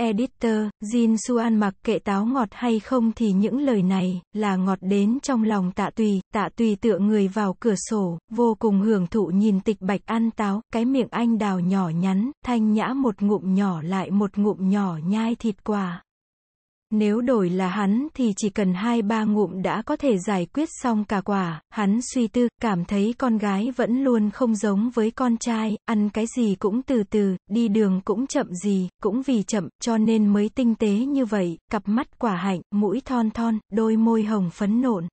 Editor, Jin Suan mặc kệ táo ngọt hay không thì những lời này, là ngọt đến trong lòng tạ tùy, tạ tùy tựa người vào cửa sổ, vô cùng hưởng thụ nhìn tịch bạch ăn táo, cái miệng anh đào nhỏ nhắn, thanh nhã một ngụm nhỏ lại một ngụm nhỏ nhai thịt quả. Nếu đổi là hắn thì chỉ cần hai ba ngụm đã có thể giải quyết xong cả quả, hắn suy tư, cảm thấy con gái vẫn luôn không giống với con trai, ăn cái gì cũng từ từ, đi đường cũng chậm gì, cũng vì chậm, cho nên mới tinh tế như vậy, cặp mắt quả hạnh, mũi thon thon, đôi môi hồng phấn nộn.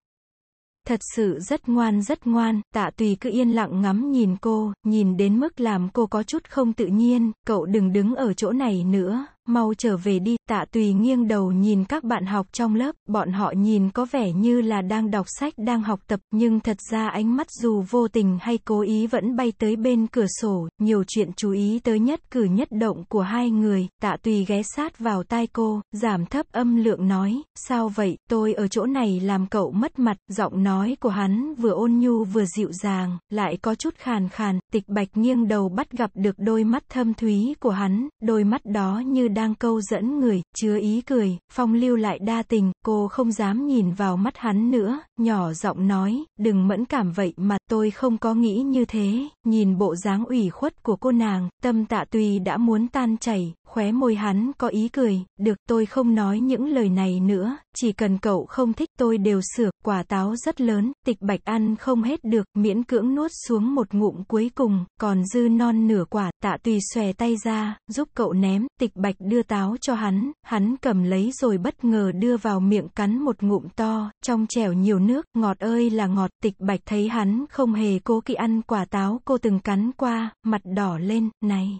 Thật sự rất ngoan rất ngoan, tạ tùy cứ yên lặng ngắm nhìn cô, nhìn đến mức làm cô có chút không tự nhiên, cậu đừng đứng ở chỗ này nữa, mau trở về đi, tạ tùy nghiêng đầu nhìn các bạn học trong lớp, bọn họ nhìn có vẻ như là đang đọc sách đang học tập, nhưng thật ra ánh mắt dù vô tình hay cố ý vẫn bay tới bên cửa sổ, nhiều chuyện chú ý tới nhất cử nhất động của hai người, tạ tùy ghé sát vào tai cô, giảm thấp âm lượng nói, sao vậy, tôi ở chỗ này làm cậu mất mặt, giọng nói của hắn vừa ôn nhu vừa dịu dàng, lại có chút khàn khàn, tịch bạch nghiêng đầu bắt gặp được đôi mắt thâm thúy của hắn, đôi mắt đó như đang câu dẫn người, chứa ý cười, phong lưu lại đa tình, cô không dám nhìn vào mắt hắn nữa, nhỏ giọng nói, đừng mẫn cảm vậy mà, tôi không có nghĩ như thế, nhìn bộ dáng ủy khuất của cô nàng, tâm tạ tùy đã muốn tan chảy, Khóe môi hắn có ý cười, được tôi không nói những lời này nữa, chỉ cần cậu không thích tôi đều sửa, quả táo rất lớn, tịch bạch ăn không hết được, miễn cưỡng nuốt xuống một ngụm cuối cùng, còn dư non nửa quả, tạ tùy xòe tay ra, giúp cậu ném, tịch bạch đưa táo cho hắn, hắn cầm lấy rồi bất ngờ đưa vào miệng cắn một ngụm to, trong trẻo nhiều nước, ngọt ơi là ngọt, tịch bạch thấy hắn không hề cố kỵ ăn quả táo cô từng cắn qua, mặt đỏ lên, này.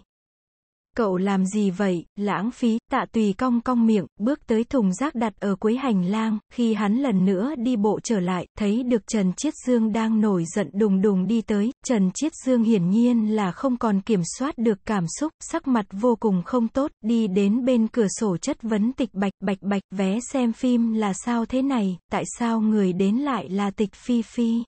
Cậu làm gì vậy, lãng phí, tạ tùy cong cong miệng, bước tới thùng rác đặt ở cuối hành lang, khi hắn lần nữa đi bộ trở lại, thấy được Trần Chiết Dương đang nổi giận đùng đùng đi tới, Trần Chiết Dương hiển nhiên là không còn kiểm soát được cảm xúc, sắc mặt vô cùng không tốt, đi đến bên cửa sổ chất vấn tịch bạch, bạch bạch, vé xem phim là sao thế này, tại sao người đến lại là tịch phi phi.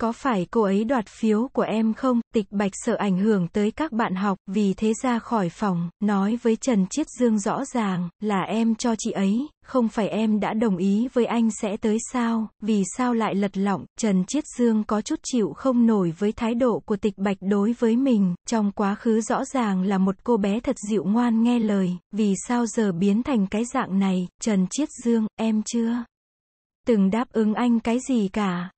Có phải cô ấy đoạt phiếu của em không? Tịch Bạch sợ ảnh hưởng tới các bạn học, vì thế ra khỏi phòng, nói với Trần Chiết Dương rõ ràng, là em cho chị ấy, không phải em đã đồng ý với anh sẽ tới sao, vì sao lại lật lọng, Trần Chiết Dương có chút chịu không nổi với thái độ của Tịch Bạch đối với mình, trong quá khứ rõ ràng là một cô bé thật dịu ngoan nghe lời, vì sao giờ biến thành cái dạng này, Trần Chiết Dương, em chưa từng đáp ứng anh cái gì cả.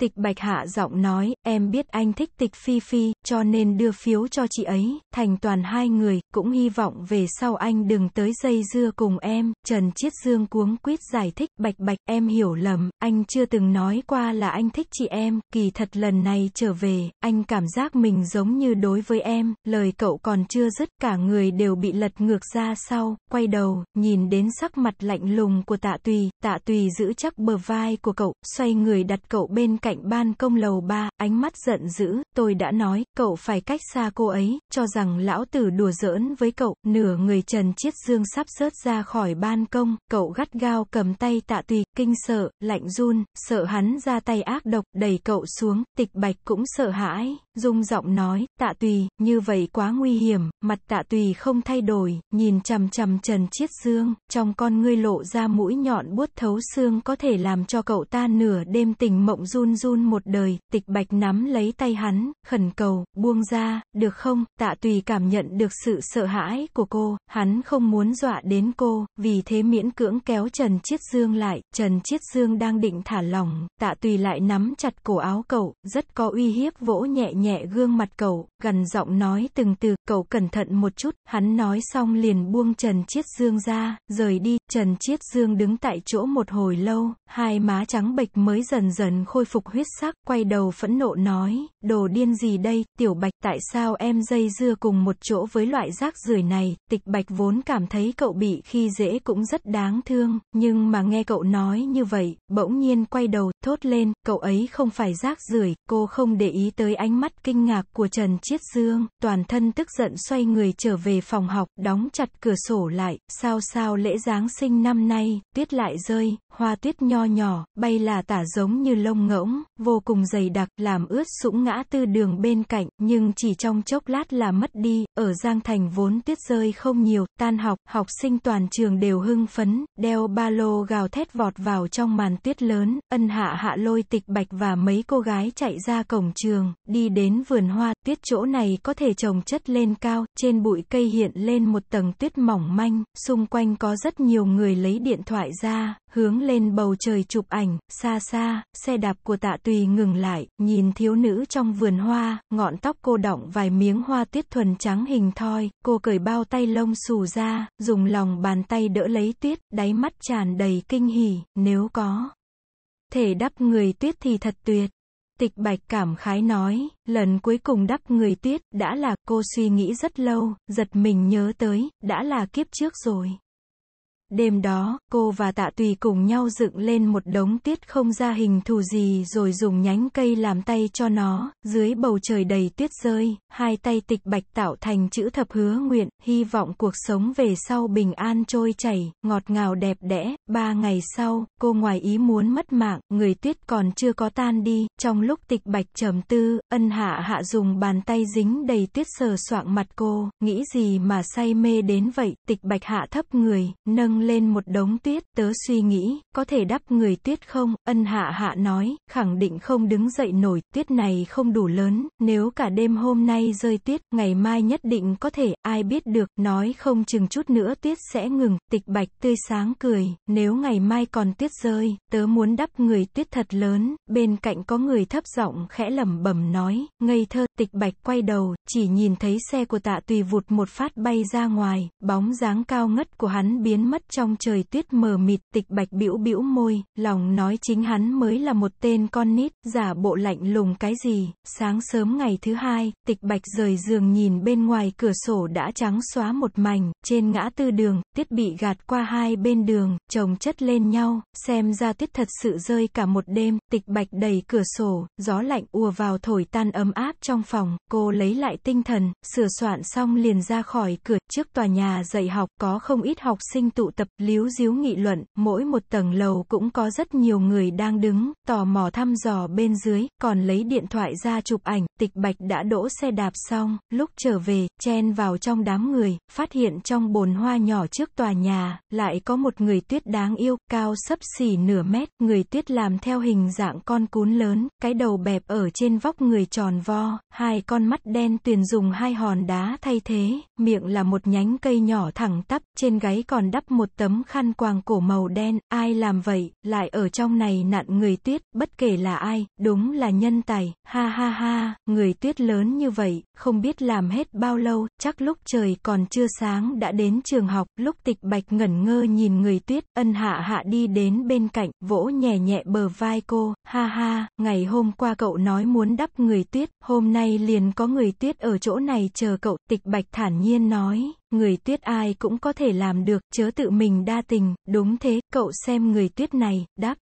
Tịch Bạch hạ giọng nói, em biết anh thích tịch Phi Phi, cho nên đưa phiếu cho chị ấy, thành toàn hai người, cũng hy vọng về sau anh đừng tới dây dưa cùng em, Trần Chiết Dương cuống quyết giải thích, Bạch Bạch, em hiểu lầm, anh chưa từng nói qua là anh thích chị em, kỳ thật lần này trở về, anh cảm giác mình giống như đối với em, lời cậu còn chưa dứt, cả người đều bị lật ngược ra sau, quay đầu, nhìn đến sắc mặt lạnh lùng của tạ tùy, tạ tùy giữ chắc bờ vai của cậu, xoay người đặt cậu bên cạnh cạnh ban công lầu ba, ánh mắt giận dữ, tôi đã nói, cậu phải cách xa cô ấy, cho rằng lão tử đùa giỡn với cậu, nửa người Trần Chiết Dương sắp rớt ra khỏi ban công, cậu gắt gao cầm tay tạ tùy, kinh sợ, lạnh run, sợ hắn ra tay ác độc, đẩy cậu xuống, tịch bạch cũng sợ hãi. Dung giọng nói, tạ tùy, như vậy quá nguy hiểm, mặt tạ tùy không thay đổi, nhìn chằm chằm Trần Chiết Dương, trong con ngươi lộ ra mũi nhọn buốt thấu xương có thể làm cho cậu ta nửa đêm tỉnh mộng run run một đời, tịch bạch nắm lấy tay hắn, khẩn cầu, buông ra, được không, tạ tùy cảm nhận được sự sợ hãi của cô, hắn không muốn dọa đến cô, vì thế miễn cưỡng kéo Trần Chiết Dương lại, Trần Chiết Dương đang định thả lỏng, tạ tùy lại nắm chặt cổ áo cậu, rất có uy hiếp vỗ nhẹ nhẹ nhẹ gương mặt cậu, gần giọng nói từng từ, cậu cẩn thận một chút, hắn nói xong liền buông Trần Chiết Dương ra, rời đi, Trần Chiết Dương đứng tại chỗ một hồi lâu, hai má trắng bệch mới dần dần khôi phục huyết sắc, quay đầu phẫn nộ nói, đồ điên gì đây, tiểu bạch tại sao em dây dưa cùng một chỗ với loại rác rưởi này, tịch bạch vốn cảm thấy cậu bị khi dễ cũng rất đáng thương, nhưng mà nghe cậu nói như vậy, bỗng nhiên quay đầu, thốt lên, cậu ấy không phải rác rưởi cô không để ý tới ánh mắt kinh ngạc của Trần Chiết Dương, toàn thân tức giận xoay người trở về phòng học, đóng chặt cửa sổ lại, sao sao lễ Giáng sinh năm nay, tuyết lại rơi, hoa tuyết nho nhỏ, bay là tả giống như lông ngỗng, vô cùng dày đặc, làm ướt sũng ngã tư đường bên cạnh, nhưng chỉ trong chốc lát là mất đi, ở Giang Thành vốn tuyết rơi không nhiều, tan học, học sinh toàn trường đều hưng phấn, đeo ba lô gào thét vọt vào trong màn tuyết lớn, ân hạ hạ lôi tịch bạch và mấy cô gái chạy ra cổng trường, đi đến vườn hoa, tuyết chỗ này có thể trồng chất lên cao, trên bụi cây hiện lên một tầng tuyết mỏng manh, xung quanh có rất nhiều người lấy điện thoại ra, hướng lên bầu trời chụp ảnh, xa xa, xe đạp của tạ tùy ngừng lại, nhìn thiếu nữ trong vườn hoa, ngọn tóc cô đọng vài miếng hoa tuyết thuần trắng hình thoi, cô cởi bao tay lông xù ra, dùng lòng bàn tay đỡ lấy tuyết, đáy mắt tràn đầy kinh hỉ, nếu có thể đắp người tuyết thì thật tuyệt. Tịch bạch cảm khái nói, lần cuối cùng đắp người tuyết, đã là, cô suy nghĩ rất lâu, giật mình nhớ tới, đã là kiếp trước rồi. Đêm đó, cô và Tạ Tùy cùng nhau dựng lên một đống tiết không ra hình thù gì rồi dùng nhánh cây làm tay cho nó, dưới bầu trời đầy tuyết rơi, hai tay tịch bạch tạo thành chữ thập hứa nguyện, hy vọng cuộc sống về sau bình an trôi chảy, ngọt ngào đẹp đẽ. Ba ngày sau, cô ngoài ý muốn mất mạng, người tuyết còn chưa có tan đi, trong lúc tịch bạch trầm tư, ân hạ hạ dùng bàn tay dính đầy tuyết sờ soạng mặt cô, nghĩ gì mà say mê đến vậy, tịch bạch hạ thấp người, nâng văng lên một đống tuyết, tớ suy nghĩ, có thể đắp người tuyết không, ân hạ hạ nói, khẳng định không đứng dậy nổi, tuyết này không đủ lớn, nếu cả đêm hôm nay rơi tuyết, ngày mai nhất định có thể, ai biết được, nói không chừng chút nữa tuyết sẽ ngừng, tịch bạch tươi sáng cười, nếu ngày mai còn tuyết rơi, tớ muốn đắp người tuyết thật lớn, bên cạnh có người thấp giọng khẽ lẩm bẩm nói, ngây thơ, tịch bạch quay đầu, chỉ nhìn thấy xe của tạ tùy vụt một phát bay ra ngoài, bóng dáng cao ngất của hắn biến mất trong trời tuyết mờ mịt, tịch bạch bĩu bĩu môi, lòng nói chính hắn mới là một tên con nít, giả bộ lạnh lùng cái gì, sáng sớm ngày thứ hai, tịch bạch rời giường nhìn bên ngoài cửa sổ đã trắng xóa một mảnh, trên ngã tư đường, tiết bị gạt qua hai bên đường, chồng chất lên nhau, xem ra tiết thật sự rơi cả một đêm, tịch bạch đầy cửa sổ, gió lạnh ùa vào thổi tan ấm áp trong phòng, cô lấy lại tinh thần, sửa soạn xong liền ra khỏi cửa, trước tòa nhà dạy học có không ít học sinh tụ tập, líu díu nghị luận, mỗi một tầng lầu cũng có rất nhiều người đang đứng, tò mò thăm dò bên dưới, còn lấy điện thoại ra chụp ảnh, tịch bạch đã đỗ xe đạp xong, lúc trở về, chen vào trong đám người, phát hiện trong bồn hoa nhỏ trước tòa nhà, lại có một người tuyết đáng yêu, cao sấp xỉ nửa mét, người tuyết làm theo hình dạng con cún lớn, cái đầu bẹp ở trên vóc người tròn vo, hai con mắt đen tuyền dùng hai hòn đá thay thế, miệng là một nhánh cây nhỏ thẳng tắp, trên gáy còn đắp một một tấm khăn quàng cổ màu đen, ai làm vậy, lại ở trong này nặn người tuyết, bất kể là ai, đúng là nhân tài, ha ha ha, người tuyết lớn như vậy, không biết làm hết bao lâu, chắc lúc trời còn chưa sáng đã đến trường học, lúc tịch bạch ngẩn ngơ nhìn người tuyết, ân hạ hạ đi đến bên cạnh, vỗ nhẹ nhẹ bờ vai cô, ha ha, ngày hôm qua cậu nói muốn đắp người tuyết, hôm nay liền có người tuyết ở chỗ này chờ cậu, tịch bạch thản nhiên nói, người tuyết ai cũng có thể làm được, chớ tự mình đa tình, đúng thế, cậu xem người tuyết này, đáp,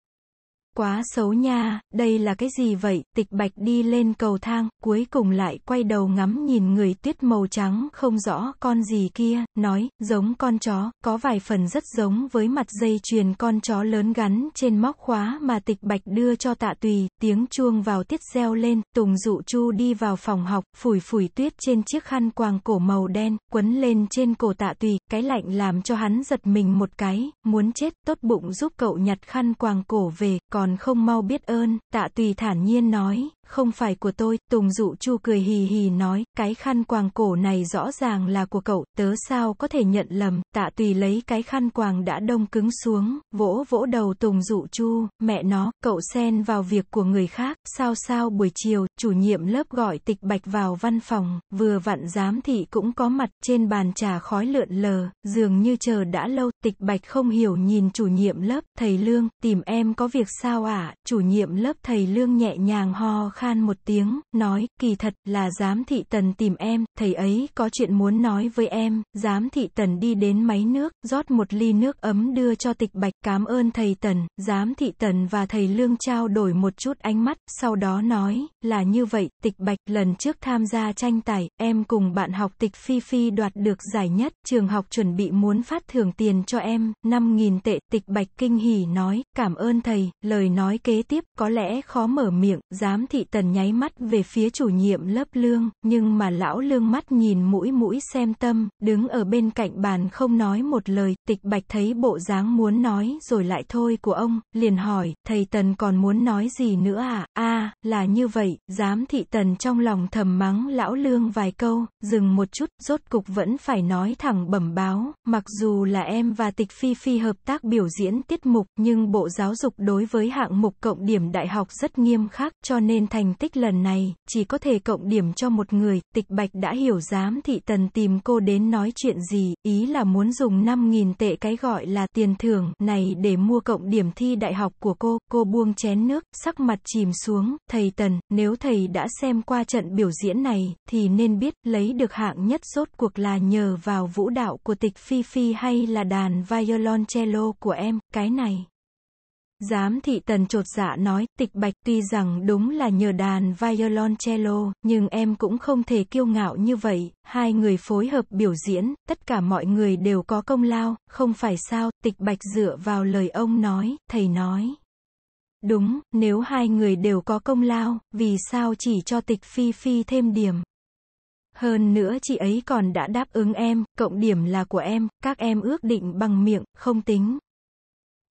Quá xấu nha, đây là cái gì vậy, tịch bạch đi lên cầu thang, cuối cùng lại quay đầu ngắm nhìn người tuyết màu trắng không rõ con gì kia, nói, giống con chó, có vài phần rất giống với mặt dây chuyền con chó lớn gắn trên móc khóa mà tịch bạch đưa cho tạ tùy, tiếng chuông vào tiết reo lên, tùng dụ chu đi vào phòng học, phủi phủi tuyết trên chiếc khăn quàng cổ màu đen, quấn lên trên cổ tạ tùy, cái lạnh làm cho hắn giật mình một cái, muốn chết, tốt bụng giúp cậu nhặt khăn quàng cổ về, còn không mau biết ơn, tạ tùy thản nhiên nói, không phải của tôi, Tùng Dụ Chu cười hì hì nói, cái khăn quàng cổ này rõ ràng là của cậu, tớ sao có thể nhận lầm, tạ tùy lấy cái khăn quàng đã đông cứng xuống, vỗ vỗ đầu Tùng Dụ Chu, mẹ nó, cậu xen vào việc của người khác, sao sao buổi chiều, chủ nhiệm lớp gọi tịch bạch vào văn phòng, vừa vặn giám thị cũng có mặt, trên bàn trà khói lượn lờ, dường như chờ đã lâu, tịch bạch không hiểu nhìn chủ nhiệm lớp, thầy Lương, tìm em có việc sao ạ, chủ nhiệm lớp thầy Lương nhẹ nhàng ho khan một tiếng, nói, kỳ thật, là giám thị tần tìm em, thầy ấy có chuyện muốn nói với em, giám thị tần đi đến máy nước, rót một ly nước ấm đưa cho tịch bạch, cảm ơn thầy tần, giám thị tần và thầy lương trao đổi một chút ánh mắt, sau đó nói, là như vậy, tịch bạch, lần trước tham gia tranh tài, em cùng bạn học tịch phi phi đoạt được giải nhất, trường học chuẩn bị muốn phát thưởng tiền cho em, 5.000 tệ, tịch bạch kinh hỉ nói, cảm ơn thầy, lời nói kế tiếp, có lẽ khó mở miệng, giám thị Tần nháy mắt về phía chủ nhiệm lớp lương, nhưng mà lão lương mắt nhìn mũi mũi xem tâm, đứng ở bên cạnh bàn không nói một lời, tịch bạch thấy bộ dáng muốn nói rồi lại thôi của ông, liền hỏi, thầy Tần còn muốn nói gì nữa à, a là như vậy, dám thị Tần trong lòng thầm mắng lão lương vài câu, dừng một chút, rốt cục vẫn phải nói thẳng bẩm báo, mặc dù là em và tịch phi phi hợp tác biểu diễn tiết mục, nhưng bộ giáo dục đối với hạng mục cộng điểm đại học rất nghiêm khắc, cho nên thành tích lần này, chỉ có thể cộng điểm cho một người, tịch bạch đã hiểu giám thị tần tìm cô đến nói chuyện gì, ý là muốn dùng 5.000 tệ cái gọi là tiền thưởng này để mua cộng điểm thi đại học của cô, cô buông chén nước, sắc mặt chìm xuống, thầy tần, nếu thầy đã xem qua trận biểu diễn này, thì nên biết, lấy được hạng nhất rốt cuộc là nhờ vào vũ đạo của tịch Phi Phi hay là đàn violoncello của em, cái này. Giám thị tần trột dạ nói, tịch bạch tuy rằng đúng là nhờ đàn violoncello, nhưng em cũng không thể kiêu ngạo như vậy, hai người phối hợp biểu diễn, tất cả mọi người đều có công lao, không phải sao, tịch bạch dựa vào lời ông nói, thầy nói. Đúng, nếu hai người đều có công lao, vì sao chỉ cho tịch phi phi thêm điểm? Hơn nữa chị ấy còn đã đáp ứng em, cộng điểm là của em, các em ước định bằng miệng, không tính,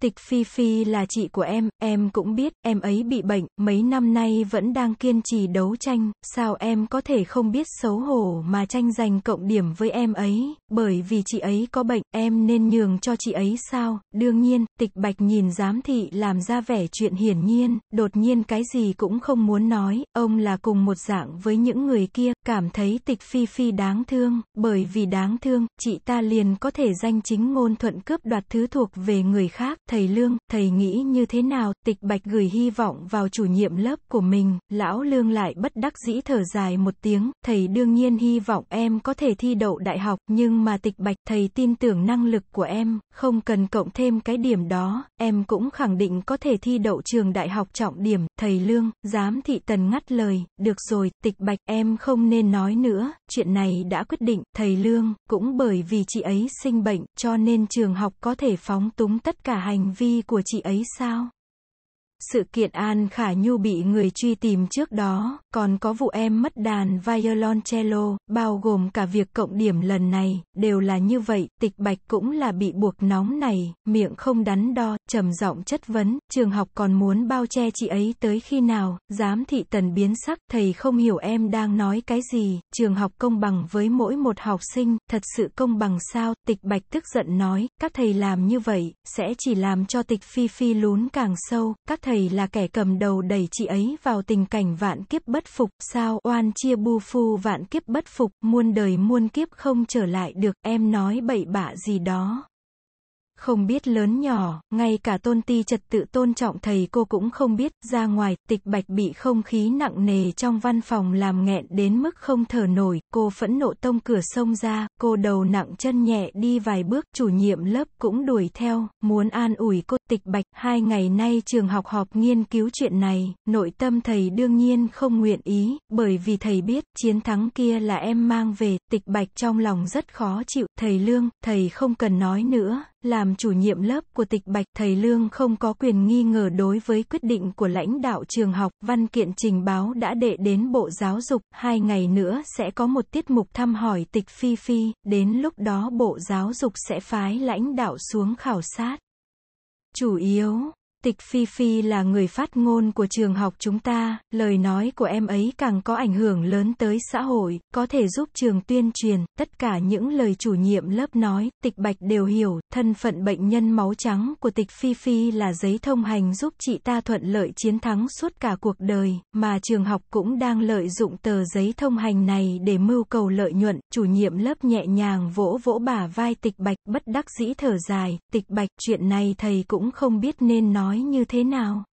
Tịch Phi Phi là chị của em, em cũng biết, em ấy bị bệnh, mấy năm nay vẫn đang kiên trì đấu tranh, sao em có thể không biết xấu hổ mà tranh giành cộng điểm với em ấy, bởi vì chị ấy có bệnh, em nên nhường cho chị ấy sao? Đương nhiên, Tịch Bạch nhìn giám thị làm ra vẻ chuyện hiển nhiên, đột nhiên cái gì cũng không muốn nói, ông là cùng một dạng với những người kia, cảm thấy Tịch Phi Phi đáng thương, bởi vì đáng thương, chị ta liền có thể danh chính ngôn thuận cướp đoạt thứ thuộc về người khác, thầy Lương, thầy nghĩ như thế nào, tịch bạch gửi hy vọng vào chủ nhiệm lớp của mình, lão Lương lại bất đắc dĩ thở dài một tiếng, thầy đương nhiên hy vọng em có thể thi đậu đại học, nhưng mà tịch bạch, thầy tin tưởng năng lực của em, không cần cộng thêm cái điểm đó, em cũng khẳng định có thể thi đậu trường đại học trọng điểm, thầy Lương, giám thị tần ngắt lời, được rồi, tịch bạch, em không nên nói nữa, chuyện này đã quyết định, thầy Lương, cũng bởi vì chị ấy sinh bệnh, cho nên trường học có thể phóng túng tất cả hành hành vi của chị ấy sao? sự kiện An Khả Nhu bị người truy tìm trước đó, còn có vụ em mất đàn violoncello, bao gồm cả việc cộng điểm lần này, đều là như vậy, tịch bạch cũng là bị buộc nóng này, miệng không đắn đo, trầm giọng chất vấn, trường học còn muốn bao che chị ấy tới khi nào, dám thị tần biến sắc, thầy không hiểu em đang nói cái gì, trường học công bằng với mỗi một học sinh, thật sự công bằng sao, tịch bạch tức giận nói, các thầy làm như vậy, sẽ chỉ làm cho tịch phi phi lún càng sâu, các thầy thầy là kẻ cầm đầu đẩy chị ấy vào tình cảnh vạn kiếp bất phục, sao oan chia bu phu vạn kiếp bất phục, muôn đời muôn kiếp không trở lại được, em nói bậy bạ gì đó. Không biết lớn nhỏ, ngay cả tôn ti trật tự tôn trọng thầy cô cũng không biết, ra ngoài, tịch bạch bị không khí nặng nề trong văn phòng làm nghẹn đến mức không thở nổi, cô phẫn nộ tông cửa sông ra, cô đầu nặng chân nhẹ đi vài bước, chủ nhiệm lớp cũng đuổi theo, muốn an ủi cô, tịch bạch, hai ngày nay trường học họp nghiên cứu chuyện này, nội tâm thầy đương nhiên không nguyện ý, bởi vì thầy biết, chiến thắng kia là em mang về, tịch bạch trong lòng rất khó chịu, thầy lương, thầy không cần nói nữa, làm chủ nhiệm lớp của tịch bạch thầy Lương không có quyền nghi ngờ đối với quyết định của lãnh đạo trường học, văn kiện trình báo đã đệ đến Bộ Giáo dục, hai ngày nữa sẽ có một tiết mục thăm hỏi tịch Phi Phi, đến lúc đó Bộ Giáo dục sẽ phái lãnh đạo xuống khảo sát. Chủ yếu Tịch Phi Phi là người phát ngôn của trường học chúng ta, lời nói của em ấy càng có ảnh hưởng lớn tới xã hội, có thể giúp trường tuyên truyền, tất cả những lời chủ nhiệm lớp nói, tịch bạch đều hiểu, thân phận bệnh nhân máu trắng của tịch Phi Phi là giấy thông hành giúp chị ta thuận lợi chiến thắng suốt cả cuộc đời, mà trường học cũng đang lợi dụng tờ giấy thông hành này để mưu cầu lợi nhuận, chủ nhiệm lớp nhẹ nhàng vỗ vỗ bả vai tịch bạch, bất đắc dĩ thở dài, tịch bạch, chuyện này thầy cũng không biết nên nói nói như thế nào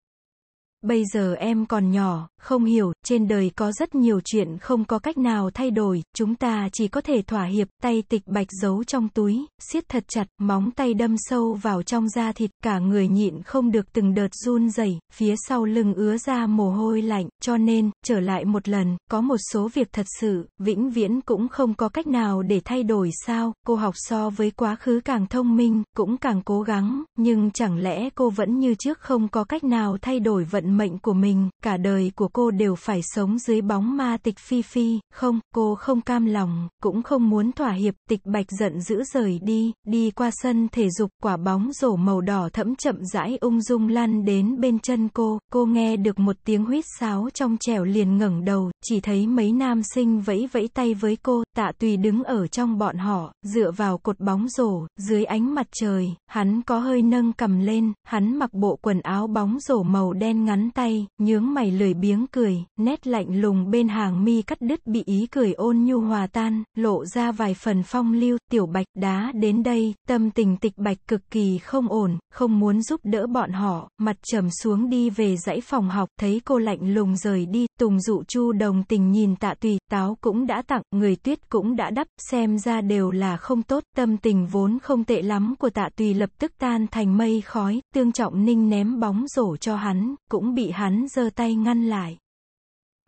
Bây giờ em còn nhỏ, không hiểu, trên đời có rất nhiều chuyện không có cách nào thay đổi, chúng ta chỉ có thể thỏa hiệp, tay tịch bạch giấu trong túi, siết thật chặt, móng tay đâm sâu vào trong da thịt, cả người nhịn không được từng đợt run rẩy, phía sau lưng ứa ra mồ hôi lạnh, cho nên, trở lại một lần, có một số việc thật sự, vĩnh viễn cũng không có cách nào để thay đổi sao, cô học so với quá khứ càng thông minh, cũng càng cố gắng, nhưng chẳng lẽ cô vẫn như trước không có cách nào thay đổi vận mệnh của mình, cả đời của cô đều phải sống dưới bóng ma tịch phi phi, không, cô không cam lòng, cũng không muốn thỏa hiệp, tịch bạch giận dữ rời đi, đi qua sân thể dục, quả bóng rổ màu đỏ thẫm chậm rãi ung dung lăn đến bên chân cô, cô nghe được một tiếng huýt sáo trong trẻo liền ngẩng đầu, chỉ thấy mấy nam sinh vẫy vẫy tay với cô, tạ tùy đứng ở trong bọn họ, dựa vào cột bóng rổ, dưới ánh mặt trời, hắn có hơi nâng cầm lên, hắn mặc bộ quần áo bóng rổ màu đen ngắn Nắm tay, nhướng mày lười biếng cười, nét lạnh lùng bên hàng mi cắt đứt bị ý cười ôn nhu hòa tan, lộ ra vài phần phong lưu, tiểu bạch đá đến đây, tâm tình tịch bạch cực kỳ không ổn, không muốn giúp đỡ bọn họ, mặt trầm xuống đi về dãy phòng học, thấy cô lạnh lùng rời đi, Tùng dụ Chu đồng tình nhìn tạ tùy, táo cũng đã tặng, người tuyết cũng đã đắp, xem ra đều là không tốt, tâm tình vốn không tệ lắm của tạ tùy lập tức tan thành mây khói, tương trọng ninh ném bóng rổ cho hắn, cũng bị hắn giơ tay ngăn lại.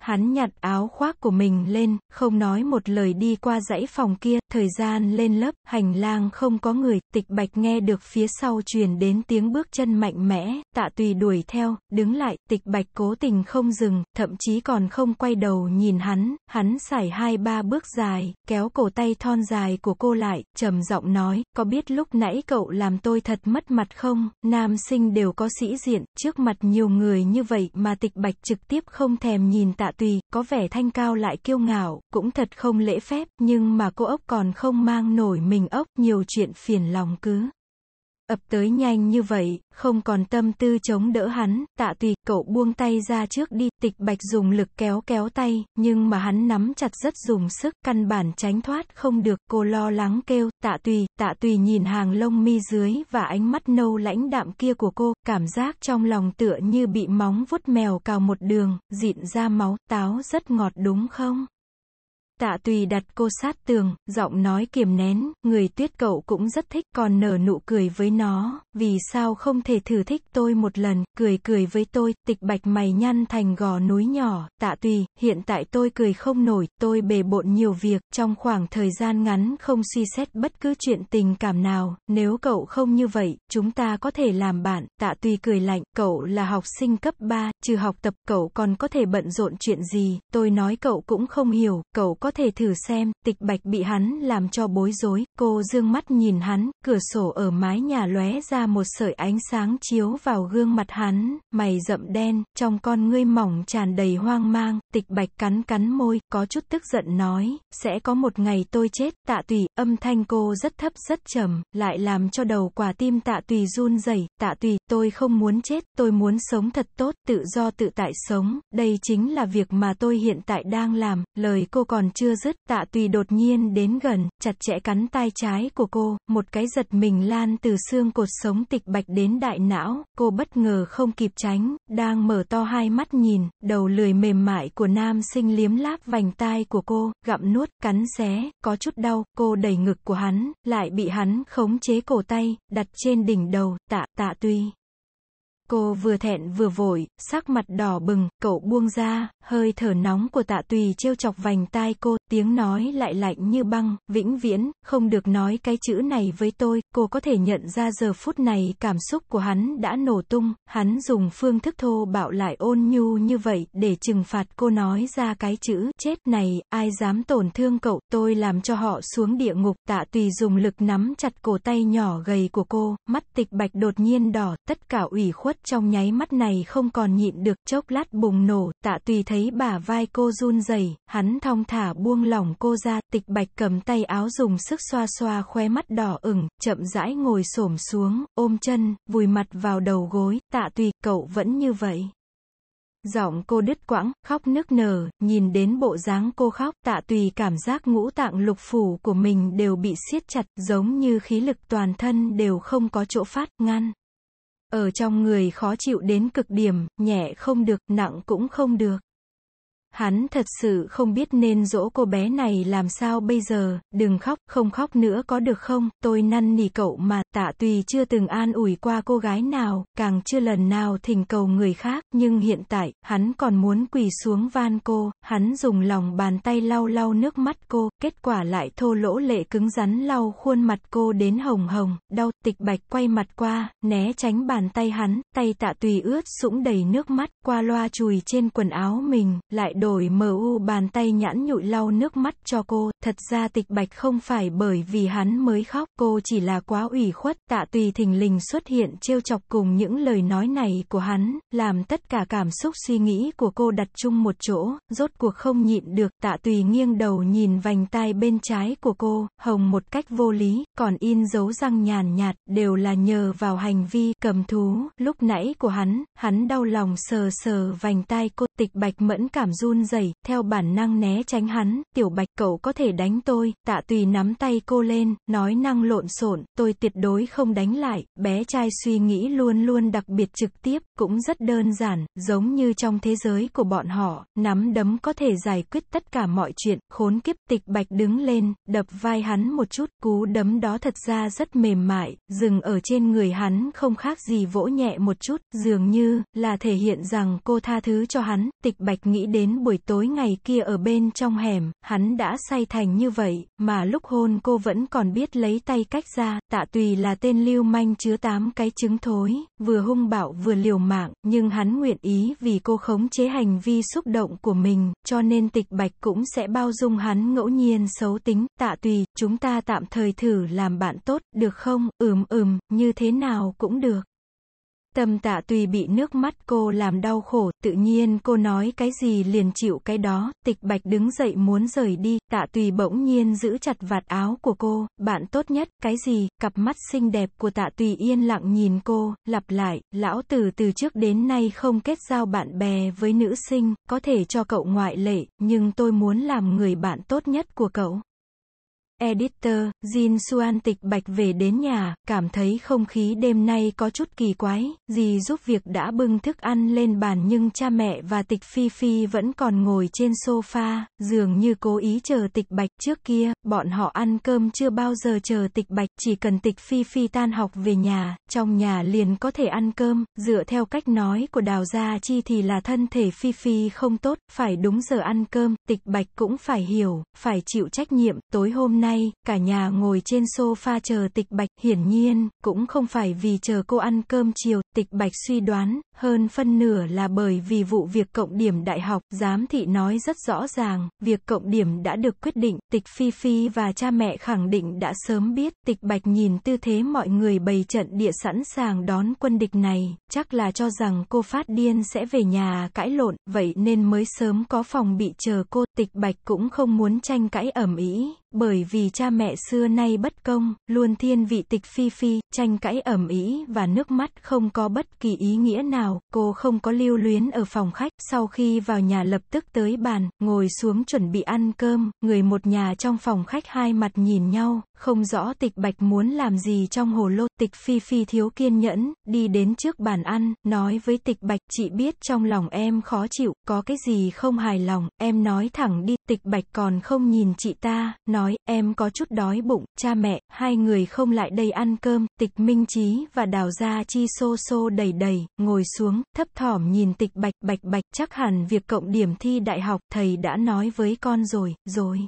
Hắn nhặt áo khoác của mình lên, không nói một lời đi qua dãy phòng kia, thời gian lên lớp, hành lang không có người, tịch bạch nghe được phía sau truyền đến tiếng bước chân mạnh mẽ, tạ tùy đuổi theo, đứng lại, tịch bạch cố tình không dừng, thậm chí còn không quay đầu nhìn hắn, hắn xảy hai ba bước dài, kéo cổ tay thon dài của cô lại, trầm giọng nói, có biết lúc nãy cậu làm tôi thật mất mặt không, nam sinh đều có sĩ diện, trước mặt nhiều người như vậy mà tịch bạch trực tiếp không thèm nhìn tạ tùy, có vẻ thanh cao lại kiêu ngạo, cũng thật không lễ phép, nhưng mà cô ốc còn còn không mang nổi mình ốc, nhiều chuyện phiền lòng cứ. Ập tới nhanh như vậy, không còn tâm tư chống đỡ hắn, tạ tùy, cậu buông tay ra trước đi, tịch bạch dùng lực kéo kéo tay, nhưng mà hắn nắm chặt rất dùng sức, căn bản tránh thoát không được, cô lo lắng kêu, tạ tùy, tạ tùy nhìn hàng lông mi dưới và ánh mắt nâu lãnh đạm kia của cô, cảm giác trong lòng tựa như bị móng vuốt mèo cào một đường, dịn ra máu, táo rất ngọt đúng không? tạ tùy đặt cô sát tường, giọng nói kiềm nén, người tuyết cậu cũng rất thích còn nở nụ cười với nó, vì sao không thể thử thích tôi một lần, cười cười với tôi, tịch bạch mày nhăn thành gò núi nhỏ, tạ tùy, hiện tại tôi cười không nổi, tôi bề bộn nhiều việc, trong khoảng thời gian ngắn không suy xét bất cứ chuyện tình cảm nào, nếu cậu không như vậy, chúng ta có thể làm bạn, tạ tùy cười lạnh, cậu là học sinh cấp 3, trừ học tập cậu còn có thể bận rộn chuyện gì, tôi nói cậu cũng không hiểu, cậu có thể thử xem, tịch bạch bị hắn làm cho bối rối, cô dương mắt nhìn hắn, cửa sổ ở mái nhà lóe ra một sợi ánh sáng chiếu vào gương mặt hắn, mày rậm đen, trong con ngươi mỏng tràn đầy hoang mang, tịch bạch cắn cắn môi, có chút tức giận nói, sẽ có một ngày tôi chết, tạ tùy, âm thanh cô rất thấp rất trầm, lại làm cho đầu quả tim tạ tùy run rẩy tạ tùy, tôi không muốn chết, tôi muốn sống thật tốt, tự do tự tại sống, đây chính là việc mà tôi hiện tại đang làm, lời cô còn chưa chưa dứt, tạ tùy đột nhiên đến gần, chặt chẽ cắn tay trái của cô, một cái giật mình lan từ xương cột sống tịch bạch đến đại não, cô bất ngờ không kịp tránh, đang mở to hai mắt nhìn, đầu lười mềm mại của nam sinh liếm láp vành tai của cô, gặm nuốt, cắn xé, có chút đau, cô đẩy ngực của hắn, lại bị hắn khống chế cổ tay, đặt trên đỉnh đầu, tạ, tạ tùy. Cô vừa thẹn vừa vội, sắc mặt đỏ bừng, cậu buông ra, hơi thở nóng của tạ tùy trêu chọc vành tai cô tiếng nói lại lạnh như băng, vĩnh viễn, không được nói cái chữ này với tôi, cô có thể nhận ra giờ phút này cảm xúc của hắn đã nổ tung, hắn dùng phương thức thô bạo lại ôn nhu như vậy, để trừng phạt cô nói ra cái chữ chết này, ai dám tổn thương cậu, tôi làm cho họ xuống địa ngục, tạ tùy dùng lực nắm chặt cổ tay nhỏ gầy của cô, mắt tịch bạch đột nhiên đỏ, tất cả ủy khuất trong nháy mắt này không còn nhịn được, chốc lát bùng nổ, tạ tùy thấy bả vai cô run rẩy hắn thong thả buông buông lỏng cô ra, tịch bạch cầm tay áo dùng sức xoa xoa khóe mắt đỏ ửng, chậm rãi ngồi xổm xuống, ôm chân, vùi mặt vào đầu gối, tạ tùy, cậu vẫn như vậy. Giọng cô đứt quãng, khóc nức nở, nhìn đến bộ dáng cô khóc, tạ tùy cảm giác ngũ tạng lục phủ của mình đều bị siết chặt, giống như khí lực toàn thân đều không có chỗ phát, ngăn. Ở trong người khó chịu đến cực điểm, nhẹ không được, nặng cũng không được. Hắn thật sự không biết nên dỗ cô bé này làm sao bây giờ, đừng khóc, không khóc nữa có được không, tôi năn nỉ cậu mà, tạ tùy chưa từng an ủi qua cô gái nào, càng chưa lần nào thỉnh cầu người khác, nhưng hiện tại, hắn còn muốn quỳ xuống van cô, hắn dùng lòng bàn tay lau lau nước mắt cô, kết quả lại thô lỗ lệ cứng rắn lau khuôn mặt cô đến hồng hồng, đau, tịch bạch quay mặt qua, né tránh bàn tay hắn, tay tạ tùy ướt sũng đầy nước mắt, qua loa chùi trên quần áo mình, lại đổi MU bàn tay nhãn nhụi lau nước mắt cho cô, thật ra tịch bạch không phải bởi vì hắn mới khóc, cô chỉ là quá ủy khuất, tạ tùy thình lình xuất hiện trêu chọc cùng những lời nói này của hắn, làm tất cả cảm xúc suy nghĩ của cô đặt chung một chỗ, rốt cuộc không nhịn được, tạ tùy nghiêng đầu nhìn vành tai bên trái của cô, hồng một cách vô lý, còn in dấu răng nhàn nhạt, đều là nhờ vào hành vi cầm thú, lúc nãy của hắn, hắn đau lòng sờ sờ vành tai cô tịch bạch mẫn cảm run rẩy theo bản năng né tránh hắn, tiểu bạch cậu có thể đánh tôi, tạ tùy nắm tay cô lên, nói năng lộn xộn, tôi tuyệt đối không đánh lại, bé trai suy nghĩ luôn luôn đặc biệt trực tiếp, cũng rất đơn giản, giống như trong thế giới của bọn họ, nắm đấm có thể giải quyết tất cả mọi chuyện, khốn kiếp tịch bạch đứng lên, đập vai hắn một chút, cú đấm đó thật ra rất mềm mại, dừng ở trên người hắn không khác gì vỗ nhẹ một chút, dường như, là thể hiện rằng cô tha thứ cho hắn, hắn, tịch bạch nghĩ đến buổi tối ngày kia ở bên trong hẻm, hắn đã say thành như vậy, mà lúc hôn cô vẫn còn biết lấy tay cách ra, tạ tùy là tên lưu manh chứa tám cái trứng thối, vừa hung bạo vừa liều mạng, nhưng hắn nguyện ý vì cô khống chế hành vi xúc động của mình, cho nên tịch bạch cũng sẽ bao dung hắn ngẫu nhiên xấu tính, tạ tùy, chúng ta tạm thời thử làm bạn tốt, được không, ừm ừm, như thế nào cũng được. Tâm tạ tùy bị nước mắt cô làm đau khổ, tự nhiên cô nói cái gì liền chịu cái đó, tịch bạch đứng dậy muốn rời đi, tạ tùy bỗng nhiên giữ chặt vạt áo của cô, bạn tốt nhất, cái gì, cặp mắt xinh đẹp của tạ tùy yên lặng nhìn cô, lặp lại, lão tử từ trước đến nay không kết giao bạn bè với nữ sinh, có thể cho cậu ngoại lệ, nhưng tôi muốn làm người bạn tốt nhất của cậu. Editor, Jin Suan tịch bạch về đến nhà, cảm thấy không khí đêm nay có chút kỳ quái, dì giúp việc đã bưng thức ăn lên bàn nhưng cha mẹ và tịch Phi Phi vẫn còn ngồi trên sofa, dường như cố ý chờ tịch bạch trước kia, bọn họ ăn cơm chưa bao giờ chờ tịch bạch, chỉ cần tịch Phi Phi tan học về nhà, trong nhà liền có thể ăn cơm, dựa theo cách nói của đào gia chi thì là thân thể Phi Phi không tốt, phải đúng giờ ăn cơm, tịch bạch cũng phải hiểu, phải chịu trách nhiệm, tối hôm nay nay, cả nhà ngồi trên sofa chờ tịch bạch, hiển nhiên, cũng không phải vì chờ cô ăn cơm chiều, tịch bạch suy đoán, hơn phân nửa là bởi vì vụ việc cộng điểm đại học, giám thị nói rất rõ ràng, việc cộng điểm đã được quyết định, tịch phi phi và cha mẹ khẳng định đã sớm biết, tịch bạch nhìn tư thế mọi người bày trận địa sẵn sàng đón quân địch này, chắc là cho rằng cô phát điên sẽ về nhà cãi lộn, vậy nên mới sớm có phòng bị chờ cô, tịch bạch cũng không muốn tranh cãi ẩm ý, bởi vì cha mẹ xưa nay bất công, luôn thiên vị tịch phi phi, tranh cãi ẩm ý và nước mắt không có bất kỳ ý nghĩa nào, cô không có lưu luyến ở phòng khách, sau khi vào nhà lập tức tới bàn, ngồi xuống chuẩn bị ăn cơm, người một nhà trong phòng khách hai mặt nhìn nhau, không rõ tịch bạch muốn làm gì trong hồ lô Tịch Phi Phi thiếu kiên nhẫn, đi đến trước bàn ăn, nói với Tịch Bạch, chị biết trong lòng em khó chịu, có cái gì không hài lòng, em nói thẳng đi, Tịch Bạch còn không nhìn chị ta, nói, em có chút đói bụng, cha mẹ, hai người không lại đây ăn cơm, Tịch Minh Chí và Đào Gia Chi xô xô đầy đầy, ngồi xuống, thấp thỏm nhìn Tịch Bạch, Bạch Bạch, chắc hẳn việc cộng điểm thi đại học, thầy đã nói với con rồi, rồi.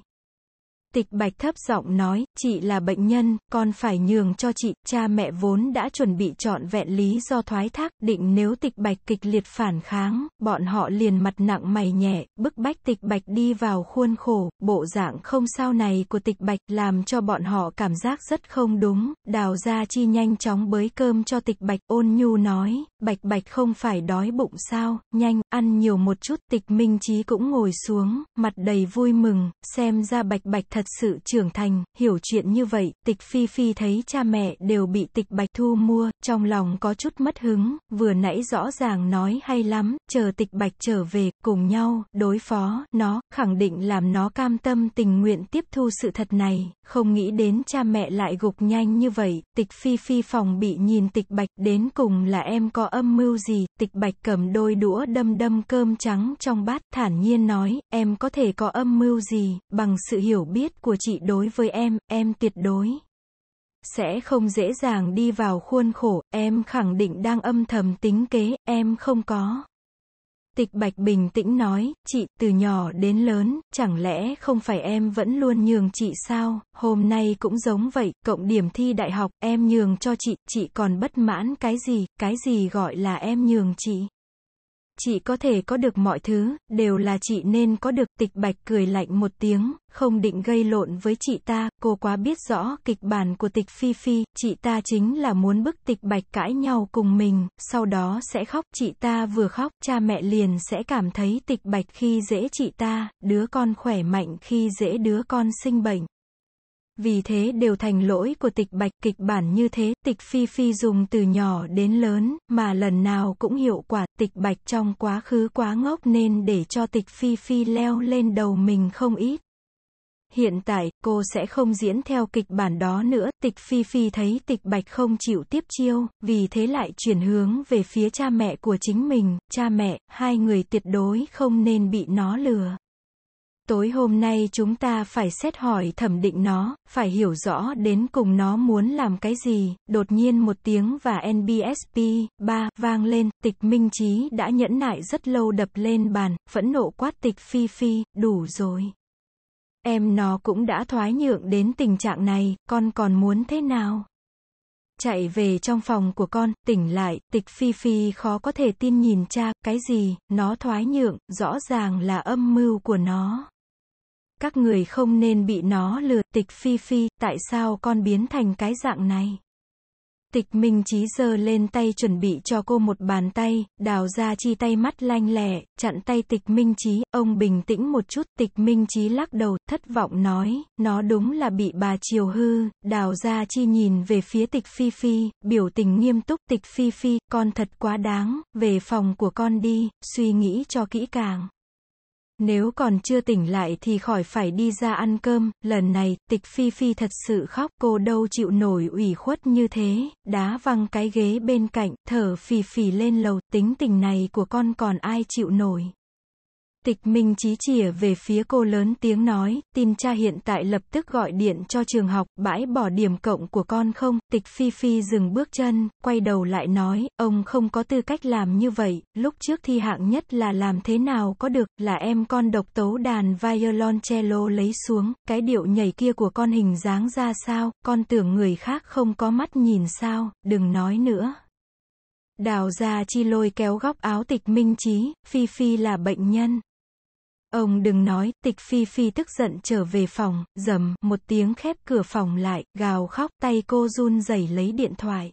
Tịch Bạch thấp giọng nói, chị là bệnh nhân, con phải nhường cho chị, cha mẹ vốn đã chuẩn bị chọn vẹn lý do thoái thác, định nếu Tịch Bạch kịch liệt phản kháng, bọn họ liền mặt nặng mày nhẹ, bức bách Tịch Bạch đi vào khuôn khổ, bộ dạng không sao này của Tịch Bạch làm cho bọn họ cảm giác rất không đúng, đào ra chi nhanh chóng bới cơm cho Tịch Bạch, ôn nhu nói, Bạch Bạch không phải đói bụng sao, nhanh, ăn nhiều một chút, Tịch Minh Chí cũng ngồi xuống, mặt đầy vui mừng, xem ra Bạch Bạch thật thật sự trưởng thành, hiểu chuyện như vậy, tịch phi phi thấy cha mẹ đều bị tịch bạch thu mua, trong lòng có chút mất hứng, vừa nãy rõ ràng nói hay lắm, chờ tịch bạch trở về, cùng nhau, đối phó, nó, khẳng định làm nó cam tâm tình nguyện tiếp thu sự thật này, không nghĩ đến cha mẹ lại gục nhanh như vậy, tịch phi phi phòng bị nhìn tịch bạch, đến cùng là em có âm mưu gì, tịch bạch cầm đôi đũa đâm đâm cơm trắng trong bát, thản nhiên nói, em có thể có âm mưu gì, bằng sự hiểu biết, nhất của chị đối với em, em tuyệt đối sẽ không dễ dàng đi vào khuôn khổ, em khẳng định đang âm thầm tính kế, em không có. Tịch Bạch bình tĩnh nói, chị, từ nhỏ đến lớn, chẳng lẽ không phải em vẫn luôn nhường chị sao, hôm nay cũng giống vậy, cộng điểm thi đại học, em nhường cho chị, chị còn bất mãn cái gì, cái gì gọi là em nhường chị chị có thể có được mọi thứ, đều là chị nên có được, tịch bạch cười lạnh một tiếng, không định gây lộn với chị ta, cô quá biết rõ kịch bản của tịch phi phi, chị ta chính là muốn bức tịch bạch cãi nhau cùng mình, sau đó sẽ khóc, chị ta vừa khóc, cha mẹ liền sẽ cảm thấy tịch bạch khi dễ chị ta, đứa con khỏe mạnh khi dễ đứa con sinh bệnh. Vì thế đều thành lỗi của tịch bạch kịch bản như thế, tịch phi phi dùng từ nhỏ đến lớn, mà lần nào cũng hiệu quả, tịch bạch trong quá khứ quá ngốc nên để cho tịch phi phi leo lên đầu mình không ít. Hiện tại, cô sẽ không diễn theo kịch bản đó nữa, tịch phi phi thấy tịch bạch không chịu tiếp chiêu, vì thế lại chuyển hướng về phía cha mẹ của chính mình, cha mẹ, hai người tuyệt đối không nên bị nó lừa. Tối hôm nay chúng ta phải xét hỏi thẩm định nó, phải hiểu rõ đến cùng nó muốn làm cái gì. Đột nhiên một tiếng và NBSP ba vang lên, tịch minh trí đã nhẫn nại rất lâu đập lên bàn, phẫn nộ quát tịch phi phi, đủ rồi. Em nó cũng đã thoái nhượng đến tình trạng này, con còn muốn thế nào? Chạy về trong phòng của con, tỉnh lại, tịch phi phi khó có thể tin nhìn cha, cái gì, nó thoái nhượng, rõ ràng là âm mưu của nó. Các người không nên bị nó lừa, tịch phi phi, tại sao con biến thành cái dạng này? Tịch Minh trí giơ lên tay chuẩn bị cho cô một bàn tay, đào ra chi tay mắt lanh lẹ, chặn tay Tịch Minh trí ông bình tĩnh một chút, Tịch Minh trí lắc đầu, thất vọng nói, nó đúng là bị bà chiều hư, đào ra chi nhìn về phía Tịch Phi Phi, biểu tình nghiêm túc, Tịch Phi Phi, con thật quá đáng, về phòng của con đi, suy nghĩ cho kỹ càng. Nếu còn chưa tỉnh lại thì khỏi phải đi ra ăn cơm, lần này, tịch phi phi thật sự khóc, cô đâu chịu nổi ủy khuất như thế, đá văng cái ghế bên cạnh, thở phì phì lên lầu, tính tình này của con còn ai chịu nổi. Tịch Minh chí chìa về phía cô lớn tiếng nói, tin cha hiện tại lập tức gọi điện cho trường học, bãi bỏ điểm cộng của con không, tịch Phi Phi dừng bước chân, quay đầu lại nói, ông không có tư cách làm như vậy, lúc trước thi hạng nhất là làm thế nào có được, là em con độc tấu đàn violoncello lấy xuống, cái điệu nhảy kia của con hình dáng ra sao, con tưởng người khác không có mắt nhìn sao, đừng nói nữa. Đào ra chi lôi kéo góc áo tịch minh trí, Phi Phi là bệnh nhân, Ông đừng nói, tịch phi phi tức giận trở về phòng, dầm, một tiếng khép cửa phòng lại, gào khóc, tay cô run rẩy lấy điện thoại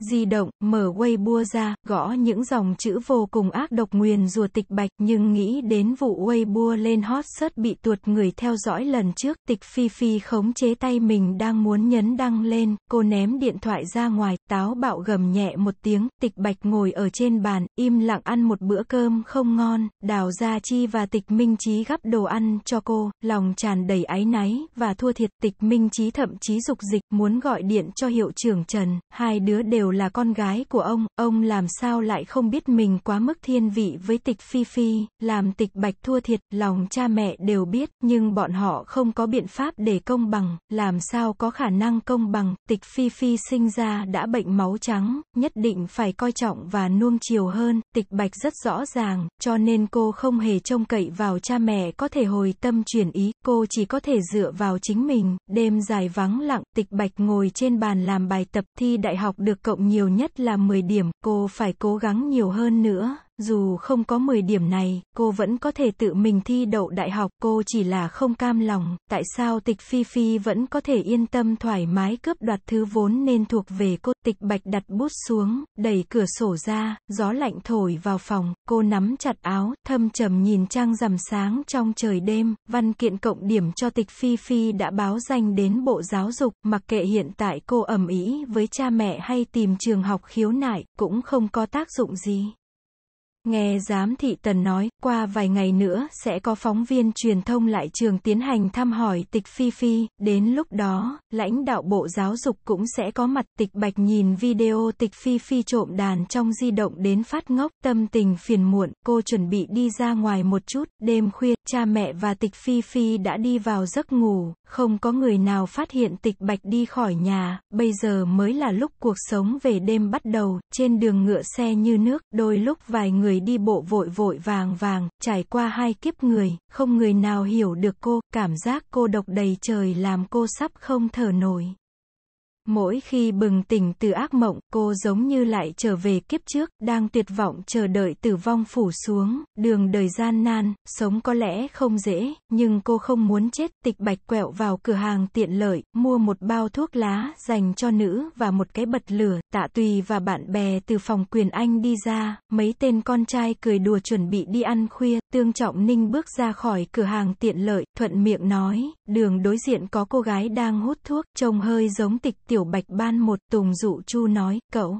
di động, mở Weibo ra, gõ những dòng chữ vô cùng ác độc nguyền rùa tịch bạch, nhưng nghĩ đến vụ Weibo lên hot search bị tuột người theo dõi lần trước, tịch phi phi khống chế tay mình đang muốn nhấn đăng lên, cô ném điện thoại ra ngoài, táo bạo gầm nhẹ một tiếng, tịch bạch ngồi ở trên bàn, im lặng ăn một bữa cơm không ngon, đào gia chi và tịch minh trí gắp đồ ăn cho cô, lòng tràn đầy áy náy, và thua thiệt tịch minh trí thậm chí dục dịch, muốn gọi điện cho hiệu trưởng Trần, hai đứa đều đều là con gái của ông, ông làm sao lại không biết mình quá mức thiên vị với tịch phi phi, làm tịch bạch thua thiệt, lòng cha mẹ đều biết, nhưng bọn họ không có biện pháp để công bằng, làm sao có khả năng công bằng, tịch phi phi sinh ra đã bệnh máu trắng, nhất định phải coi trọng và nuông chiều hơn, tịch bạch rất rõ ràng, cho nên cô không hề trông cậy vào cha mẹ có thể hồi tâm chuyển ý, cô chỉ có thể dựa vào chính mình, đêm dài vắng lặng, tịch bạch ngồi trên bàn làm bài tập thi đại học được cậu cộng nhiều nhất là 10 điểm, cô phải cố gắng nhiều hơn nữa. Dù không có 10 điểm này, cô vẫn có thể tự mình thi đậu đại học, cô chỉ là không cam lòng, tại sao tịch Phi Phi vẫn có thể yên tâm thoải mái cướp đoạt thứ vốn nên thuộc về cô. Tịch Bạch đặt bút xuống, đẩy cửa sổ ra, gió lạnh thổi vào phòng, cô nắm chặt áo, thâm trầm nhìn trăng rằm sáng trong trời đêm, văn kiện cộng điểm cho tịch Phi Phi đã báo danh đến Bộ Giáo dục, mặc kệ hiện tại cô ầm ĩ với cha mẹ hay tìm trường học khiếu nại, cũng không có tác dụng gì. Nghe giám thị Tần nói, qua vài ngày nữa sẽ có phóng viên truyền thông lại trường tiến hành thăm hỏi tịch Phi Phi, đến lúc đó, lãnh đạo Bộ Giáo dục cũng sẽ có mặt tịch Bạch nhìn video tịch Phi Phi trộm đàn trong di động đến phát ngốc, tâm tình phiền muộn, cô chuẩn bị đi ra ngoài một chút, đêm khuya, cha mẹ và tịch Phi Phi đã đi vào giấc ngủ, không có người nào phát hiện tịch Bạch đi khỏi nhà, bây giờ mới là lúc cuộc sống về đêm bắt đầu, trên đường ngựa xe như nước, đôi lúc vài người đi bộ vội vội vàng vàng, trải qua hai kiếp người, không người nào hiểu được cô, cảm giác cô độc đầy trời làm cô sắp không thở nổi. Mỗi khi bừng tỉnh từ ác mộng, cô giống như lại trở về kiếp trước, đang tuyệt vọng chờ đợi tử vong phủ xuống, đường đời gian nan, sống có lẽ không dễ, nhưng cô không muốn chết, tịch bạch quẹo vào cửa hàng tiện lợi, mua một bao thuốc lá dành cho nữ và một cái bật lửa, tạ tùy và bạn bè từ phòng quyền anh đi ra, mấy tên con trai cười đùa chuẩn bị đi ăn khuya, tương trọng ninh bước ra khỏi cửa hàng tiện lợi, thuận miệng nói, đường đối diện có cô gái đang hút thuốc, trông hơi giống tịch tiểu bạch ban một tùng dụ chu nói, cậu.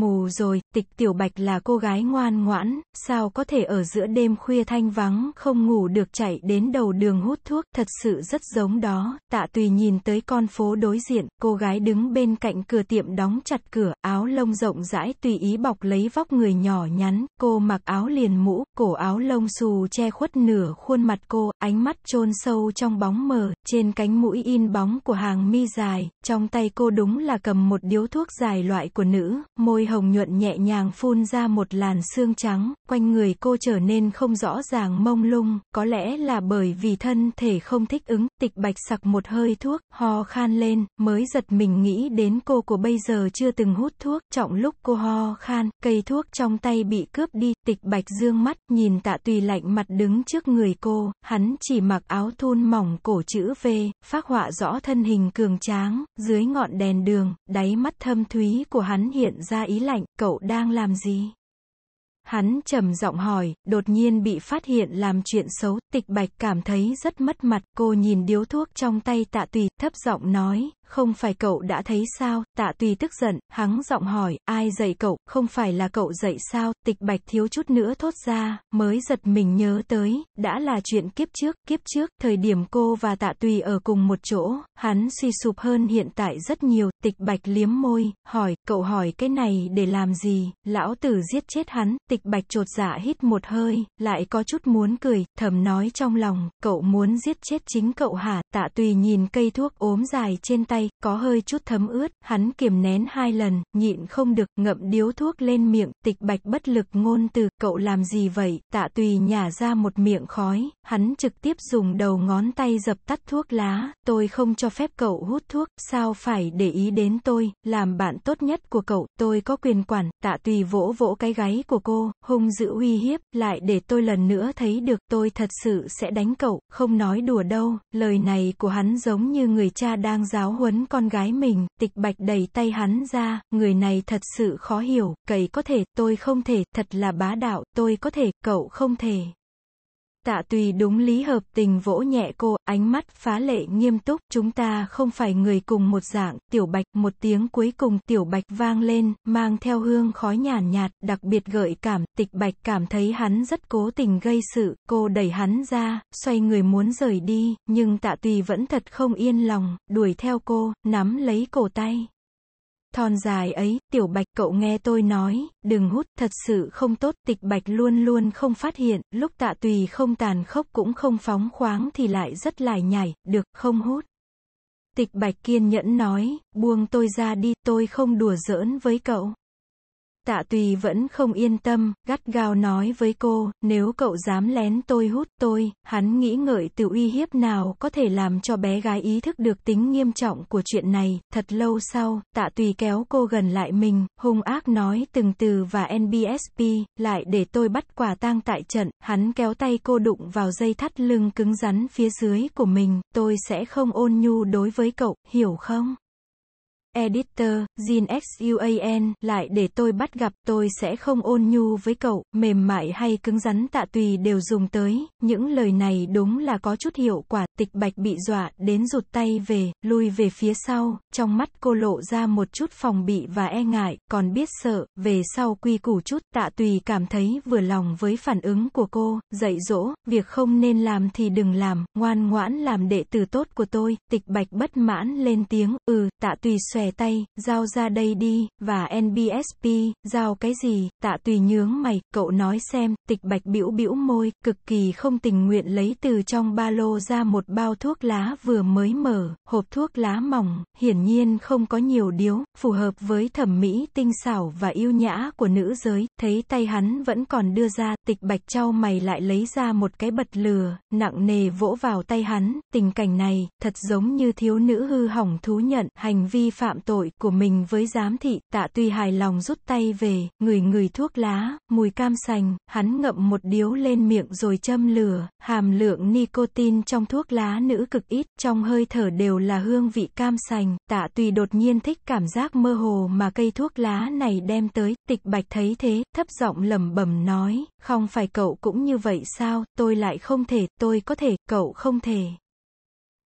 Mù rồi, tịch tiểu bạch là cô gái ngoan ngoãn, sao có thể ở giữa đêm khuya thanh vắng không ngủ được chạy đến đầu đường hút thuốc, thật sự rất giống đó, tạ tùy nhìn tới con phố đối diện, cô gái đứng bên cạnh cửa tiệm đóng chặt cửa, áo lông rộng rãi tùy ý bọc lấy vóc người nhỏ nhắn, cô mặc áo liền mũ, cổ áo lông xù che khuất nửa khuôn mặt cô, ánh mắt chôn sâu trong bóng mờ, trên cánh mũi in bóng của hàng mi dài, trong tay cô đúng là cầm một điếu thuốc dài loại của nữ, môi hồng nhuận nhẹ nhàng phun ra một làn xương trắng, quanh người cô trở nên không rõ ràng mông lung, có lẽ là bởi vì thân thể không thích ứng, tịch bạch sặc một hơi thuốc, ho khan lên, mới giật mình nghĩ đến cô của bây giờ chưa từng hút thuốc, trọng lúc cô ho khan, cây thuốc trong tay bị cướp đi, tịch bạch dương mắt, nhìn tạ tùy lạnh mặt đứng trước người cô, hắn chỉ mặc áo thun mỏng cổ chữ V, phác họa rõ thân hình cường tráng, dưới ngọn đèn đường, đáy mắt thâm thúy của hắn hiện ra ý lạnh, cậu đang làm gì? Hắn trầm giọng hỏi, đột nhiên bị phát hiện làm chuyện xấu, tịch bạch cảm thấy rất mất mặt, cô nhìn điếu thuốc trong tay tạ tùy, thấp giọng nói, không phải cậu đã thấy sao, tạ tùy tức giận, hắn giọng hỏi, ai dạy cậu, không phải là cậu dạy sao, tịch bạch thiếu chút nữa thốt ra, mới giật mình nhớ tới, đã là chuyện kiếp trước, kiếp trước, thời điểm cô và tạ tùy ở cùng một chỗ, hắn suy sụp hơn hiện tại rất nhiều, tịch bạch liếm môi, hỏi, cậu hỏi cái này để làm gì, lão tử giết chết hắn, tịch bạch trột dạ hít một hơi, lại có chút muốn cười, thầm nói trong lòng, cậu muốn giết chết chính cậu hả, tạ tùy nhìn cây thuốc ốm dài trên tay, tay, có hơi chút thấm ướt, hắn kiềm nén hai lần, nhịn không được, ngậm điếu thuốc lên miệng, tịch bạch bất lực ngôn từ, cậu làm gì vậy, tạ tùy nhả ra một miệng khói, hắn trực tiếp dùng đầu ngón tay dập tắt thuốc lá, tôi không cho phép cậu hút thuốc, sao phải để ý đến tôi, làm bạn tốt nhất của cậu, tôi có quyền quản, tạ tùy vỗ vỗ cái gáy của cô, hung dữ uy hiếp, lại để tôi lần nữa thấy được, tôi thật sự sẽ đánh cậu, không nói đùa đâu, lời này của hắn giống như người cha đang giáo huấn quấn con gái mình, tịch bạch đẩy tay hắn ra, người này thật sự khó hiểu, cầy có thể, tôi không thể, thật là bá đạo, tôi có thể, cậu không thể tạ tùy đúng lý hợp tình vỗ nhẹ cô, ánh mắt phá lệ nghiêm túc, chúng ta không phải người cùng một dạng, tiểu bạch, một tiếng cuối cùng tiểu bạch vang lên, mang theo hương khói nhàn nhạt, nhạt, đặc biệt gợi cảm, tịch bạch cảm thấy hắn rất cố tình gây sự, cô đẩy hắn ra, xoay người muốn rời đi, nhưng tạ tùy vẫn thật không yên lòng, đuổi theo cô, nắm lấy cổ tay thon dài ấy, tiểu bạch cậu nghe tôi nói, đừng hút, thật sự không tốt, tịch bạch luôn luôn không phát hiện, lúc tạ tùy không tàn khốc cũng không phóng khoáng thì lại rất lải nhải, được, không hút. Tịch bạch kiên nhẫn nói, buông tôi ra đi, tôi không đùa giỡn với cậu. Tạ Tùy vẫn không yên tâm, gắt gao nói với cô, nếu cậu dám lén tôi hút tôi, hắn nghĩ ngợi từ uy hiếp nào có thể làm cho bé gái ý thức được tính nghiêm trọng của chuyện này. Thật lâu sau, Tạ Tùy kéo cô gần lại mình, hung ác nói từng từ và NBSP, lại để tôi bắt quả tang tại trận, hắn kéo tay cô đụng vào dây thắt lưng cứng rắn phía dưới của mình, tôi sẽ không ôn nhu đối với cậu, hiểu không? Editor, Jin Xuan, lại để tôi bắt gặp, tôi sẽ không ôn nhu với cậu, mềm mại hay cứng rắn tạ tùy đều dùng tới, những lời này đúng là có chút hiệu quả, tịch bạch bị dọa, đến rụt tay về, lui về phía sau, trong mắt cô lộ ra một chút phòng bị và e ngại, còn biết sợ, về sau quy củ chút, tạ tùy cảm thấy vừa lòng với phản ứng của cô, dạy dỗ, việc không nên làm thì đừng làm, ngoan ngoãn làm đệ tử tốt của tôi, tịch bạch bất mãn lên tiếng, ừ, tạ tùy xòe tay, giao ra đây đi, và NBSP, giao cái gì, tạ tùy nhướng mày, cậu nói xem, tịch bạch bĩu bĩu môi, cực kỳ không tình nguyện lấy từ trong ba lô ra một bao thuốc lá vừa mới mở, hộp thuốc lá mỏng, hiển nhiên không có nhiều điếu, phù hợp với thẩm mỹ tinh xảo và yêu nhã của nữ giới, thấy tay hắn vẫn còn đưa ra, tịch bạch trao mày lại lấy ra một cái bật lửa, nặng nề vỗ vào tay hắn, tình cảnh này, thật giống như thiếu nữ hư hỏng thú nhận, hành vi phạm phạm tội của mình với giám thị, tạ tùy hài lòng rút tay về, người người thuốc lá, mùi cam sành, hắn ngậm một điếu lên miệng rồi châm lửa, hàm lượng nicotine trong thuốc lá nữ cực ít, trong hơi thở đều là hương vị cam sành, tạ tùy đột nhiên thích cảm giác mơ hồ mà cây thuốc lá này đem tới, tịch bạch thấy thế, thấp giọng lẩm bẩm nói, không phải cậu cũng như vậy sao, tôi lại không thể, tôi có thể, cậu không thể.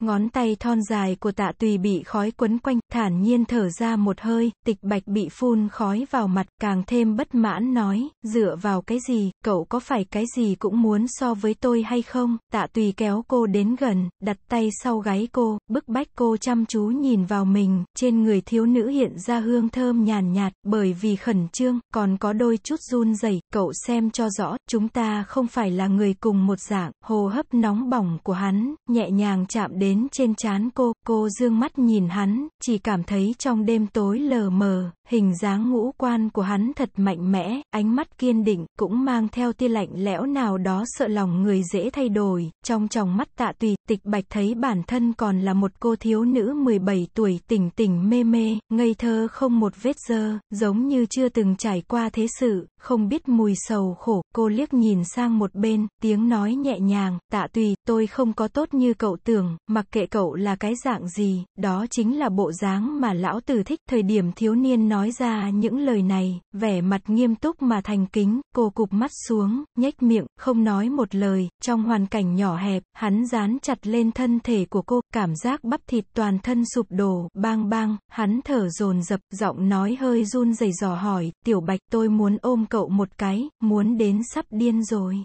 Ngón tay thon dài của tạ tùy bị khói quấn quanh thản nhiên thở ra một hơi, tịch bạch bị phun khói vào mặt, càng thêm bất mãn nói, dựa vào cái gì, cậu có phải cái gì cũng muốn so với tôi hay không, tạ tùy kéo cô đến gần, đặt tay sau gáy cô, bức bách cô chăm chú nhìn vào mình, trên người thiếu nữ hiện ra hương thơm nhàn nhạt, bởi vì khẩn trương, còn có đôi chút run rẩy cậu xem cho rõ, chúng ta không phải là người cùng một dạng, hồ hấp nóng bỏng của hắn, nhẹ nhàng chạm đến trên trán cô, cô dương mắt nhìn hắn, chỉ cảm thấy trong đêm tối lờ mờ, hình dáng ngũ quan của hắn thật mạnh mẽ, ánh mắt kiên định, cũng mang theo tia lạnh lẽo nào đó sợ lòng người dễ thay đổi, trong tròng mắt tạ tùy, tịch bạch thấy bản thân còn là một cô thiếu nữ 17 tuổi tỉnh tỉnh mê mê, ngây thơ không một vết dơ, giống như chưa từng trải qua thế sự, không biết mùi sầu khổ, cô liếc nhìn sang một bên, tiếng nói nhẹ nhàng, tạ tùy, tôi không có tốt như cậu tưởng, mặc kệ cậu là cái dạng gì, đó chính là bộ dạng dáng mà lão tử thích thời điểm thiếu niên nói ra những lời này, vẻ mặt nghiêm túc mà thành kính, cô cụp mắt xuống, nhếch miệng, không nói một lời, trong hoàn cảnh nhỏ hẹp, hắn dán chặt lên thân thể của cô, cảm giác bắp thịt toàn thân sụp đổ, bang bang, hắn thở dồn dập, giọng nói hơi run rẩy dò hỏi, tiểu bạch tôi muốn ôm cậu một cái, muốn đến sắp điên rồi.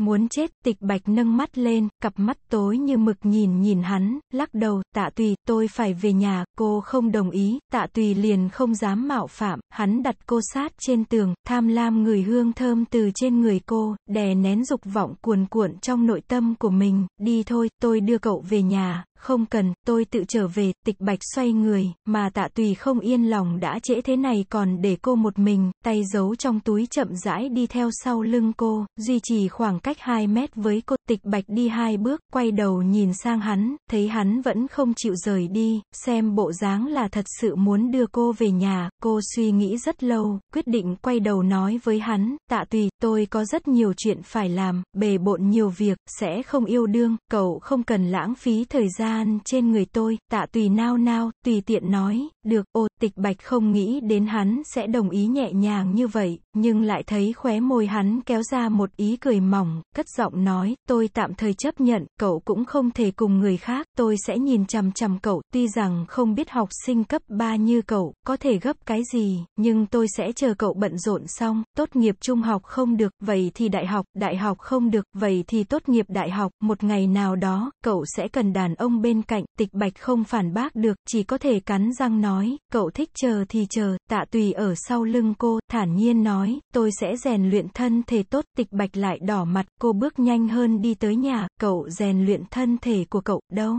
Muốn chết, tịch bạch nâng mắt lên, cặp mắt tối như mực nhìn nhìn hắn, lắc đầu, tạ tùy, tôi phải về nhà, cô không đồng ý, tạ tùy liền không dám mạo phạm, hắn đặt cô sát trên tường, tham lam người hương thơm từ trên người cô, đè nén dục vọng cuồn cuộn trong nội tâm của mình, đi thôi, tôi đưa cậu về nhà, không cần, tôi tự trở về, tịch bạch xoay người, mà tạ tùy không yên lòng đã trễ thế này còn để cô một mình, tay giấu trong túi chậm rãi đi theo sau lưng cô, duy trì khoảng cách 2 mét với cô, tịch bạch đi hai bước, quay đầu nhìn sang hắn, thấy hắn vẫn không chịu rời đi, xem bộ dáng là thật sự muốn đưa cô về nhà, cô suy nghĩ rất lâu, quyết định quay đầu nói với hắn, tạ tùy, tôi có rất nhiều chuyện phải làm, bề bộn nhiều việc, sẽ không yêu đương, cậu không cần lãng phí thời gian, an trên người tôi, tạ tùy nao nao, tùy tiện nói, được, ồ, tịch bạch không nghĩ đến hắn sẽ đồng ý nhẹ nhàng như vậy, nhưng lại thấy khóe môi hắn kéo ra một ý cười mỏng, cất giọng nói, tôi tạm thời chấp nhận, cậu cũng không thể cùng người khác, tôi sẽ nhìn chằm chằm cậu, tuy rằng không biết học sinh cấp 3 như cậu, có thể gấp cái gì, nhưng tôi sẽ chờ cậu bận rộn xong, tốt nghiệp trung học không được, vậy thì đại học, đại học không được, vậy thì tốt nghiệp đại học, một ngày nào đó, cậu sẽ cần đàn ông bên cạnh, tịch bạch không phản bác được, chỉ có thể cắn răng nói, cậu thích chờ thì chờ, tạ tùy ở sau lưng cô, thản nhiên nói, tôi sẽ rèn luyện thân thể tốt, tịch bạch lại đỏ mặt, cô bước nhanh hơn đi tới nhà, cậu rèn luyện thân thể của cậu, đâu?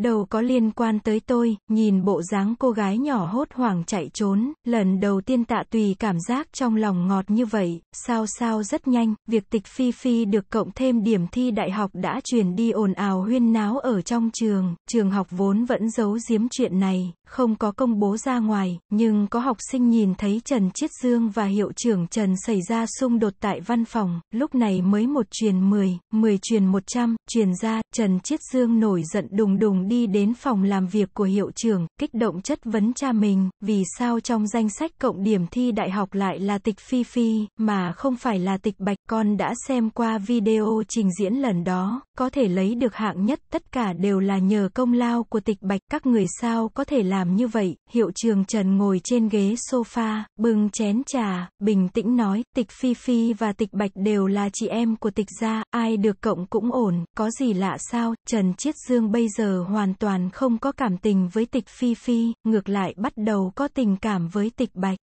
Đầu có liên quan tới tôi, nhìn bộ dáng cô gái nhỏ hốt hoảng chạy trốn, lần đầu tiên tạ tùy cảm giác trong lòng ngọt như vậy, sao sao rất nhanh, việc tịch Phi Phi được cộng thêm điểm thi đại học đã truyền đi ồn ào huyên náo ở trong trường, trường học vốn vẫn giấu giếm chuyện này, không có công bố ra ngoài, nhưng có học sinh nhìn thấy Trần Chiết Dương và hiệu trưởng Trần xảy ra xung đột tại văn phòng, lúc này mới một truyền 10, 10 truyền 100, truyền ra, Trần Chiết Dương nổi giận đùng đùng đi đến phòng làm việc của hiệu trưởng, kích động chất vấn cha mình, vì sao trong danh sách cộng điểm thi đại học lại là tịch phi phi, mà không phải là tịch bạch, con đã xem qua video trình diễn lần đó, có thể lấy được hạng nhất tất cả đều là nhờ công lao của tịch bạch, các người sao có thể là làm như vậy, hiệu trường Trần ngồi trên ghế sofa, bưng chén trà, bình tĩnh nói, tịch Phi Phi và tịch Bạch đều là chị em của tịch gia, ai được cộng cũng ổn, có gì lạ sao, Trần Chiết Dương bây giờ hoàn toàn không có cảm tình với tịch Phi Phi, ngược lại bắt đầu có tình cảm với tịch Bạch.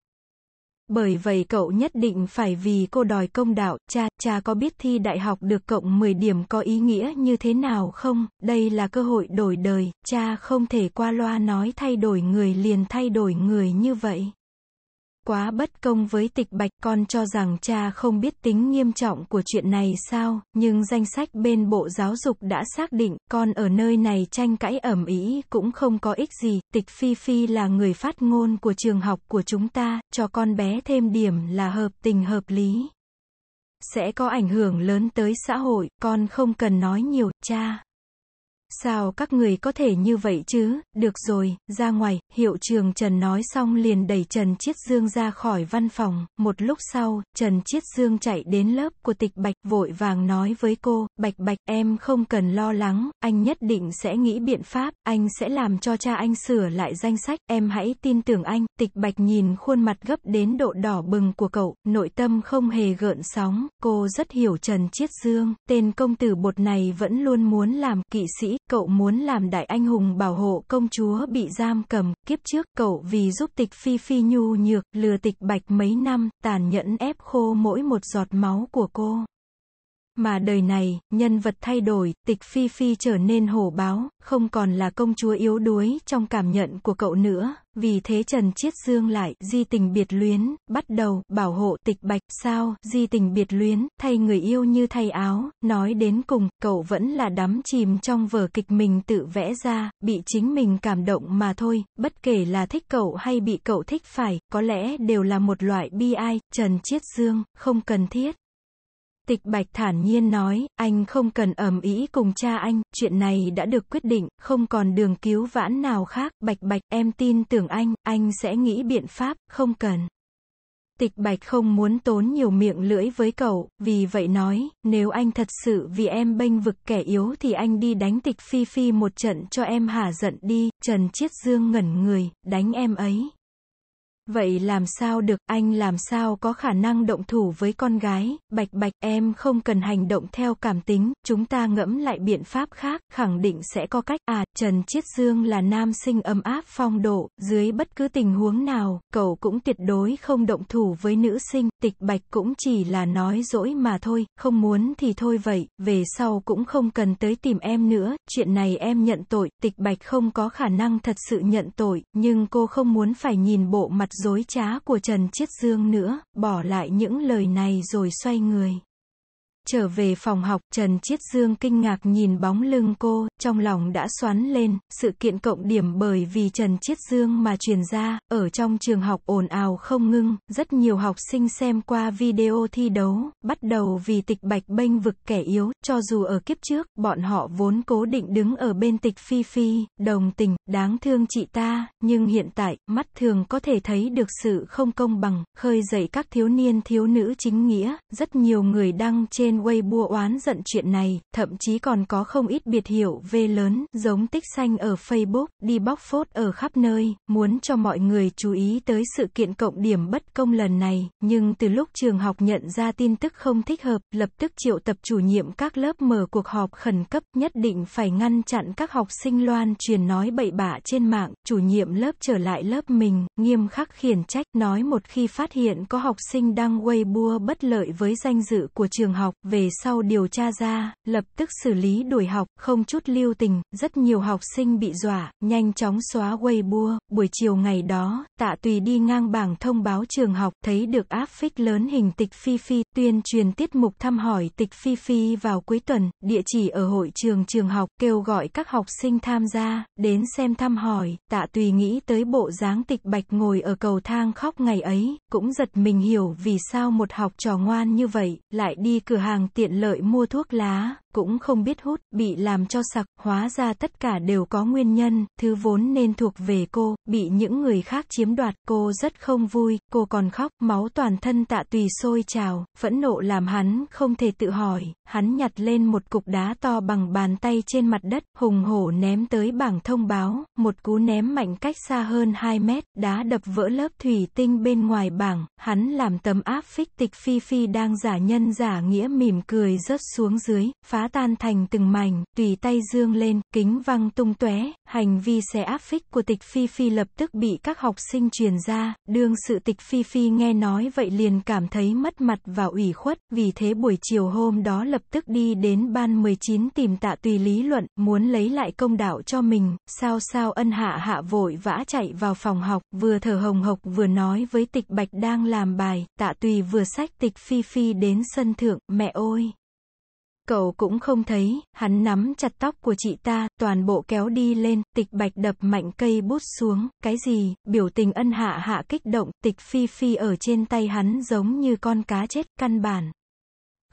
Bởi vậy cậu nhất định phải vì cô đòi công đạo, cha, cha có biết thi đại học được cộng 10 điểm có ý nghĩa như thế nào không? Đây là cơ hội đổi đời, cha không thể qua loa nói thay đổi người liền thay đổi người như vậy. Quá bất công với tịch bạch con cho rằng cha không biết tính nghiêm trọng của chuyện này sao, nhưng danh sách bên Bộ Giáo dục đã xác định con ở nơi này tranh cãi ẩm ý cũng không có ích gì, tịch Phi Phi là người phát ngôn của trường học của chúng ta, cho con bé thêm điểm là hợp tình hợp lý. Sẽ có ảnh hưởng lớn tới xã hội, con không cần nói nhiều, cha. Sao các người có thể như vậy chứ, được rồi, ra ngoài, hiệu trường Trần nói xong liền đẩy Trần Chiết Dương ra khỏi văn phòng, một lúc sau, Trần Chiết Dương chạy đến lớp của tịch Bạch, vội vàng nói với cô, Bạch Bạch, em không cần lo lắng, anh nhất định sẽ nghĩ biện pháp, anh sẽ làm cho cha anh sửa lại danh sách, em hãy tin tưởng anh, tịch Bạch nhìn khuôn mặt gấp đến độ đỏ bừng của cậu, nội tâm không hề gợn sóng, cô rất hiểu Trần Chiết Dương, tên công tử bột này vẫn luôn muốn làm kỵ sĩ cậu muốn làm đại anh hùng bảo hộ công chúa bị giam cầm, kiếp trước cậu vì giúp tịch Phi Phi nhu nhược, lừa tịch bạch mấy năm, tàn nhẫn ép khô mỗi một giọt máu của cô. Mà đời này, nhân vật thay đổi, tịch Phi Phi trở nên hổ báo, không còn là công chúa yếu đuối trong cảm nhận của cậu nữa, vì thế Trần Chiết Dương lại, di tình biệt luyến, bắt đầu, bảo hộ tịch bạch, sao, di tình biệt luyến, thay người yêu như thay áo, nói đến cùng, cậu vẫn là đắm chìm trong vở kịch mình tự vẽ ra, bị chính mình cảm động mà thôi, bất kể là thích cậu hay bị cậu thích phải, có lẽ đều là một loại bi ai, Trần Chiết Dương, không cần thiết. Tịch Bạch thản nhiên nói, anh không cần ầm ý cùng cha anh, chuyện này đã được quyết định, không còn đường cứu vãn nào khác, Bạch Bạch, em tin tưởng anh, anh sẽ nghĩ biện pháp, không cần. Tịch Bạch không muốn tốn nhiều miệng lưỡi với cậu, vì vậy nói, nếu anh thật sự vì em bênh vực kẻ yếu thì anh đi đánh tịch Phi Phi một trận cho em hả giận đi, Trần Chiết Dương ngẩn người, đánh em ấy. Vậy làm sao được, anh làm sao có khả năng động thủ với con gái, bạch bạch, em không cần hành động theo cảm tính, chúng ta ngẫm lại biện pháp khác, khẳng định sẽ có cách, à, Trần Chiết Dương là nam sinh ấm áp phong độ, dưới bất cứ tình huống nào, cậu cũng tuyệt đối không động thủ với nữ sinh, tịch bạch cũng chỉ là nói dỗi mà thôi, không muốn thì thôi vậy, về sau cũng không cần tới tìm em nữa, chuyện này em nhận tội, tịch bạch không có khả năng thật sự nhận tội, nhưng cô không muốn phải nhìn bộ mặt dối trá của Trần Chiết Dương nữa, bỏ lại những lời này rồi xoay người. Trở về phòng học, Trần Chiết Dương kinh ngạc nhìn bóng lưng cô, trong lòng đã xoắn lên, sự kiện cộng điểm bởi vì Trần Chiết Dương mà truyền ra, ở trong trường học ồn ào không ngưng, rất nhiều học sinh xem qua video thi đấu, bắt đầu vì tịch bạch bênh vực kẻ yếu, cho dù ở kiếp trước, bọn họ vốn cố định đứng ở bên tịch phi phi, đồng tình, đáng thương chị ta, nhưng hiện tại, mắt thường có thể thấy được sự không công bằng, khơi dậy các thiếu niên thiếu nữ chính nghĩa, rất nhiều người đăng trên trên Weibo oán giận chuyện này, thậm chí còn có không ít biệt hiệu V lớn, giống tích xanh ở Facebook, đi bóc phốt ở khắp nơi, muốn cho mọi người chú ý tới sự kiện cộng điểm bất công lần này, nhưng từ lúc trường học nhận ra tin tức không thích hợp, lập tức triệu tập chủ nhiệm các lớp mở cuộc họp khẩn cấp, nhất định phải ngăn chặn các học sinh loan truyền nói bậy bạ trên mạng, chủ nhiệm lớp trở lại lớp mình, nghiêm khắc khiển trách, nói một khi phát hiện có học sinh đang Weibo bất lợi với danh dự của trường học, về sau điều tra ra, lập tức xử lý đuổi học, không chút lưu tình, rất nhiều học sinh bị dọa, nhanh chóng xóa Weibo, buổi chiều ngày đó, tạ tùy đi ngang bảng thông báo trường học, thấy được áp phích lớn hình tịch Phi Phi, tuyên truyền tiết mục thăm hỏi tịch Phi Phi vào cuối tuần, địa chỉ ở hội trường trường học, kêu gọi các học sinh tham gia, đến xem thăm hỏi, tạ tùy nghĩ tới bộ dáng tịch bạch ngồi ở cầu thang khóc ngày ấy, cũng giật mình hiểu vì sao một học trò ngoan như vậy, lại đi cửa hàng hàng tiện lợi mua thuốc lá cũng không biết hút, bị làm cho sặc, hóa ra tất cả đều có nguyên nhân, thứ vốn nên thuộc về cô, bị những người khác chiếm đoạt, cô rất không vui, cô còn khóc, máu toàn thân tạ tùy sôi trào, phẫn nộ làm hắn không thể tự hỏi, hắn nhặt lên một cục đá to bằng bàn tay trên mặt đất, hùng hổ ném tới bảng thông báo, một cú ném mạnh cách xa hơn 2 mét, đá đập vỡ lớp thủy tinh bên ngoài bảng, hắn làm tấm áp phích tịch phi phi đang giả nhân giả nghĩa mỉm cười rớt xuống dưới, phá phá tan thành từng mảnh, tùy tay dương lên, kính văng tung tóe, hành vi xe áp phích của tịch Phi Phi lập tức bị các học sinh truyền ra, đương sự tịch Phi Phi nghe nói vậy liền cảm thấy mất mặt và ủy khuất, vì thế buổi chiều hôm đó lập tức đi đến ban 19 tìm tạ tùy lý luận, muốn lấy lại công đạo cho mình, sao sao ân hạ hạ vội vã chạy vào phòng học, vừa thở hồng hộc vừa nói với tịch bạch đang làm bài, tạ tùy vừa sách tịch Phi Phi đến sân thượng, mẹ ôi! cậu cũng không thấy, hắn nắm chặt tóc của chị ta, toàn bộ kéo đi lên, tịch bạch đập mạnh cây bút xuống, cái gì, biểu tình ân hạ hạ kích động, tịch phi phi ở trên tay hắn giống như con cá chết, căn bản.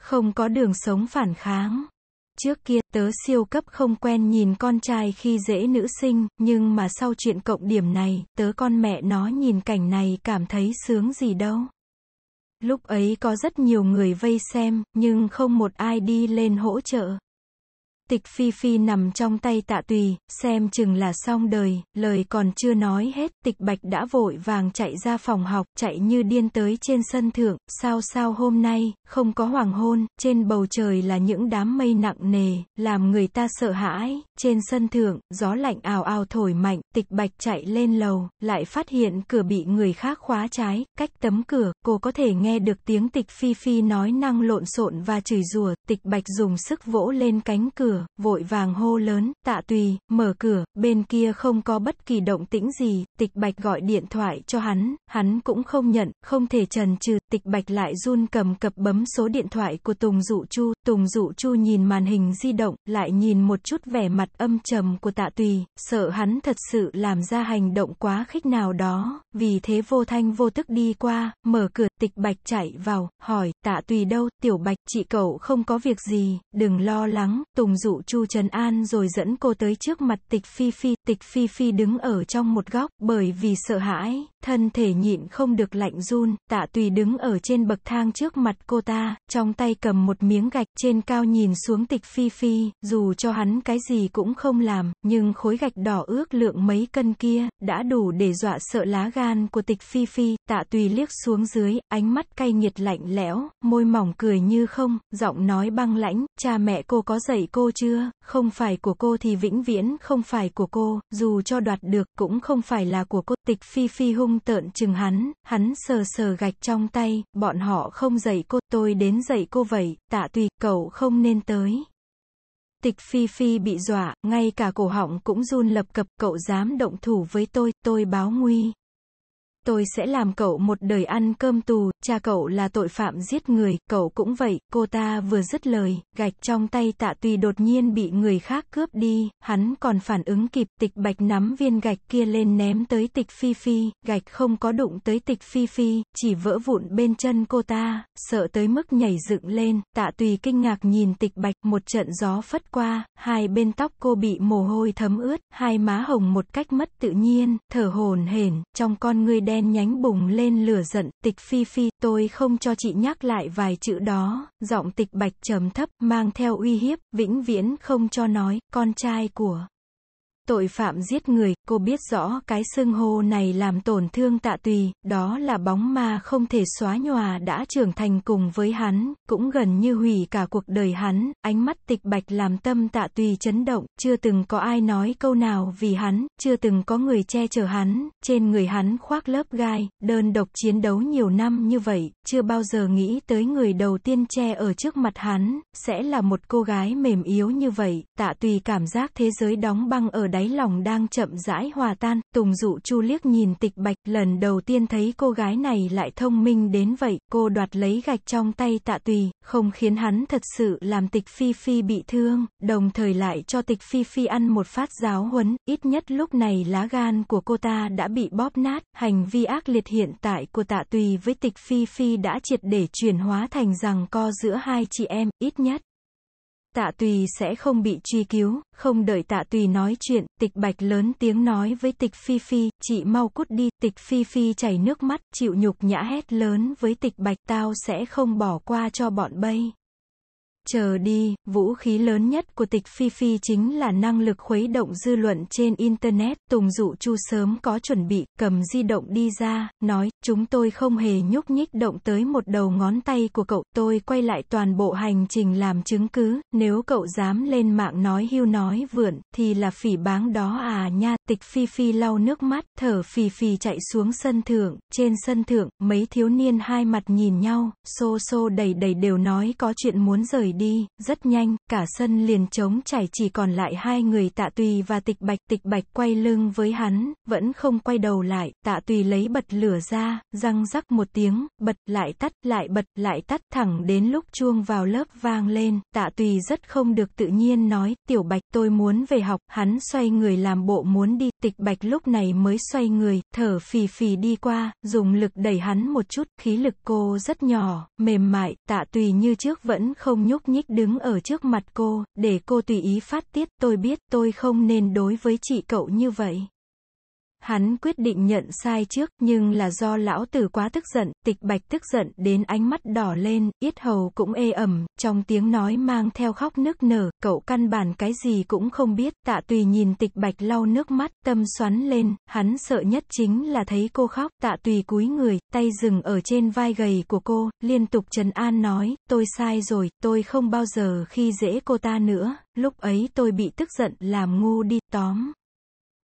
Không có đường sống phản kháng. Trước kia, tớ siêu cấp không quen nhìn con trai khi dễ nữ sinh, nhưng mà sau chuyện cộng điểm này, tớ con mẹ nó nhìn cảnh này cảm thấy sướng gì đâu. Lúc ấy có rất nhiều người vây xem, nhưng không một ai đi lên hỗ trợ. Tịch Phi Phi nằm trong tay tạ tùy, xem chừng là xong đời, lời còn chưa nói hết, tịch bạch đã vội vàng chạy ra phòng học, chạy như điên tới trên sân thượng, sao sao hôm nay, không có hoàng hôn, trên bầu trời là những đám mây nặng nề, làm người ta sợ hãi, trên sân thượng, gió lạnh ào ào thổi mạnh, tịch bạch chạy lên lầu, lại phát hiện cửa bị người khác khóa trái, cách tấm cửa, cô có thể nghe được tiếng tịch Phi Phi nói năng lộn xộn và chửi rủa, tịch bạch dùng sức vỗ lên cánh cửa, cửa, vội vàng hô lớn, tạ tùy, mở cửa, bên kia không có bất kỳ động tĩnh gì, tịch bạch gọi điện thoại cho hắn, hắn cũng không nhận, không thể trần trừ, tịch bạch lại run cầm cập bấm số điện thoại của Tùng Dụ Chu, Tùng Dụ Chu nhìn màn hình di động, lại nhìn một chút vẻ mặt âm trầm của tạ tùy, sợ hắn thật sự làm ra hành động quá khích nào đó, vì thế vô thanh vô tức đi qua, mở cửa, tịch bạch chạy vào, hỏi, tạ tùy đâu, tiểu bạch, chị cậu không có việc gì, đừng lo lắng, Tùng Dụ dụ Chu Trần An rồi dẫn cô tới trước mặt tịch Phi Phi, tịch Phi Phi đứng ở trong một góc, bởi vì sợ hãi, thân thể nhịn không được lạnh run, tạ tùy đứng ở trên bậc thang trước mặt cô ta, trong tay cầm một miếng gạch trên cao nhìn xuống tịch phi phi, dù cho hắn cái gì cũng không làm, nhưng khối gạch đỏ ước lượng mấy cân kia, đã đủ để dọa sợ lá gan của tịch phi phi, tạ tùy liếc xuống dưới, ánh mắt cay nghiệt lạnh lẽo, môi mỏng cười như không, giọng nói băng lãnh, cha mẹ cô có dạy cô chưa, không phải của cô thì vĩnh viễn không phải của cô, dù cho đoạt được, cũng không phải là của cô, tịch phi phi hung hung tợn chừng hắn, hắn sờ sờ gạch trong tay, bọn họ không dạy cô, tôi đến dạy cô vậy, tạ tùy, cậu không nên tới. Tịch Phi Phi bị dọa, ngay cả cổ họng cũng run lập cập, cậu dám động thủ với tôi, tôi báo nguy tôi sẽ làm cậu một đời ăn cơm tù, cha cậu là tội phạm giết người, cậu cũng vậy, cô ta vừa dứt lời, gạch trong tay tạ tùy đột nhiên bị người khác cướp đi, hắn còn phản ứng kịp, tịch bạch nắm viên gạch kia lên ném tới tịch phi phi, gạch không có đụng tới tịch phi phi, chỉ vỡ vụn bên chân cô ta, sợ tới mức nhảy dựng lên, tạ tùy kinh ngạc nhìn tịch bạch, một trận gió phất qua, hai bên tóc cô bị mồ hôi thấm ướt, hai má hồng một cách mất tự nhiên, thở hồn hển, trong con người đen đen nhánh bùng lên lửa giận, tịch phi phi, tôi không cho chị nhắc lại vài chữ đó, giọng tịch bạch trầm thấp, mang theo uy hiếp, vĩnh viễn không cho nói, con trai của tội phạm giết người, cô biết rõ cái xưng hô này làm tổn thương tạ tùy, đó là bóng ma không thể xóa nhòa đã trưởng thành cùng với hắn, cũng gần như hủy cả cuộc đời hắn, ánh mắt tịch bạch làm tâm tạ tùy chấn động, chưa từng có ai nói câu nào vì hắn, chưa từng có người che chở hắn, trên người hắn khoác lớp gai, đơn độc chiến đấu nhiều năm như vậy, chưa bao giờ nghĩ tới người đầu tiên che ở trước mặt hắn, sẽ là một cô gái mềm yếu như vậy, tạ tùy cảm giác thế giới đóng băng ở đáy lòng đang chậm rãi hòa tan, Tùng dụ chu liếc nhìn tịch bạch, lần đầu tiên thấy cô gái này lại thông minh đến vậy, cô đoạt lấy gạch trong tay tạ tùy, không khiến hắn thật sự làm tịch phi phi bị thương, đồng thời lại cho tịch phi phi ăn một phát giáo huấn, ít nhất lúc này lá gan của cô ta đã bị bóp nát, hành vi ác liệt hiện tại của tạ tùy với tịch phi phi đã triệt để chuyển hóa thành rằng co giữa hai chị em, ít nhất tạ tùy sẽ không bị truy cứu, không đợi tạ tùy nói chuyện, tịch bạch lớn tiếng nói với tịch phi phi, chị mau cút đi, tịch phi phi chảy nước mắt, chịu nhục nhã hét lớn với tịch bạch tao sẽ không bỏ qua cho bọn bay. Chờ đi, vũ khí lớn nhất của tịch Phi Phi chính là năng lực khuấy động dư luận trên Internet. Tùng dụ chu sớm có chuẩn bị, cầm di động đi ra, nói, chúng tôi không hề nhúc nhích động tới một đầu ngón tay của cậu. Tôi quay lại toàn bộ hành trình làm chứng cứ, nếu cậu dám lên mạng nói hưu nói vượn, thì là phỉ báng đó à nha. Tịch Phi Phi lau nước mắt, thở phì phì chạy xuống sân thượng. Trên sân thượng, mấy thiếu niên hai mặt nhìn nhau, xô xô đầy đầy đều nói có chuyện muốn rời đi, rất nhanh, cả sân liền trống chảy chỉ còn lại hai người tạ tùy và tịch bạch, tịch bạch quay lưng với hắn, vẫn không quay đầu lại, tạ tùy lấy bật lửa ra, răng rắc một tiếng, bật, lại tắt, lại bật, lại tắt, thẳng đến lúc chuông vào lớp vang lên, tạ tùy rất không được tự nhiên nói, tiểu bạch tôi muốn về học, hắn xoay người làm bộ muốn đi, tịch bạch lúc này mới xoay người, thở phì phì đi qua, dùng lực đẩy hắn một chút, khí lực cô rất nhỏ, mềm mại, tạ tùy như trước vẫn không nhúc nhích đứng ở trước mặt cô, để cô tùy ý phát tiết, tôi biết tôi không nên đối với chị cậu như vậy. Hắn quyết định nhận sai trước, nhưng là do lão tử quá tức giận, tịch bạch tức giận đến ánh mắt đỏ lên, yết hầu cũng ê ẩm, trong tiếng nói mang theo khóc nước nở, cậu căn bản cái gì cũng không biết, tạ tùy nhìn tịch bạch lau nước mắt, tâm xoắn lên, hắn sợ nhất chính là thấy cô khóc, tạ tùy cúi người, tay dừng ở trên vai gầy của cô, liên tục trần an nói, tôi sai rồi, tôi không bao giờ khi dễ cô ta nữa, lúc ấy tôi bị tức giận, làm ngu đi, tóm.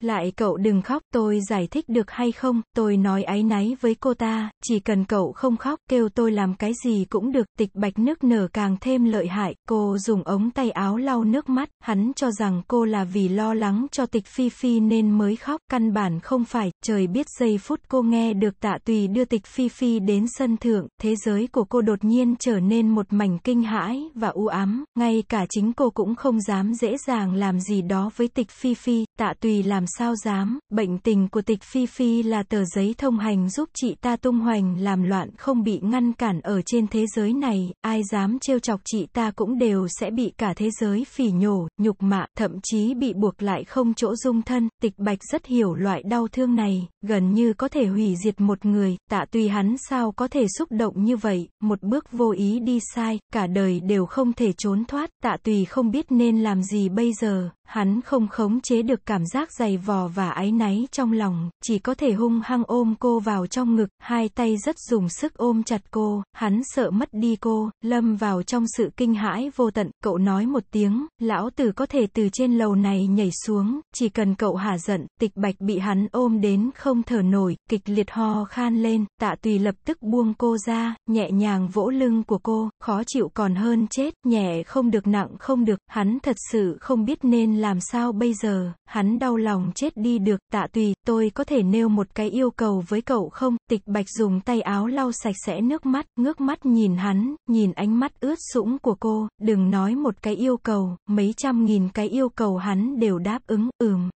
Lại cậu đừng khóc, tôi giải thích được hay không, tôi nói áy náy với cô ta, chỉ cần cậu không khóc, kêu tôi làm cái gì cũng được, tịch bạch nước nở càng thêm lợi hại, cô dùng ống tay áo lau nước mắt, hắn cho rằng cô là vì lo lắng cho tịch phi phi nên mới khóc, căn bản không phải, trời biết giây phút cô nghe được tạ tùy đưa tịch phi phi đến sân thượng, thế giới của cô đột nhiên trở nên một mảnh kinh hãi và u ám, ngay cả chính cô cũng không dám dễ dàng làm gì đó với tịch phi phi, tạ tùy làm sao dám, bệnh tình của tịch Phi Phi là tờ giấy thông hành giúp chị ta tung hoành làm loạn không bị ngăn cản ở trên thế giới này, ai dám trêu chọc chị ta cũng đều sẽ bị cả thế giới phỉ nhổ, nhục mạ, thậm chí bị buộc lại không chỗ dung thân, tịch Bạch rất hiểu loại đau thương này, gần như có thể hủy diệt một người, tạ tùy hắn sao có thể xúc động như vậy, một bước vô ý đi sai, cả đời đều không thể trốn thoát, tạ tùy không biết nên làm gì bây giờ, Hắn không khống chế được cảm giác dày vò và áy náy trong lòng, chỉ có thể hung hăng ôm cô vào trong ngực, hai tay rất dùng sức ôm chặt cô, hắn sợ mất đi cô, lâm vào trong sự kinh hãi vô tận, cậu nói một tiếng, lão tử có thể từ trên lầu này nhảy xuống, chỉ cần cậu hả giận, tịch bạch bị hắn ôm đến không thở nổi, kịch liệt ho khan lên, tạ tùy lập tức buông cô ra, nhẹ nhàng vỗ lưng của cô, khó chịu còn hơn chết, nhẹ không được nặng không được, hắn thật sự không biết nên làm sao bây giờ, hắn đau lòng chết đi được, tạ tùy, tôi có thể nêu một cái yêu cầu với cậu không, tịch bạch dùng tay áo lau sạch sẽ nước mắt, ngước mắt nhìn hắn, nhìn ánh mắt ướt sũng của cô, đừng nói một cái yêu cầu, mấy trăm nghìn cái yêu cầu hắn đều đáp ứng, ừm.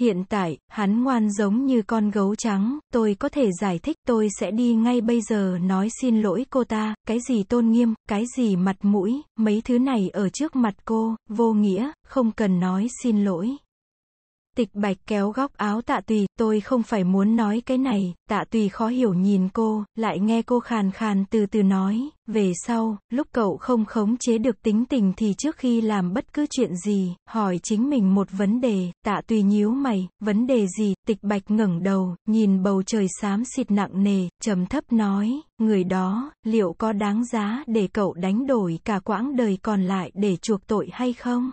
Hiện tại, hắn ngoan giống như con gấu trắng, tôi có thể giải thích tôi sẽ đi ngay bây giờ nói xin lỗi cô ta, cái gì tôn nghiêm, cái gì mặt mũi, mấy thứ này ở trước mặt cô, vô nghĩa, không cần nói xin lỗi. Tịch bạch kéo góc áo tạ tùy, tôi không phải muốn nói cái này, tạ tùy khó hiểu nhìn cô, lại nghe cô khàn khàn từ từ nói, về sau, lúc cậu không khống chế được tính tình thì trước khi làm bất cứ chuyện gì, hỏi chính mình một vấn đề, tạ tùy nhíu mày, vấn đề gì, tịch bạch ngẩng đầu, nhìn bầu trời xám xịt nặng nề, trầm thấp nói, người đó, liệu có đáng giá để cậu đánh đổi cả quãng đời còn lại để chuộc tội hay không?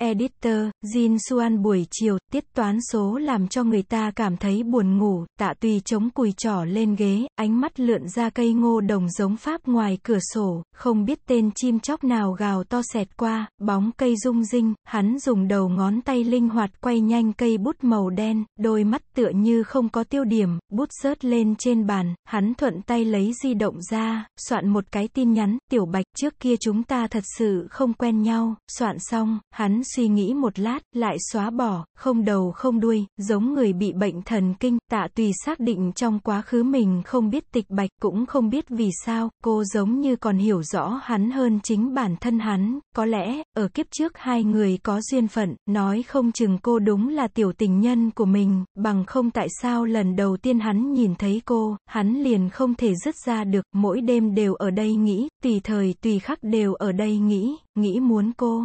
Editor, Jin Suan buổi chiều, tiết toán số làm cho người ta cảm thấy buồn ngủ, tạ tùy chống cùi trỏ lên ghế, ánh mắt lượn ra cây ngô đồng giống Pháp ngoài cửa sổ, không biết tên chim chóc nào gào to xẹt qua, bóng cây rung rinh, hắn dùng đầu ngón tay linh hoạt quay nhanh cây bút màu đen, đôi mắt tựa như không có tiêu điểm, bút rớt lên trên bàn, hắn thuận tay lấy di động ra, soạn một cái tin nhắn, tiểu bạch trước kia chúng ta thật sự không quen nhau, soạn xong, hắn suy nghĩ một lát, lại xóa bỏ, không đầu không đuôi, giống người bị bệnh thần kinh, tạ tùy xác định trong quá khứ mình không biết tịch bạch, cũng không biết vì sao, cô giống như còn hiểu rõ hắn hơn chính bản thân hắn, có lẽ, ở kiếp trước hai người có duyên phận, nói không chừng cô đúng là tiểu tình nhân của mình, bằng không tại sao lần đầu tiên hắn nhìn thấy cô, hắn liền không thể dứt ra được, mỗi đêm đều ở đây nghĩ, tùy thời tùy khắc đều ở đây nghĩ, nghĩ muốn cô.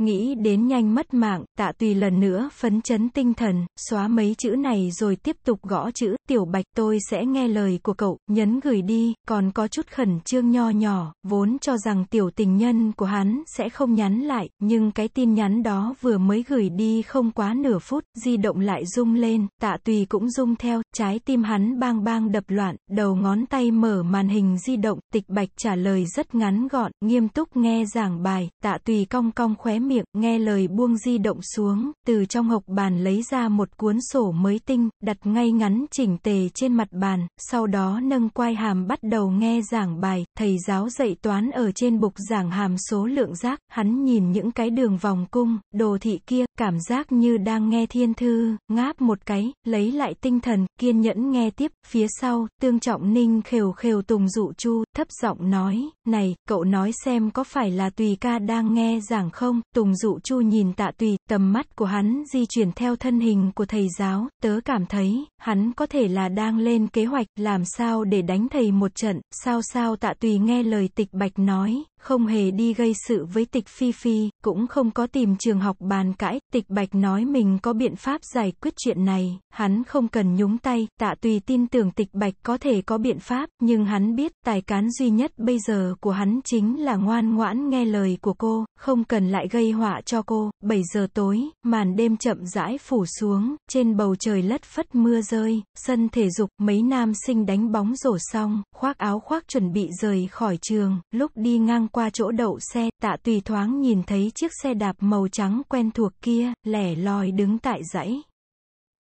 Nghĩ đến nhanh mất mạng, tạ tùy lần nữa phấn chấn tinh thần, xóa mấy chữ này rồi tiếp tục gõ chữ, tiểu bạch tôi sẽ nghe lời của cậu, nhấn gửi đi, còn có chút khẩn trương nho nhỏ, vốn cho rằng tiểu tình nhân của hắn sẽ không nhắn lại, nhưng cái tin nhắn đó vừa mới gửi đi không quá nửa phút, di động lại rung lên, tạ tùy cũng rung theo, trái tim hắn bang bang đập loạn, đầu ngón tay mở màn hình di động, tịch bạch trả lời rất ngắn gọn, nghiêm túc nghe giảng bài, tạ tùy cong cong khóe miệng, nghe lời buông di động xuống, từ trong hộc bàn lấy ra một cuốn sổ mới tinh, đặt ngay ngắn chỉnh tề trên mặt bàn, sau đó nâng quai hàm bắt đầu nghe giảng bài, thầy giáo dạy toán ở trên bục giảng hàm số lượng giác, hắn nhìn những cái đường vòng cung, đồ thị kia, cảm giác như đang nghe thiên thư, ngáp một cái, lấy lại tinh thần, kiên nhẫn nghe tiếp, phía sau, tương trọng ninh khều khều tùng dụ chu, thấp giọng nói, này, cậu nói xem có phải là tùy ca đang nghe giảng không, Tùng dụ chu nhìn tạ tùy, tầm mắt của hắn di chuyển theo thân hình của thầy giáo, tớ cảm thấy, hắn có thể là đang lên kế hoạch, làm sao để đánh thầy một trận, sao sao tạ tùy nghe lời tịch bạch nói, không hề đi gây sự với tịch Phi Phi, cũng không có tìm trường học bàn cãi, tịch Bạch nói mình có biện pháp giải quyết chuyện này, hắn không cần nhúng tay, tạ tùy tin tưởng tịch Bạch có thể có biện pháp, nhưng hắn biết, tài cán duy nhất bây giờ của hắn chính là ngoan ngoãn nghe lời của cô, không cần lại gây họa cho cô, 7 giờ tối, màn đêm chậm rãi phủ xuống, trên bầu trời lất phất mưa rơi, sân thể dục, mấy nam sinh đánh bóng rổ xong, khoác áo khoác chuẩn bị rời khỏi trường, lúc đi ngang qua chỗ đậu xe, tạ tùy thoáng nhìn thấy chiếc xe đạp màu trắng quen thuộc kia, lẻ loi đứng tại dãy.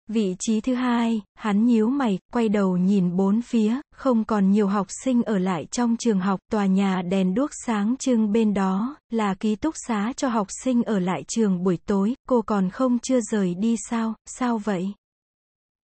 Vị trí thứ hai, hắn nhíu mày, quay đầu nhìn bốn phía, không còn nhiều học sinh ở lại trong trường học, tòa nhà đèn đuốc sáng trưng bên đó, là ký túc xá cho học sinh ở lại trường buổi tối, cô còn không chưa rời đi sao, sao vậy?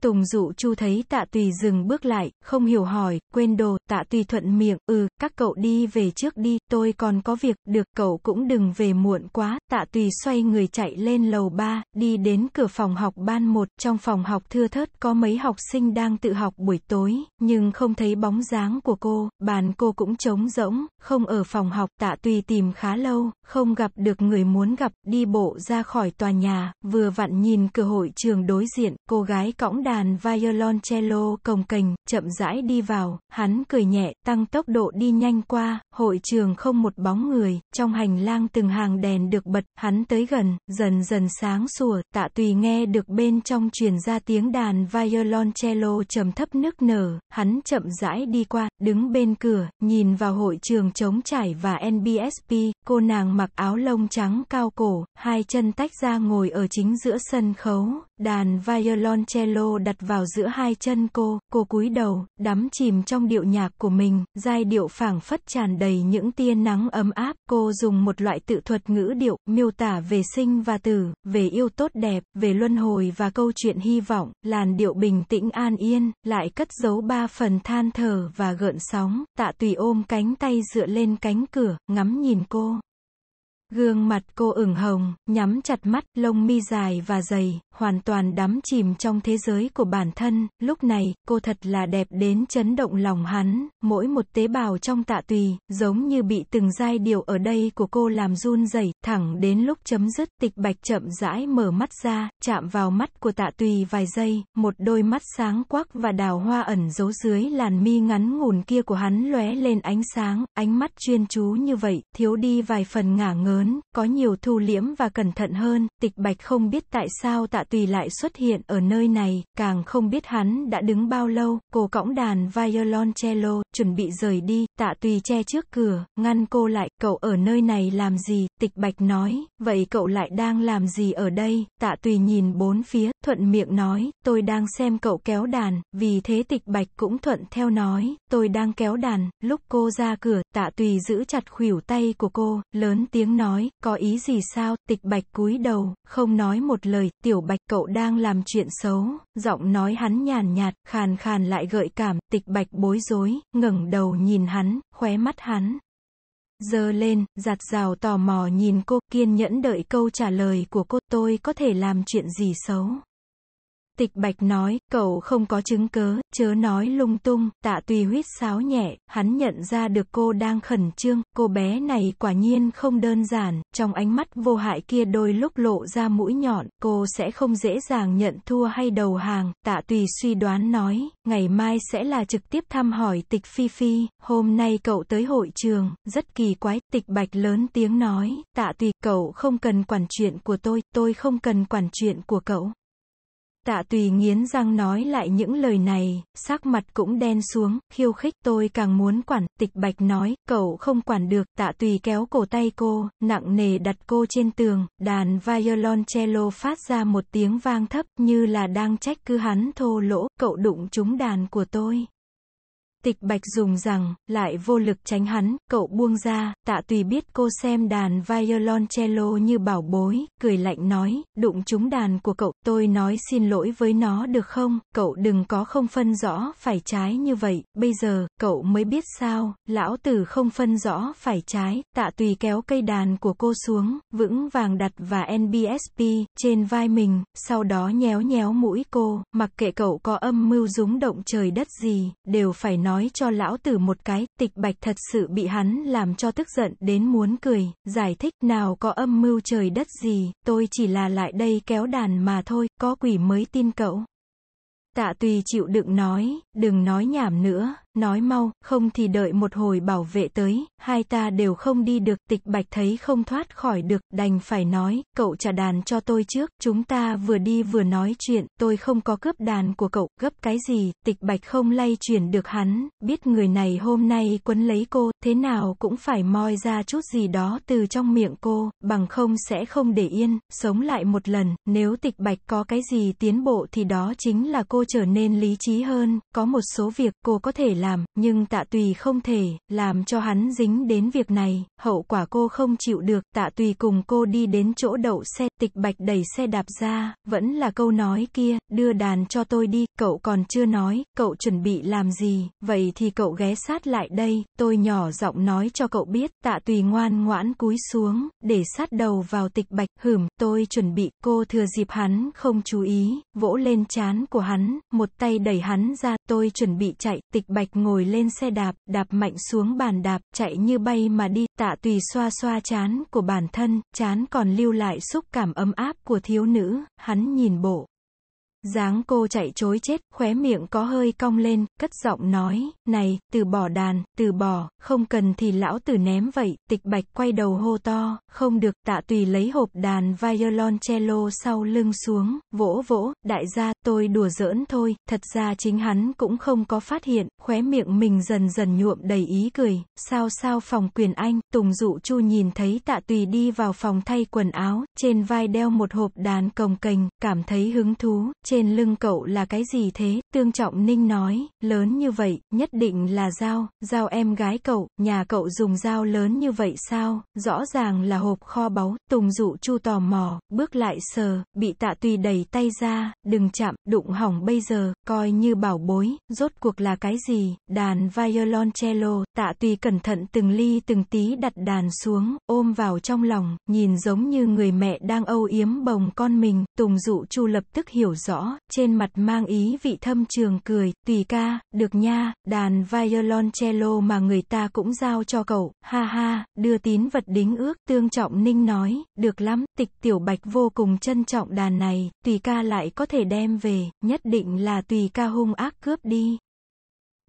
Tùng dụ chu thấy tạ tùy dừng bước lại, không hiểu hỏi, quên đồ, tạ tùy thuận miệng, ừ, các cậu đi về trước đi, tôi còn có việc, được, cậu cũng đừng về muộn quá, tạ tùy xoay người chạy lên lầu ba đi đến cửa phòng học ban một trong phòng học thưa thớt có mấy học sinh đang tự học buổi tối, nhưng không thấy bóng dáng của cô, bàn cô cũng trống rỗng, không ở phòng học, tạ tùy tìm khá lâu, không gặp được người muốn gặp, đi bộ ra khỏi tòa nhà, vừa vặn nhìn cửa hội trường đối diện, cô gái cõng đàn đàn violoncello cồng cành chậm rãi đi vào, hắn cười nhẹ, tăng tốc độ đi nhanh qua, hội trường không một bóng người, trong hành lang từng hàng đèn được bật, hắn tới gần, dần dần sáng sủa, tạ tùy nghe được bên trong truyền ra tiếng đàn violoncello trầm thấp nức nở, hắn chậm rãi đi qua, đứng bên cửa, nhìn vào hội trường trống trải và NBSP, cô nàng mặc áo lông trắng cao cổ, hai chân tách ra ngồi ở chính giữa sân khấu, đàn violoncello đặt vào giữa hai chân cô, cô cúi đầu, đắm chìm trong điệu nhạc của mình, giai điệu phảng phất tràn đầy những tia nắng ấm áp, cô dùng một loại tự thuật ngữ điệu, miêu tả về sinh và tử, về yêu tốt đẹp, về luân hồi và câu chuyện hy vọng, làn điệu bình tĩnh an yên, lại cất giấu ba phần than thở và gợn sóng, tạ tùy ôm cánh tay dựa lên cánh cửa, ngắm nhìn cô. Gương mặt cô ửng hồng, nhắm chặt mắt, lông mi dài và dày, hoàn toàn đắm chìm trong thế giới của bản thân, lúc này, cô thật là đẹp đến chấn động lòng hắn, mỗi một tế bào trong tạ tùy, giống như bị từng giai điệu ở đây của cô làm run rẩy, thẳng đến lúc chấm dứt, tịch bạch chậm rãi mở mắt ra, chạm vào mắt của tạ tùy vài giây, một đôi mắt sáng quắc và đào hoa ẩn giấu dưới làn mi ngắn ngủn kia của hắn lóe lên ánh sáng, ánh mắt chuyên chú như vậy, thiếu đi vài phần ngả ngớn lớn, có nhiều thu liễm và cẩn thận hơn, tịch bạch không biết tại sao tạ tùy lại xuất hiện ở nơi này, càng không biết hắn đã đứng bao lâu, cô cõng đàn violoncello, chuẩn bị rời đi, tạ tùy che trước cửa, ngăn cô lại, cậu ở nơi này làm gì, tịch bạch nói, vậy cậu lại đang làm gì ở đây, tạ tùy nhìn bốn phía, thuận miệng nói, tôi đang xem cậu kéo đàn, vì thế tịch bạch cũng thuận theo nói, tôi đang kéo đàn, lúc cô ra cửa, tạ tùy giữ chặt khuỷu tay của cô, lớn tiếng nói, nói, có ý gì sao, tịch bạch cúi đầu, không nói một lời, tiểu bạch cậu đang làm chuyện xấu, giọng nói hắn nhàn nhạt, khàn khàn lại gợi cảm, tịch bạch bối rối, ngẩng đầu nhìn hắn, khóe mắt hắn. Dơ lên, giặt rào tò mò nhìn cô, kiên nhẫn đợi câu trả lời của cô tôi có thể làm chuyện gì xấu. Tịch Bạch nói, cậu không có chứng cớ, chớ nói lung tung, tạ tùy huyết sáo nhẹ, hắn nhận ra được cô đang khẩn trương, cô bé này quả nhiên không đơn giản, trong ánh mắt vô hại kia đôi lúc lộ ra mũi nhọn, cô sẽ không dễ dàng nhận thua hay đầu hàng, tạ tùy suy đoán nói, ngày mai sẽ là trực tiếp thăm hỏi tịch Phi Phi, hôm nay cậu tới hội trường, rất kỳ quái, tịch Bạch lớn tiếng nói, tạ tùy, cậu không cần quản chuyện của tôi, tôi không cần quản chuyện của cậu. Tạ tùy nghiến răng nói lại những lời này, sắc mặt cũng đen xuống, khiêu khích tôi càng muốn quản, tịch bạch nói, cậu không quản được, tạ tùy kéo cổ tay cô, nặng nề đặt cô trên tường, đàn violoncello phát ra một tiếng vang thấp, như là đang trách cứ hắn thô lỗ, cậu đụng trúng đàn của tôi. Tịch Bạch dùng rằng, lại vô lực tránh hắn, cậu buông ra, tạ tùy biết cô xem đàn violoncello như bảo bối, cười lạnh nói, đụng trúng đàn của cậu, tôi nói xin lỗi với nó được không, cậu đừng có không phân rõ phải trái như vậy, bây giờ, cậu mới biết sao, lão tử không phân rõ phải trái, tạ tùy kéo cây đàn của cô xuống, vững vàng đặt và NBSP, trên vai mình, sau đó nhéo nhéo mũi cô, mặc kệ cậu có âm mưu rúng động trời đất gì, đều phải nói nói cho lão tử một cái, tịch bạch thật sự bị hắn làm cho tức giận đến muốn cười, giải thích nào có âm mưu trời đất gì, tôi chỉ là lại đây kéo đàn mà thôi, có quỷ mới tin cậu. Tạ tùy chịu đựng nói, đừng nói nhảm nữa, nói mau, không thì đợi một hồi bảo vệ tới, hai ta đều không đi được, tịch bạch thấy không thoát khỏi được, đành phải nói, cậu trả đàn cho tôi trước, chúng ta vừa đi vừa nói chuyện, tôi không có cướp đàn của cậu, gấp cái gì, tịch bạch không lay chuyển được hắn, biết người này hôm nay quấn lấy cô, thế nào cũng phải moi ra chút gì đó từ trong miệng cô, bằng không sẽ không để yên, sống lại một lần, nếu tịch bạch có cái gì tiến bộ thì đó chính là cô trở nên lý trí hơn, có một số việc cô có thể làm làm, nhưng tạ tùy không thể, làm cho hắn dính đến việc này, hậu quả cô không chịu được, tạ tùy cùng cô đi đến chỗ đậu xe, tịch bạch đẩy xe đạp ra, vẫn là câu nói kia, đưa đàn cho tôi đi, cậu còn chưa nói, cậu chuẩn bị làm gì, vậy thì cậu ghé sát lại đây, tôi nhỏ giọng nói cho cậu biết, tạ tùy ngoan ngoãn cúi xuống, để sát đầu vào tịch bạch, hửm, tôi chuẩn bị, cô thừa dịp hắn không chú ý, vỗ lên chán của hắn, một tay đẩy hắn ra, tôi chuẩn bị chạy, tịch bạch ngồi lên xe đạp, đạp mạnh xuống bàn đạp, chạy như bay mà đi, tạ tùy xoa xoa chán của bản thân, chán còn lưu lại xúc cảm ấm áp của thiếu nữ, hắn nhìn bộ. dáng cô chạy chối chết, khóe miệng có hơi cong lên, cất giọng nói, này, từ bỏ đàn, từ bỏ, không cần thì lão tử ném vậy, tịch bạch quay đầu hô to, không được, tạ tùy lấy hộp đàn violoncello sau lưng xuống, vỗ vỗ, đại gia tôi đùa giỡn thôi, thật ra chính hắn cũng không có phát hiện, khóe miệng mình dần dần nhuộm đầy ý cười, sao sao phòng quyền anh, Tùng dụ chu nhìn thấy tạ tùy đi vào phòng thay quần áo, trên vai đeo một hộp đàn cồng cành, cảm thấy hứng thú, trên lưng cậu là cái gì thế, tương trọng ninh nói, lớn như vậy, nhất định là dao, dao em gái cậu, nhà cậu dùng dao lớn như vậy sao, rõ ràng là hộp kho báu, Tùng dụ chu tò mò, bước lại sờ, bị tạ tùy đẩy tay ra, đừng chạm chạm, đụng hỏng bây giờ, coi như bảo bối, rốt cuộc là cái gì, đàn violoncello, tạ tùy cẩn thận từng ly từng tí đặt đàn xuống, ôm vào trong lòng, nhìn giống như người mẹ đang âu yếm bồng con mình, Tùng dụ chu lập tức hiểu rõ, trên mặt mang ý vị thâm trường cười, tùy ca, được nha, đàn violoncello mà người ta cũng giao cho cậu, ha ha, đưa tín vật đính ước, tương trọng ninh nói, được lắm, tịch tiểu bạch vô cùng trân trọng đàn này, tùy ca lại có thể đem về, nhất định là tùy ca hung ác cướp đi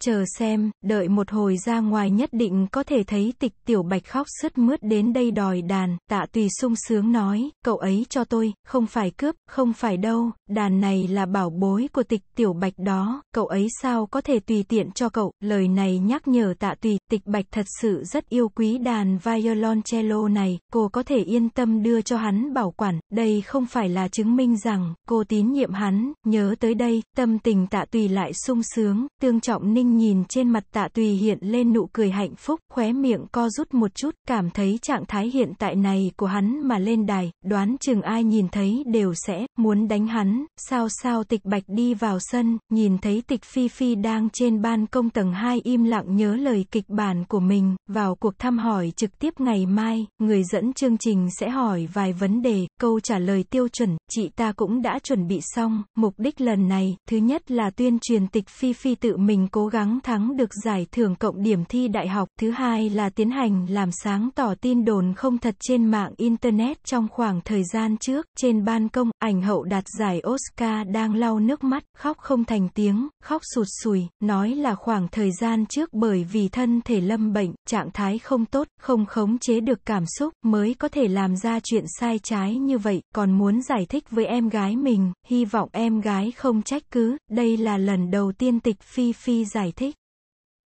chờ xem, đợi một hồi ra ngoài nhất định có thể thấy tịch tiểu bạch khóc sứt mướt đến đây đòi đàn, tạ tùy sung sướng nói, cậu ấy cho tôi, không phải cướp, không phải đâu, đàn này là bảo bối của tịch tiểu bạch đó, cậu ấy sao có thể tùy tiện cho cậu, lời này nhắc nhở tạ tùy, tịch bạch thật sự rất yêu quý đàn violoncello này, cô có thể yên tâm đưa cho hắn bảo quản, đây không phải là chứng minh rằng, cô tín nhiệm hắn, nhớ tới đây, tâm tình tạ tùy lại sung sướng, tương trọng ninh nhìn trên mặt tạ tùy hiện lên nụ cười hạnh phúc, khóe miệng co rút một chút, cảm thấy trạng thái hiện tại này của hắn mà lên đài, đoán chừng ai nhìn thấy đều sẽ, muốn đánh hắn, sao sao tịch bạch đi vào sân, nhìn thấy tịch phi phi đang trên ban công tầng 2 im lặng nhớ lời kịch bản của mình, vào cuộc thăm hỏi trực tiếp ngày mai, người dẫn chương trình sẽ hỏi vài vấn đề, câu trả lời tiêu chuẩn, chị ta cũng đã chuẩn bị xong, mục đích lần này, thứ nhất là tuyên truyền tịch phi phi tự mình cố gắng thắng thắng được giải thưởng cộng điểm thi đại học. Thứ hai là tiến hành làm sáng tỏ tin đồn không thật trên mạng Internet trong khoảng thời gian trước. Trên ban công, ảnh hậu đạt giải Oscar đang lau nước mắt, khóc không thành tiếng, khóc sụt sùi, nói là khoảng thời gian trước bởi vì thân thể lâm bệnh, trạng thái không tốt, không khống chế được cảm xúc, mới có thể làm ra chuyện sai trái như vậy, còn muốn giải thích với em gái mình, hy vọng em gái không trách cứ, đây là lần đầu tiên tịch Phi Phi giải giải thích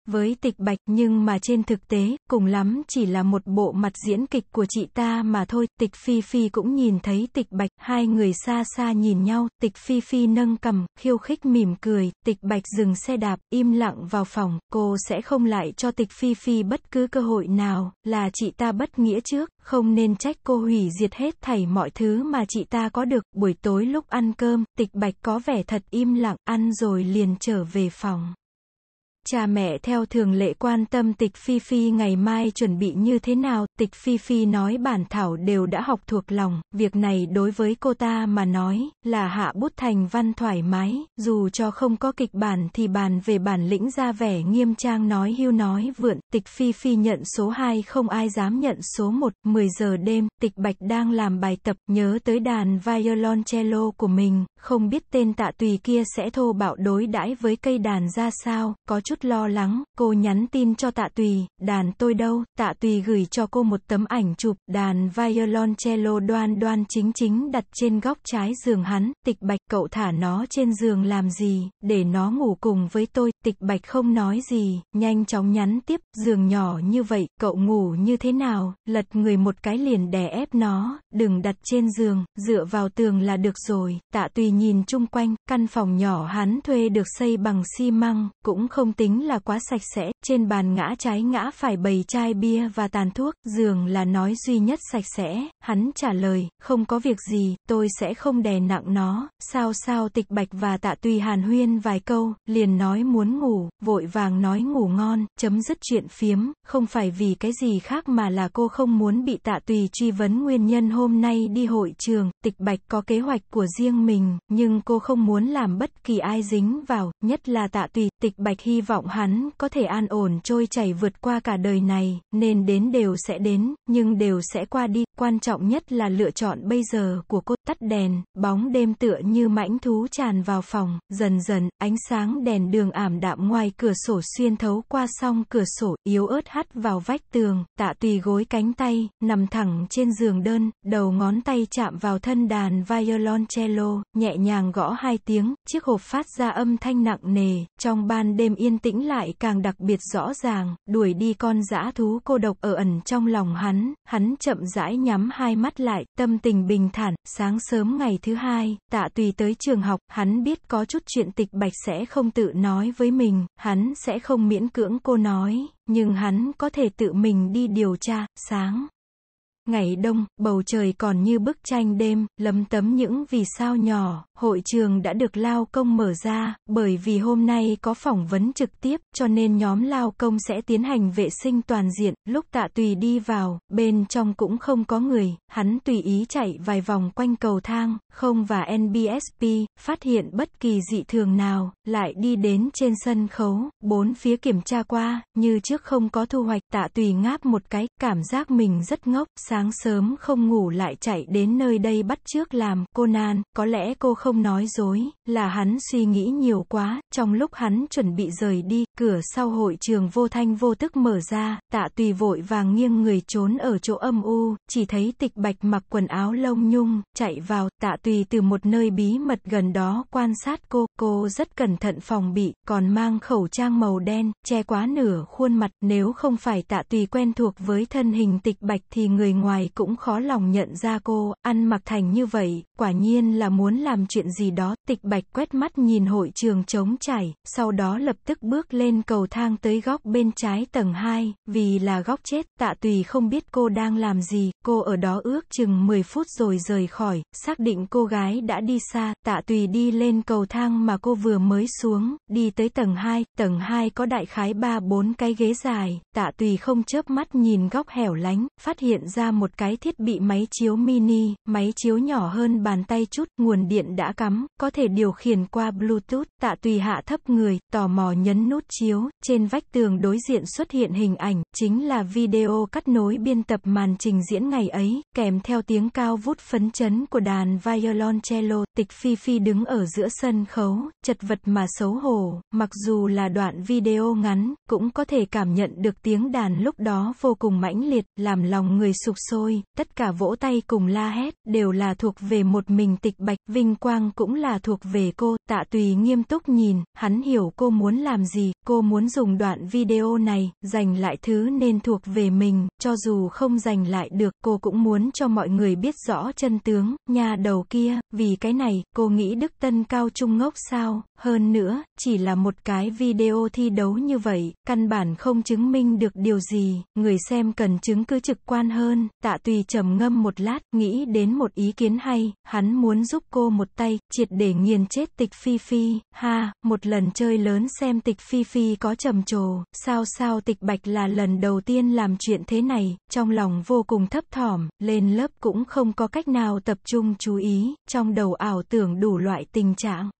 với tịch bạch nhưng mà trên thực tế cùng lắm chỉ là một bộ mặt diễn kịch của chị ta mà thôi tịch phi phi cũng nhìn thấy tịch bạch hai người xa xa nhìn nhau tịch phi phi nâng cằm khiêu khích mỉm cười tịch bạch dừng xe đạp im lặng vào phòng cô sẽ không lại cho tịch phi phi bất cứ cơ hội nào là chị ta bất nghĩa trước không nên trách cô hủy diệt hết thảy mọi thứ mà chị ta có được buổi tối lúc ăn cơm tịch bạch có vẻ thật im lặng ăn rồi liền trở về phòng cha mẹ theo thường lệ quan tâm tịch Phi Phi ngày mai chuẩn bị như thế nào, tịch Phi Phi nói bản thảo đều đã học thuộc lòng, việc này đối với cô ta mà nói, là hạ bút thành văn thoải mái, dù cho không có kịch bản thì bàn về bản lĩnh ra vẻ nghiêm trang nói hưu nói vượn, tịch Phi Phi nhận số 2 không ai dám nhận số 1, 10 giờ đêm, tịch Bạch đang làm bài tập, nhớ tới đàn violoncello của mình, không biết tên tạ tùy kia sẽ thô bạo đối đãi với cây đàn ra sao, có chút chút lo lắng, cô nhắn tin cho Tạ Tùy, đàn tôi đâu, Tạ Tùy gửi cho cô một tấm ảnh chụp, đàn violoncello đoan đoan chính chính đặt trên góc trái giường hắn, tịch bạch cậu thả nó trên giường làm gì, để nó ngủ cùng với tôi, tịch bạch không nói gì, nhanh chóng nhắn tiếp, giường nhỏ như vậy, cậu ngủ như thế nào, lật người một cái liền đè ép nó, đừng đặt trên giường, dựa vào tường là được rồi, Tạ Tùy nhìn chung quanh, căn phòng nhỏ hắn thuê được xây bằng xi măng, cũng không tính tính là quá sạch sẽ, trên bàn ngã trái ngã phải bầy chai bia và tàn thuốc, giường là nói duy nhất sạch sẽ, hắn trả lời, không có việc gì, tôi sẽ không đè nặng nó, sao sao tịch bạch và tạ tùy hàn huyên vài câu, liền nói muốn ngủ, vội vàng nói ngủ ngon, chấm dứt chuyện phiếm, không phải vì cái gì khác mà là cô không muốn bị tạ tùy truy vấn nguyên nhân hôm nay đi hội trường, tịch bạch có kế hoạch của riêng mình, nhưng cô không muốn làm bất kỳ ai dính vào, nhất là tạ tùy, tịch bạch hy vọng vọng hắn có thể an ổn trôi chảy vượt qua cả đời này, nên đến đều sẽ đến, nhưng đều sẽ qua đi. Quan trọng nhất là lựa chọn bây giờ của cô. Tắt đèn, bóng đêm tựa như mãnh thú tràn vào phòng, dần dần, ánh sáng đèn đường ảm đạm ngoài cửa sổ xuyên thấu qua song cửa sổ, yếu ớt hắt vào vách tường, tạ tùy gối cánh tay, nằm thẳng trên giường đơn, đầu ngón tay chạm vào thân đàn violoncello, nhẹ nhàng gõ hai tiếng, chiếc hộp phát ra âm thanh nặng nề, trong ban đêm yên tĩnh tĩnh lại càng đặc biệt rõ ràng, đuổi đi con dã thú cô độc ở ẩn trong lòng hắn, hắn chậm rãi nhắm hai mắt lại, tâm tình bình thản, sáng sớm ngày thứ hai, tạ tùy tới trường học, hắn biết có chút chuyện tịch bạch sẽ không tự nói với mình, hắn sẽ không miễn cưỡng cô nói, nhưng hắn có thể tự mình đi điều tra, sáng. Ngày đông, bầu trời còn như bức tranh đêm, lấm tấm những vì sao nhỏ, hội trường đã được lao công mở ra, bởi vì hôm nay có phỏng vấn trực tiếp, cho nên nhóm lao công sẽ tiến hành vệ sinh toàn diện, lúc tạ tùy đi vào, bên trong cũng không có người, hắn tùy ý chạy vài vòng quanh cầu thang, không và NBSP, phát hiện bất kỳ dị thường nào, lại đi đến trên sân khấu, bốn phía kiểm tra qua, như trước không có thu hoạch, tạ tùy ngáp một cái, cảm giác mình rất ngốc, xa sáng sớm không ngủ lại chạy đến nơi đây bắt trước làm, Conan, có lẽ cô không nói dối, là hắn suy nghĩ nhiều quá, trong lúc hắn chuẩn bị rời đi, cửa sau hội trường vô thanh vô tức mở ra, tạ tùy vội vàng nghiêng người trốn ở chỗ âm u, chỉ thấy tịch bạch mặc quần áo lông nhung, chạy vào, tạ tùy từ một nơi bí mật gần đó quan sát cô, cô rất cẩn thận phòng bị, còn mang khẩu trang màu đen, che quá nửa khuôn mặt, nếu không phải tạ tùy quen thuộc với thân hình tịch bạch thì người ngoài ngoài cũng khó lòng nhận ra cô, ăn mặc thành như vậy, quả nhiên là muốn làm chuyện gì đó Tịch Bạch quét mắt nhìn hội trường trống chảy, sau đó lập tức bước lên cầu thang tới góc bên trái tầng 2, vì là góc chết, tạ tùy không biết cô đang làm gì, cô ở đó ước chừng 10 phút rồi rời khỏi, xác định cô gái đã đi xa, tạ tùy đi lên cầu thang mà cô vừa mới xuống, đi tới tầng 2, tầng 2 có đại khái 3-4 cái ghế dài, tạ tùy không chớp mắt nhìn góc hẻo lánh, phát hiện ra một cái thiết bị máy chiếu mini, máy chiếu nhỏ hơn bàn tay chút, nguồn điện đã cắm, có thể điều khiển qua Bluetooth, tạ tùy hạ thấp người, tò mò nhấn nút chiếu, trên vách tường đối diện xuất hiện hình ảnh, chính là video cắt nối biên tập màn trình diễn ngày ấy, kèm theo tiếng cao vút phấn chấn của đàn violoncello, tịch phi phi đứng ở giữa sân khấu, chật vật mà xấu hổ, mặc dù là đoạn video ngắn, cũng có thể cảm nhận được tiếng đàn lúc đó vô cùng mãnh liệt, làm lòng người sụp sôi, tất cả vỗ tay cùng la hét, đều là thuộc về một mình tịch bạch, vinh quang cũng là thuộc về cô, tạ tùy nghiêm túc nhìn, hắn hiểu cô muốn làm gì, cô muốn dùng đoạn video này, giành lại thứ nên thuộc về mình, cho dù không giành lại được, cô cũng muốn cho mọi người biết rõ chân tướng, nhà đầu kia, vì cái này, cô nghĩ Đức Tân Cao Trung ngốc sao, hơn nữa, chỉ là một cái video thi đấu như vậy, căn bản không chứng minh được điều gì, người xem cần chứng cứ trực quan hơn, tạ tùy trầm ngâm một lát, nghĩ đến một ý kiến hay, hắn muốn giúp cô một tay, triệt để nghiền chết tịch phi phi, ha, một lần chơi lớn xem tịch phi phi có trầm trồ, sao sao tịch bạch là lần đầu tiên làm chuyện thế này, trong lòng vô cùng thấp thỏm, lên lớp cũng không có cách nào tập trung chú ý, trong đầu ảo tưởng đủ loại tình trạng.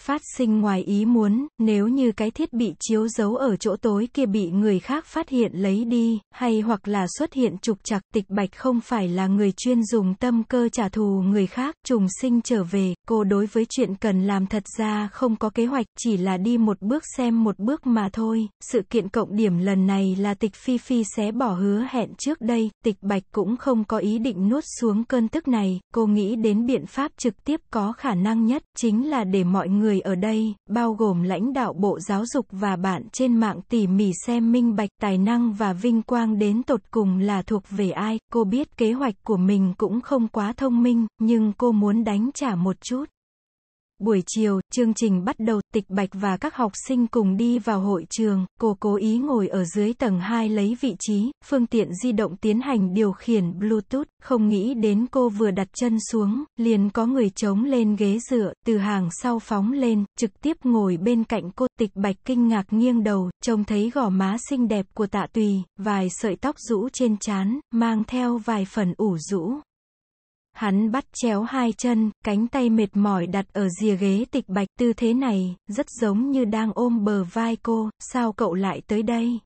Phát sinh ngoài ý muốn, nếu như cái thiết bị chiếu giấu ở chỗ tối kia bị người khác phát hiện lấy đi, hay hoặc là xuất hiện trục trặc tịch bạch không phải là người chuyên dùng tâm cơ trả thù người khác, trùng sinh trở về, cô đối với chuyện cần làm thật ra không có kế hoạch, chỉ là đi một bước xem một bước mà thôi, sự kiện cộng điểm lần này là tịch phi phi xé bỏ hứa hẹn trước đây, tịch bạch cũng không có ý định nuốt xuống cơn tức này, cô nghĩ đến biện pháp trực tiếp có khả năng nhất, chính là để mọi người người ở đây, bao gồm lãnh đạo Bộ Giáo dục và bạn trên mạng tỉ mỉ xem minh bạch tài năng và vinh quang đến tột cùng là thuộc về ai. Cô biết kế hoạch của mình cũng không quá thông minh, nhưng cô muốn đánh trả một chút. Buổi chiều, chương trình bắt đầu, Tịch Bạch và các học sinh cùng đi vào hội trường, cô cố ý ngồi ở dưới tầng 2 lấy vị trí, phương tiện di động tiến hành điều khiển Bluetooth, không nghĩ đến cô vừa đặt chân xuống, liền có người chống lên ghế dựa, từ hàng sau phóng lên, trực tiếp ngồi bên cạnh cô, Tịch Bạch kinh ngạc nghiêng đầu, trông thấy gò má xinh đẹp của tạ tùy, vài sợi tóc rũ trên trán, mang theo vài phần ủ rũ, Hắn bắt chéo hai chân, cánh tay mệt mỏi đặt ở rìa ghế tịch bạch tư thế này, rất giống như đang ôm bờ vai cô, sao cậu lại tới đây?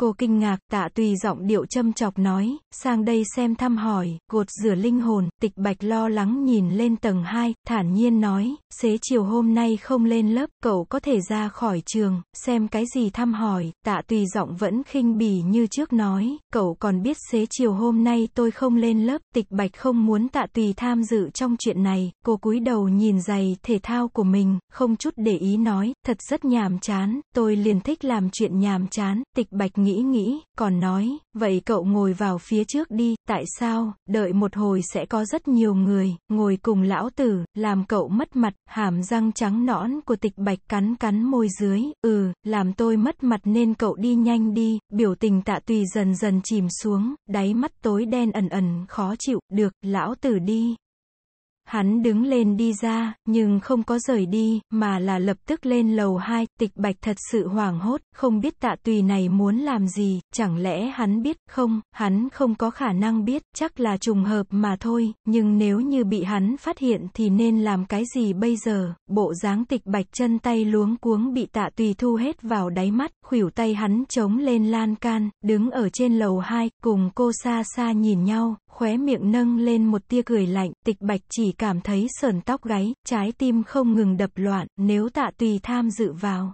Cô kinh ngạc, tạ tùy giọng điệu châm chọc nói, sang đây xem thăm hỏi, gột rửa linh hồn, tịch bạch lo lắng nhìn lên tầng 2, thản nhiên nói, xế chiều hôm nay không lên lớp, cậu có thể ra khỏi trường, xem cái gì thăm hỏi, tạ tùy giọng vẫn khinh bỉ như trước nói, cậu còn biết xế chiều hôm nay tôi không lên lớp, tịch bạch không muốn tạ tùy tham dự trong chuyện này, cô cúi đầu nhìn giày thể thao của mình, không chút để ý nói, thật rất nhàm chán, tôi liền thích làm chuyện nhàm chán, tịch bạch nghĩ nghĩ nghĩ, còn nói, vậy cậu ngồi vào phía trước đi, tại sao, đợi một hồi sẽ có rất nhiều người, ngồi cùng lão tử, làm cậu mất mặt, hàm răng trắng nõn của tịch bạch cắn cắn môi dưới, ừ, làm tôi mất mặt nên cậu đi nhanh đi, biểu tình tạ tùy dần dần chìm xuống, đáy mắt tối đen ẩn ẩn khó chịu, được, lão tử đi, Hắn đứng lên đi ra, nhưng không có rời đi, mà là lập tức lên lầu 2, tịch bạch thật sự hoảng hốt, không biết tạ tùy này muốn làm gì, chẳng lẽ hắn biết, không, hắn không có khả năng biết, chắc là trùng hợp mà thôi, nhưng nếu như bị hắn phát hiện thì nên làm cái gì bây giờ, bộ dáng tịch bạch chân tay luống cuống bị tạ tùy thu hết vào đáy mắt, khuỷu tay hắn chống lên lan can, đứng ở trên lầu 2, cùng cô xa xa nhìn nhau, khóe miệng nâng lên một tia cười lạnh, tịch bạch chỉ cảm thấy sờn tóc gáy, trái tim không ngừng đập loạn, nếu tạ tùy tham dự vào.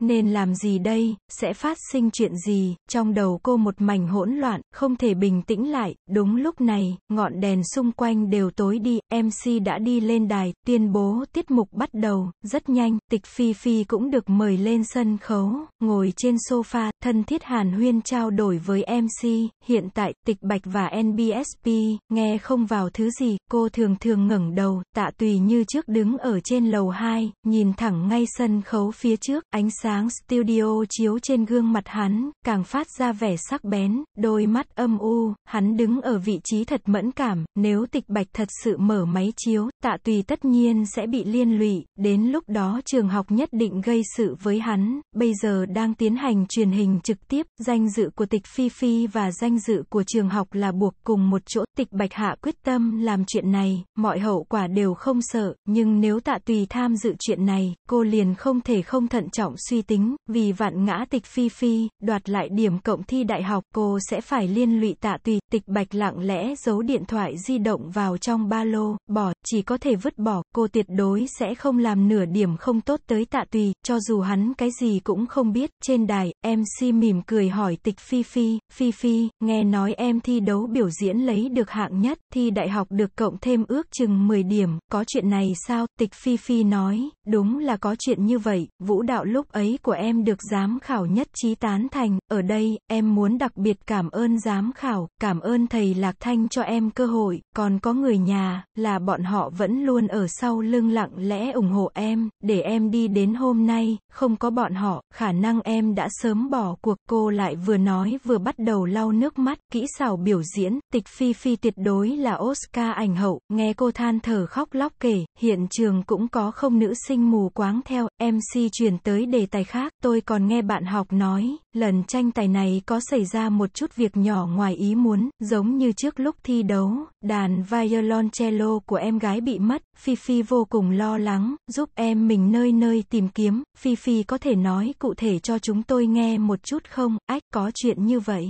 Nên làm gì đây, sẽ phát sinh chuyện gì, trong đầu cô một mảnh hỗn loạn, không thể bình tĩnh lại, đúng lúc này, ngọn đèn xung quanh đều tối đi, MC đã đi lên đài, tuyên bố tiết mục bắt đầu, rất nhanh, tịch Phi Phi cũng được mời lên sân khấu, ngồi trên sofa, thân thiết hàn huyên trao đổi với MC, hiện tại, tịch Bạch và NBSP, nghe không vào thứ gì, cô thường thường ngẩng đầu, tạ tùy như trước đứng ở trên lầu 2, nhìn thẳng ngay sân khấu phía trước, ánh sáng sáng studio chiếu trên gương mặt hắn, càng phát ra vẻ sắc bén, đôi mắt âm u, hắn đứng ở vị trí thật mẫn cảm, nếu tịch bạch thật sự mở máy chiếu, tạ tùy tất nhiên sẽ bị liên lụy, đến lúc đó trường học nhất định gây sự với hắn, bây giờ đang tiến hành truyền hình trực tiếp, danh dự của tịch Phi Phi và danh dự của trường học là buộc cùng một chỗ, tịch bạch hạ quyết tâm làm chuyện này, mọi hậu quả đều không sợ, nhưng nếu tạ tùy tham dự chuyện này, cô liền không thể không thận trọng suy tính, vì vạn ngã tịch phi phi, đoạt lại điểm cộng thi đại học, cô sẽ phải liên lụy tạ tùy, tịch bạch lặng lẽ giấu điện thoại di động vào trong ba lô, bỏ, chỉ có thể vứt bỏ, cô tuyệt đối sẽ không làm nửa điểm không tốt tới tạ tùy, cho dù hắn cái gì cũng không biết, trên đài, MC mỉm cười hỏi tịch phi phi, phi phi, nghe nói em thi đấu biểu diễn lấy được hạng nhất, thi đại học được cộng thêm ước chừng 10 điểm, có chuyện này sao, tịch phi phi nói, đúng là có chuyện như vậy, vũ đạo lúc ấy giấy của em được giám khảo nhất trí tán thành, ở đây, em muốn đặc biệt cảm ơn giám khảo, cảm ơn thầy Lạc Thanh cho em cơ hội, còn có người nhà, là bọn họ vẫn luôn ở sau lưng lặng lẽ ủng hộ em, để em đi đến hôm nay, không có bọn họ, khả năng em đã sớm bỏ cuộc, cô lại vừa nói vừa bắt đầu lau nước mắt, kỹ xảo biểu diễn, tịch phi phi tuyệt đối là Oscar ảnh hậu, nghe cô than thở khóc lóc kể, hiện trường cũng có không nữ sinh mù quáng theo, MC truyền tới đề tài tài khác, tôi còn nghe bạn học nói, lần tranh tài này có xảy ra một chút việc nhỏ ngoài ý muốn, giống như trước lúc thi đấu, đàn violoncello của em gái bị mất, Phi Phi vô cùng lo lắng, giúp em mình nơi nơi tìm kiếm, Phi Phi có thể nói cụ thể cho chúng tôi nghe một chút không, ách có chuyện như vậy.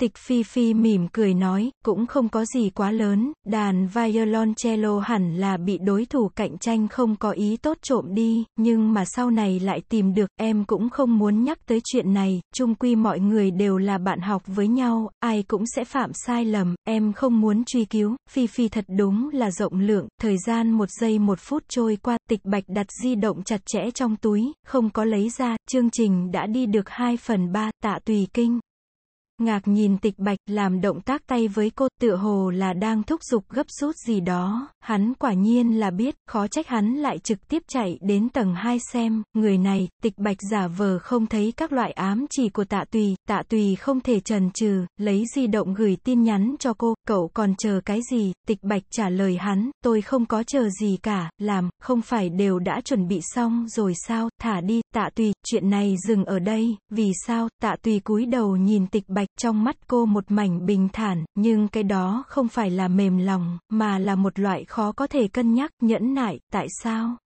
Tịch Phi Phi mỉm cười nói, cũng không có gì quá lớn, đàn violoncello hẳn là bị đối thủ cạnh tranh không có ý tốt trộm đi, nhưng mà sau này lại tìm được, em cũng không muốn nhắc tới chuyện này, chung quy mọi người đều là bạn học với nhau, ai cũng sẽ phạm sai lầm, em không muốn truy cứu, Phi Phi thật đúng là rộng lượng, thời gian một giây một phút trôi qua, tịch bạch đặt di động chặt chẽ trong túi, không có lấy ra, chương trình đã đi được 2 phần 3, tạ tùy kinh ngạc nhìn tịch bạch, làm động tác tay với cô, tựa hồ là đang thúc giục gấp rút gì đó, hắn quả nhiên là biết, khó trách hắn lại trực tiếp chạy đến tầng hai xem, người này, tịch bạch giả vờ không thấy các loại ám chỉ của tạ tùy, tạ tùy không thể trần trừ, lấy di động gửi tin nhắn cho cô, cậu còn chờ cái gì, tịch bạch trả lời hắn, tôi không có chờ gì cả, làm, không phải đều đã chuẩn bị xong rồi sao, thả đi, tạ tùy, chuyện này dừng ở đây, vì sao, tạ tùy cúi đầu nhìn tịch bạch, trong mắt cô một mảnh bình thản, nhưng cái đó không phải là mềm lòng, mà là một loại khó có thể cân nhắc, nhẫn nại, tại sao?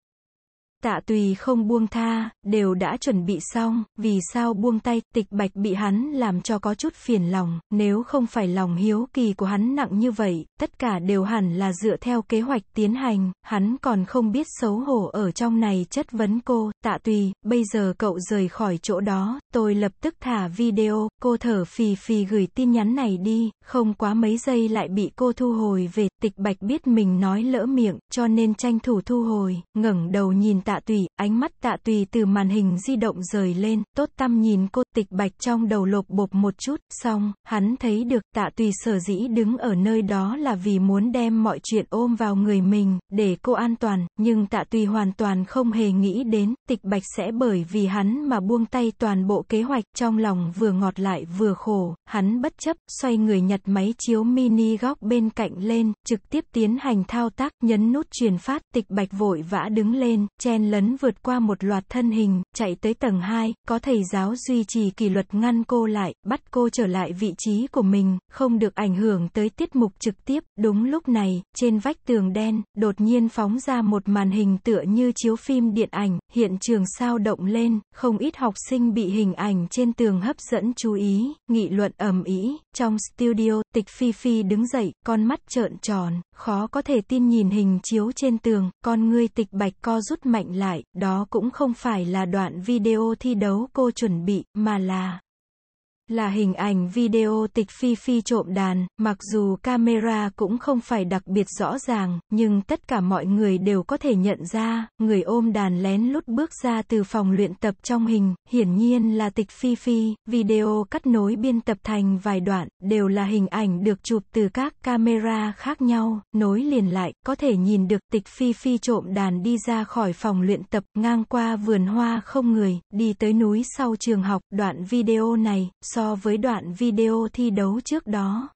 tạ tùy không buông tha, đều đã chuẩn bị xong, vì sao buông tay, tịch bạch bị hắn làm cho có chút phiền lòng, nếu không phải lòng hiếu kỳ của hắn nặng như vậy, tất cả đều hẳn là dựa theo kế hoạch tiến hành, hắn còn không biết xấu hổ ở trong này chất vấn cô, tạ tùy, bây giờ cậu rời khỏi chỗ đó, tôi lập tức thả video, cô thở phì phì gửi tin nhắn này đi, không quá mấy giây lại bị cô thu hồi về, tịch bạch biết mình nói lỡ miệng, cho nên tranh thủ thu hồi, ngẩng đầu nhìn tạ tạ tùy, ánh mắt tạ tùy từ màn hình di động rời lên, tốt tâm nhìn cô tịch bạch trong đầu lột bột một chút, xong, hắn thấy được tạ tùy sở dĩ đứng ở nơi đó là vì muốn đem mọi chuyện ôm vào người mình, để cô an toàn, nhưng tạ tùy hoàn toàn không hề nghĩ đến, tịch bạch sẽ bởi vì hắn mà buông tay toàn bộ kế hoạch, trong lòng vừa ngọt lại vừa khổ, hắn bất chấp, xoay người nhặt máy chiếu mini góc bên cạnh lên, trực tiếp tiến hành thao tác, nhấn nút truyền phát, tịch bạch vội vã đứng lên, chen chen lấn vượt qua một loạt thân hình, chạy tới tầng 2, có thầy giáo duy trì kỷ luật ngăn cô lại, bắt cô trở lại vị trí của mình, không được ảnh hưởng tới tiết mục trực tiếp. Đúng lúc này, trên vách tường đen, đột nhiên phóng ra một màn hình tựa như chiếu phim điện ảnh, hiện trường sao động lên, không ít học sinh bị hình ảnh trên tường hấp dẫn chú ý, nghị luận ầm ĩ. Trong studio, tịch Phi Phi đứng dậy, con mắt trợn tròn, khó có thể tin nhìn hình chiếu trên tường, con ngươi tịch bạch co rút mạnh mạnh lại, đó cũng không phải là đoạn video thi đấu cô chuẩn bị, mà là là hình ảnh video tịch Phi Phi trộm đàn, mặc dù camera cũng không phải đặc biệt rõ ràng, nhưng tất cả mọi người đều có thể nhận ra, người ôm đàn lén lút bước ra từ phòng luyện tập trong hình, hiển nhiên là tịch Phi Phi, video cắt nối biên tập thành vài đoạn, đều là hình ảnh được chụp từ các camera khác nhau, nối liền lại, có thể nhìn được tịch Phi Phi trộm đàn đi ra khỏi phòng luyện tập, ngang qua vườn hoa không người, đi tới núi sau trường học, đoạn video này, so với đoạn video thi đấu trước đó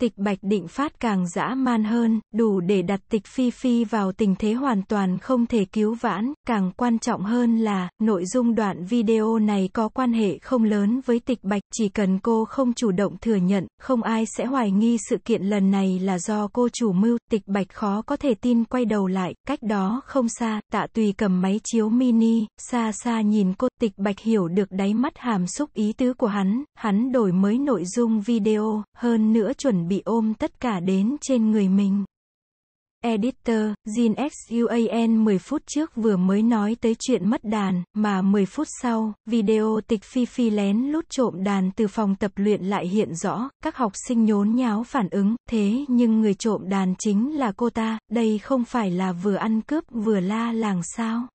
tịch Bạch Định Phát càng dã man hơn, đủ để đặt tịch Phi Phi vào tình thế hoàn toàn không thể cứu vãn, càng quan trọng hơn là, nội dung đoạn video này có quan hệ không lớn với tịch Bạch, chỉ cần cô không chủ động thừa nhận, không ai sẽ hoài nghi sự kiện lần này là do cô chủ mưu, tịch Bạch khó có thể tin quay đầu lại, cách đó không xa, tạ tùy cầm máy chiếu mini, xa xa nhìn cô, tịch Bạch hiểu được đáy mắt hàm xúc ý tứ của hắn, hắn đổi mới nội dung video, hơn nữa chuẩn bị bị ôm tất cả đến trên người mình. Editor, Jin Xuan 10 phút trước vừa mới nói tới chuyện mất đàn, mà 10 phút sau, video tịch Phi Phi lén lút trộm đàn từ phòng tập luyện lại hiện rõ, các học sinh nhốn nháo phản ứng, thế nhưng người trộm đàn chính là cô ta, đây không phải là vừa ăn cướp vừa la làng sao.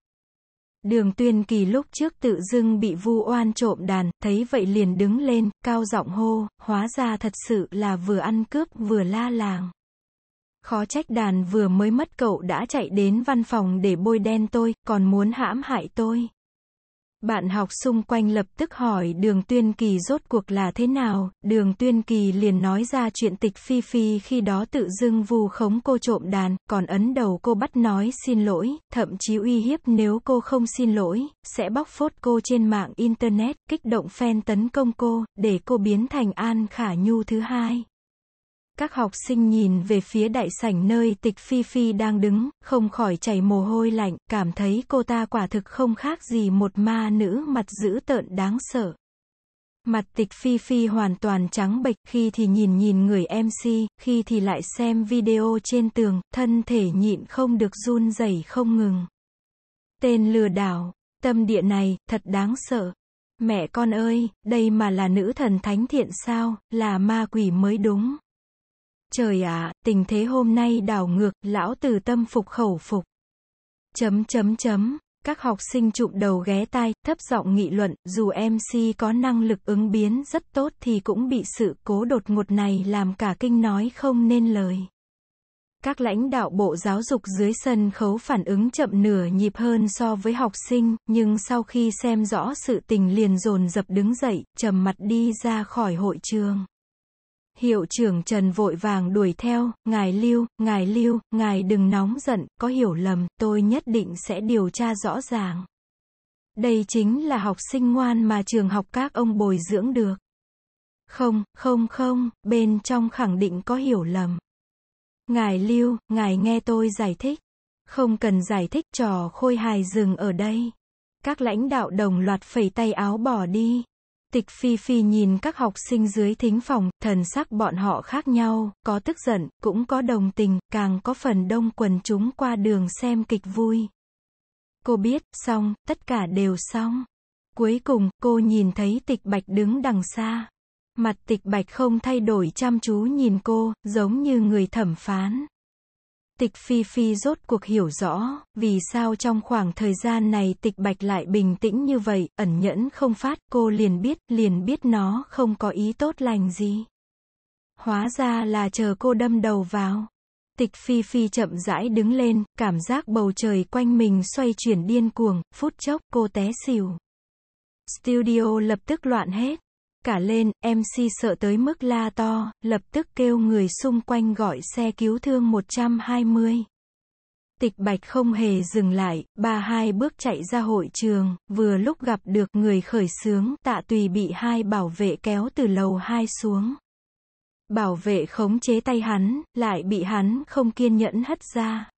Đường tuyên kỳ lúc trước tự dưng bị vu oan trộm đàn, thấy vậy liền đứng lên, cao giọng hô, hóa ra thật sự là vừa ăn cướp vừa la làng. Khó trách đàn vừa mới mất cậu đã chạy đến văn phòng để bôi đen tôi, còn muốn hãm hại tôi bạn học xung quanh lập tức hỏi đường tuyên kỳ rốt cuộc là thế nào, đường tuyên kỳ liền nói ra chuyện tịch phi phi khi đó tự dưng vu khống cô trộm đàn, còn ấn đầu cô bắt nói xin lỗi, thậm chí uy hiếp nếu cô không xin lỗi, sẽ bóc phốt cô trên mạng internet, kích động fan tấn công cô, để cô biến thành An Khả Nhu thứ hai các học sinh nhìn về phía đại sảnh nơi tịch Phi Phi đang đứng, không khỏi chảy mồ hôi lạnh, cảm thấy cô ta quả thực không khác gì một ma nữ mặt dữ tợn đáng sợ. Mặt tịch Phi Phi hoàn toàn trắng bệch, khi thì nhìn nhìn người MC, khi thì lại xem video trên tường, thân thể nhịn không được run rẩy không ngừng. Tên lừa đảo, tâm địa này, thật đáng sợ. Mẹ con ơi, đây mà là nữ thần thánh thiện sao, là ma quỷ mới đúng trời ạ, à, tình thế hôm nay đảo ngược, lão từ tâm phục khẩu phục. Chấm chấm chấm, các học sinh chụp đầu ghé tai, thấp giọng nghị luận, dù MC có năng lực ứng biến rất tốt thì cũng bị sự cố đột ngột này làm cả kinh nói không nên lời. Các lãnh đạo bộ giáo dục dưới sân khấu phản ứng chậm nửa nhịp hơn so với học sinh, nhưng sau khi xem rõ sự tình liền dồn dập đứng dậy, trầm mặt đi ra khỏi hội trường. Hiệu trưởng Trần vội vàng đuổi theo, ngài Lưu, ngài Lưu, ngài đừng nóng giận, có hiểu lầm, tôi nhất định sẽ điều tra rõ ràng. Đây chính là học sinh ngoan mà trường học các ông bồi dưỡng được. Không, không không, bên trong khẳng định có hiểu lầm. Ngài Lưu, ngài nghe tôi giải thích. Không cần giải thích trò khôi hài dừng ở đây. Các lãnh đạo đồng loạt phẩy tay áo bỏ đi. Tịch Phi Phi nhìn các học sinh dưới thính phòng, thần sắc bọn họ khác nhau, có tức giận, cũng có đồng tình, càng có phần đông quần chúng qua đường xem kịch vui. Cô biết, xong, tất cả đều xong. Cuối cùng, cô nhìn thấy tịch bạch đứng đằng xa. Mặt tịch bạch không thay đổi chăm chú nhìn cô, giống như người thẩm phán. Tịch Phi Phi rốt cuộc hiểu rõ, vì sao trong khoảng thời gian này tịch bạch lại bình tĩnh như vậy, ẩn nhẫn không phát, cô liền biết, liền biết nó không có ý tốt lành gì. Hóa ra là chờ cô đâm đầu vào. Tịch Phi Phi chậm rãi đứng lên, cảm giác bầu trời quanh mình xoay chuyển điên cuồng, phút chốc cô té xỉu. Studio lập tức loạn hết cả lên, MC sợ tới mức la to, lập tức kêu người xung quanh gọi xe cứu thương 120. Tịch Bạch không hề dừng lại, ba hai bước chạy ra hội trường, vừa lúc gặp được người khởi sướng, tạ tùy bị hai bảo vệ kéo từ lầu hai xuống. Bảo vệ khống chế tay hắn, lại bị hắn không kiên nhẫn hất ra.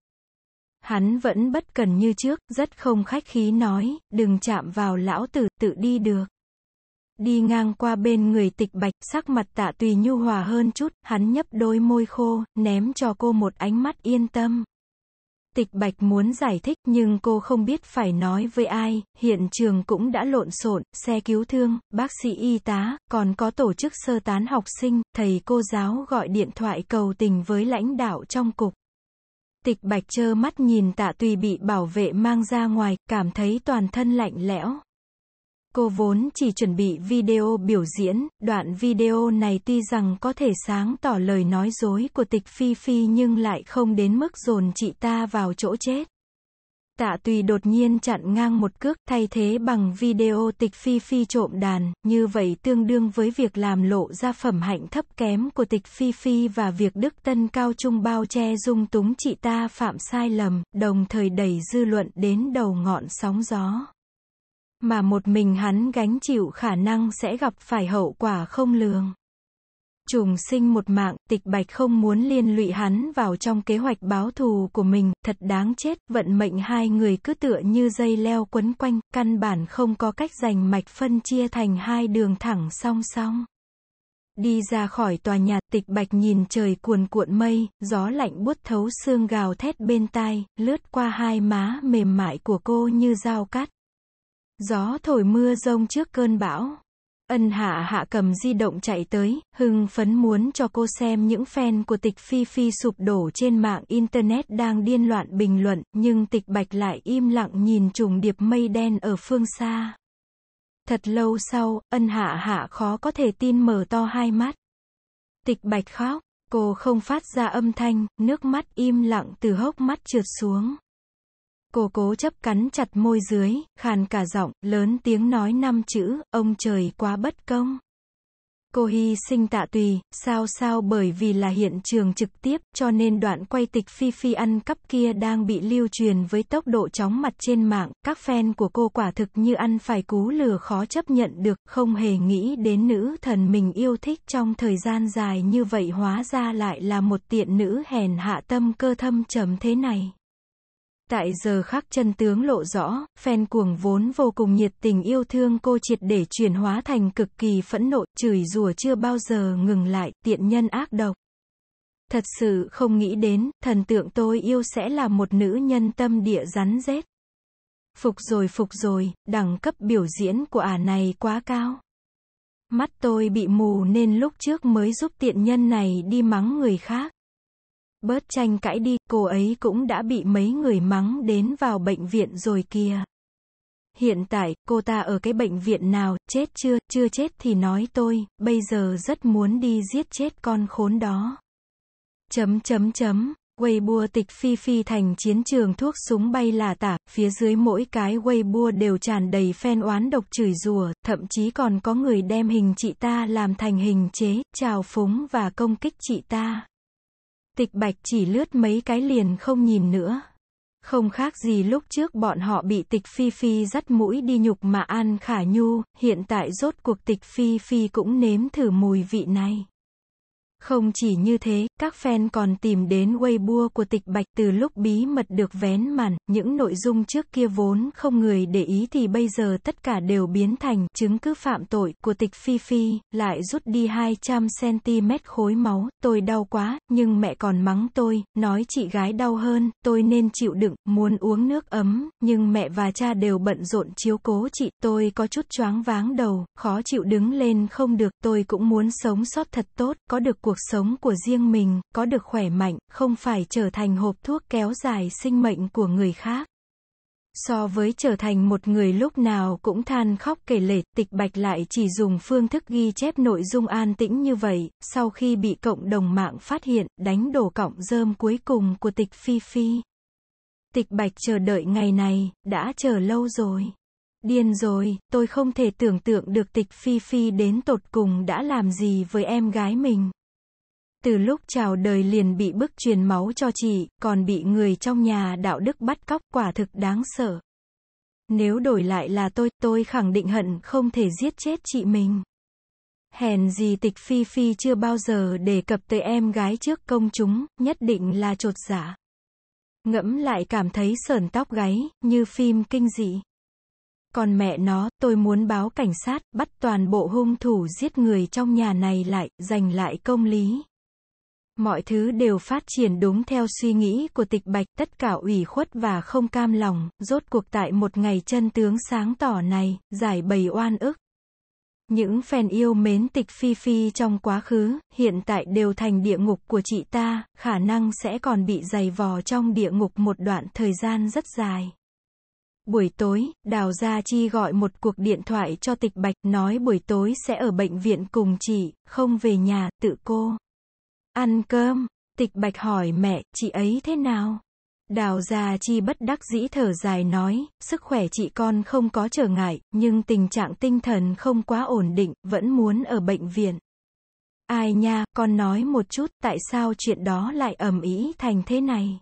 Hắn vẫn bất cần như trước, rất không khách khí nói, đừng chạm vào lão tử, tự đi được. Đi ngang qua bên người tịch bạch, sắc mặt tạ tùy nhu hòa hơn chút, hắn nhấp đôi môi khô, ném cho cô một ánh mắt yên tâm. Tịch bạch muốn giải thích nhưng cô không biết phải nói với ai, hiện trường cũng đã lộn xộn, xe cứu thương, bác sĩ y tá, còn có tổ chức sơ tán học sinh, thầy cô giáo gọi điện thoại cầu tình với lãnh đạo trong cục. Tịch bạch trơ mắt nhìn tạ tùy bị bảo vệ mang ra ngoài, cảm thấy toàn thân lạnh lẽo. Cô vốn chỉ chuẩn bị video biểu diễn, đoạn video này tuy rằng có thể sáng tỏ lời nói dối của tịch Phi Phi nhưng lại không đến mức dồn chị ta vào chỗ chết. Tạ Tùy đột nhiên chặn ngang một cước thay thế bằng video tịch Phi Phi trộm đàn, như vậy tương đương với việc làm lộ ra phẩm hạnh thấp kém của tịch Phi Phi và việc Đức Tân Cao Trung bao che dung túng chị ta phạm sai lầm, đồng thời đẩy dư luận đến đầu ngọn sóng gió mà một mình hắn gánh chịu khả năng sẽ gặp phải hậu quả không lường. Trùng sinh một mạng, tịch bạch không muốn liên lụy hắn vào trong kế hoạch báo thù của mình, thật đáng chết, vận mệnh hai người cứ tựa như dây leo quấn quanh, căn bản không có cách giành mạch phân chia thành hai đường thẳng song song. Đi ra khỏi tòa nhà, tịch bạch nhìn trời cuồn cuộn mây, gió lạnh buốt thấu xương gào thét bên tai, lướt qua hai má mềm mại của cô như dao cắt. Gió thổi mưa rông trước cơn bão. Ân hạ hạ cầm di động chạy tới, hưng phấn muốn cho cô xem những fan của tịch Phi Phi sụp đổ trên mạng Internet đang điên loạn bình luận, nhưng tịch bạch lại im lặng nhìn trùng điệp mây đen ở phương xa. Thật lâu sau, ân hạ hạ khó có thể tin mở to hai mắt. Tịch bạch khóc, cô không phát ra âm thanh, nước mắt im lặng từ hốc mắt trượt xuống. Cô cố chấp cắn chặt môi dưới, khàn cả giọng, lớn tiếng nói năm chữ, ông trời quá bất công. Cô hy sinh tạ tùy, sao sao bởi vì là hiện trường trực tiếp, cho nên đoạn quay tịch Phi Phi ăn cắp kia đang bị lưu truyền với tốc độ chóng mặt trên mạng, các fan của cô quả thực như ăn phải cú lừa khó chấp nhận được, không hề nghĩ đến nữ thần mình yêu thích trong thời gian dài như vậy hóa ra lại là một tiện nữ hèn hạ tâm cơ thâm trầm thế này. Tại giờ khắc chân tướng lộ rõ, phen cuồng vốn vô cùng nhiệt tình yêu thương cô triệt để chuyển hóa thành cực kỳ phẫn nộ, chửi rủa chưa bao giờ ngừng lại, tiện nhân ác độc. Thật sự không nghĩ đến, thần tượng tôi yêu sẽ là một nữ nhân tâm địa rắn rết. Phục rồi phục rồi, đẳng cấp biểu diễn của ả này quá cao. Mắt tôi bị mù nên lúc trước mới giúp tiện nhân này đi mắng người khác bớt tranh cãi đi, cô ấy cũng đã bị mấy người mắng đến vào bệnh viện rồi kia. Hiện tại, cô ta ở cái bệnh viện nào, chết chưa, chưa chết thì nói tôi, bây giờ rất muốn đi giết chết con khốn đó. Chấm chấm chấm, Weibo tịch phi phi thành chiến trường thuốc súng bay là tả, phía dưới mỗi cái Weibo đều tràn đầy phen oán độc chửi rủa, thậm chí còn có người đem hình chị ta làm thành hình chế, trào phúng và công kích chị ta. Tịch bạch chỉ lướt mấy cái liền không nhìn nữa. Không khác gì lúc trước bọn họ bị tịch phi phi dắt mũi đi nhục mà an khả nhu, hiện tại rốt cuộc tịch phi phi cũng nếm thử mùi vị này. Không chỉ như thế, các fan còn tìm đến Weibo của tịch bạch từ lúc bí mật được vén màn, những nội dung trước kia vốn không người để ý thì bây giờ tất cả đều biến thành chứng cứ phạm tội của tịch Phi Phi, lại rút đi 200cm khối máu, tôi đau quá, nhưng mẹ còn mắng tôi, nói chị gái đau hơn, tôi nên chịu đựng, muốn uống nước ấm, nhưng mẹ và cha đều bận rộn chiếu cố chị, tôi có chút choáng váng đầu, khó chịu đứng lên không được, tôi cũng muốn sống sót thật tốt, có được cuộc cuộc sống của riêng mình, có được khỏe mạnh, không phải trở thành hộp thuốc kéo dài sinh mệnh của người khác. So với trở thành một người lúc nào cũng than khóc kể lể, tịch bạch lại chỉ dùng phương thức ghi chép nội dung an tĩnh như vậy, sau khi bị cộng đồng mạng phát hiện, đánh đổ cọng rơm cuối cùng của tịch Phi Phi. Tịch bạch chờ đợi ngày này, đã chờ lâu rồi. Điên rồi, tôi không thể tưởng tượng được tịch Phi Phi đến tột cùng đã làm gì với em gái mình từ lúc chào đời liền bị bức truyền máu cho chị, còn bị người trong nhà đạo đức bắt cóc quả thực đáng sợ. Nếu đổi lại là tôi, tôi khẳng định hận không thể giết chết chị mình. Hèn gì tịch Phi Phi chưa bao giờ đề cập tới em gái trước công chúng, nhất định là trột giả. Dạ. Ngẫm lại cảm thấy sờn tóc gáy, như phim kinh dị. Còn mẹ nó, tôi muốn báo cảnh sát, bắt toàn bộ hung thủ giết người trong nhà này lại, giành lại công lý. Mọi thứ đều phát triển đúng theo suy nghĩ của tịch bạch, tất cả ủy khuất và không cam lòng, rốt cuộc tại một ngày chân tướng sáng tỏ này, giải bày oan ức. Những phèn yêu mến tịch Phi Phi trong quá khứ, hiện tại đều thành địa ngục của chị ta, khả năng sẽ còn bị dày vò trong địa ngục một đoạn thời gian rất dài. Buổi tối, Đào Gia Chi gọi một cuộc điện thoại cho tịch bạch, nói buổi tối sẽ ở bệnh viện cùng chị, không về nhà, tự cô. Ăn cơm, tịch bạch hỏi mẹ, chị ấy thế nào? Đào già chi bất đắc dĩ thở dài nói, sức khỏe chị con không có trở ngại, nhưng tình trạng tinh thần không quá ổn định, vẫn muốn ở bệnh viện. Ai nha, con nói một chút, tại sao chuyện đó lại ầm ĩ thành thế này?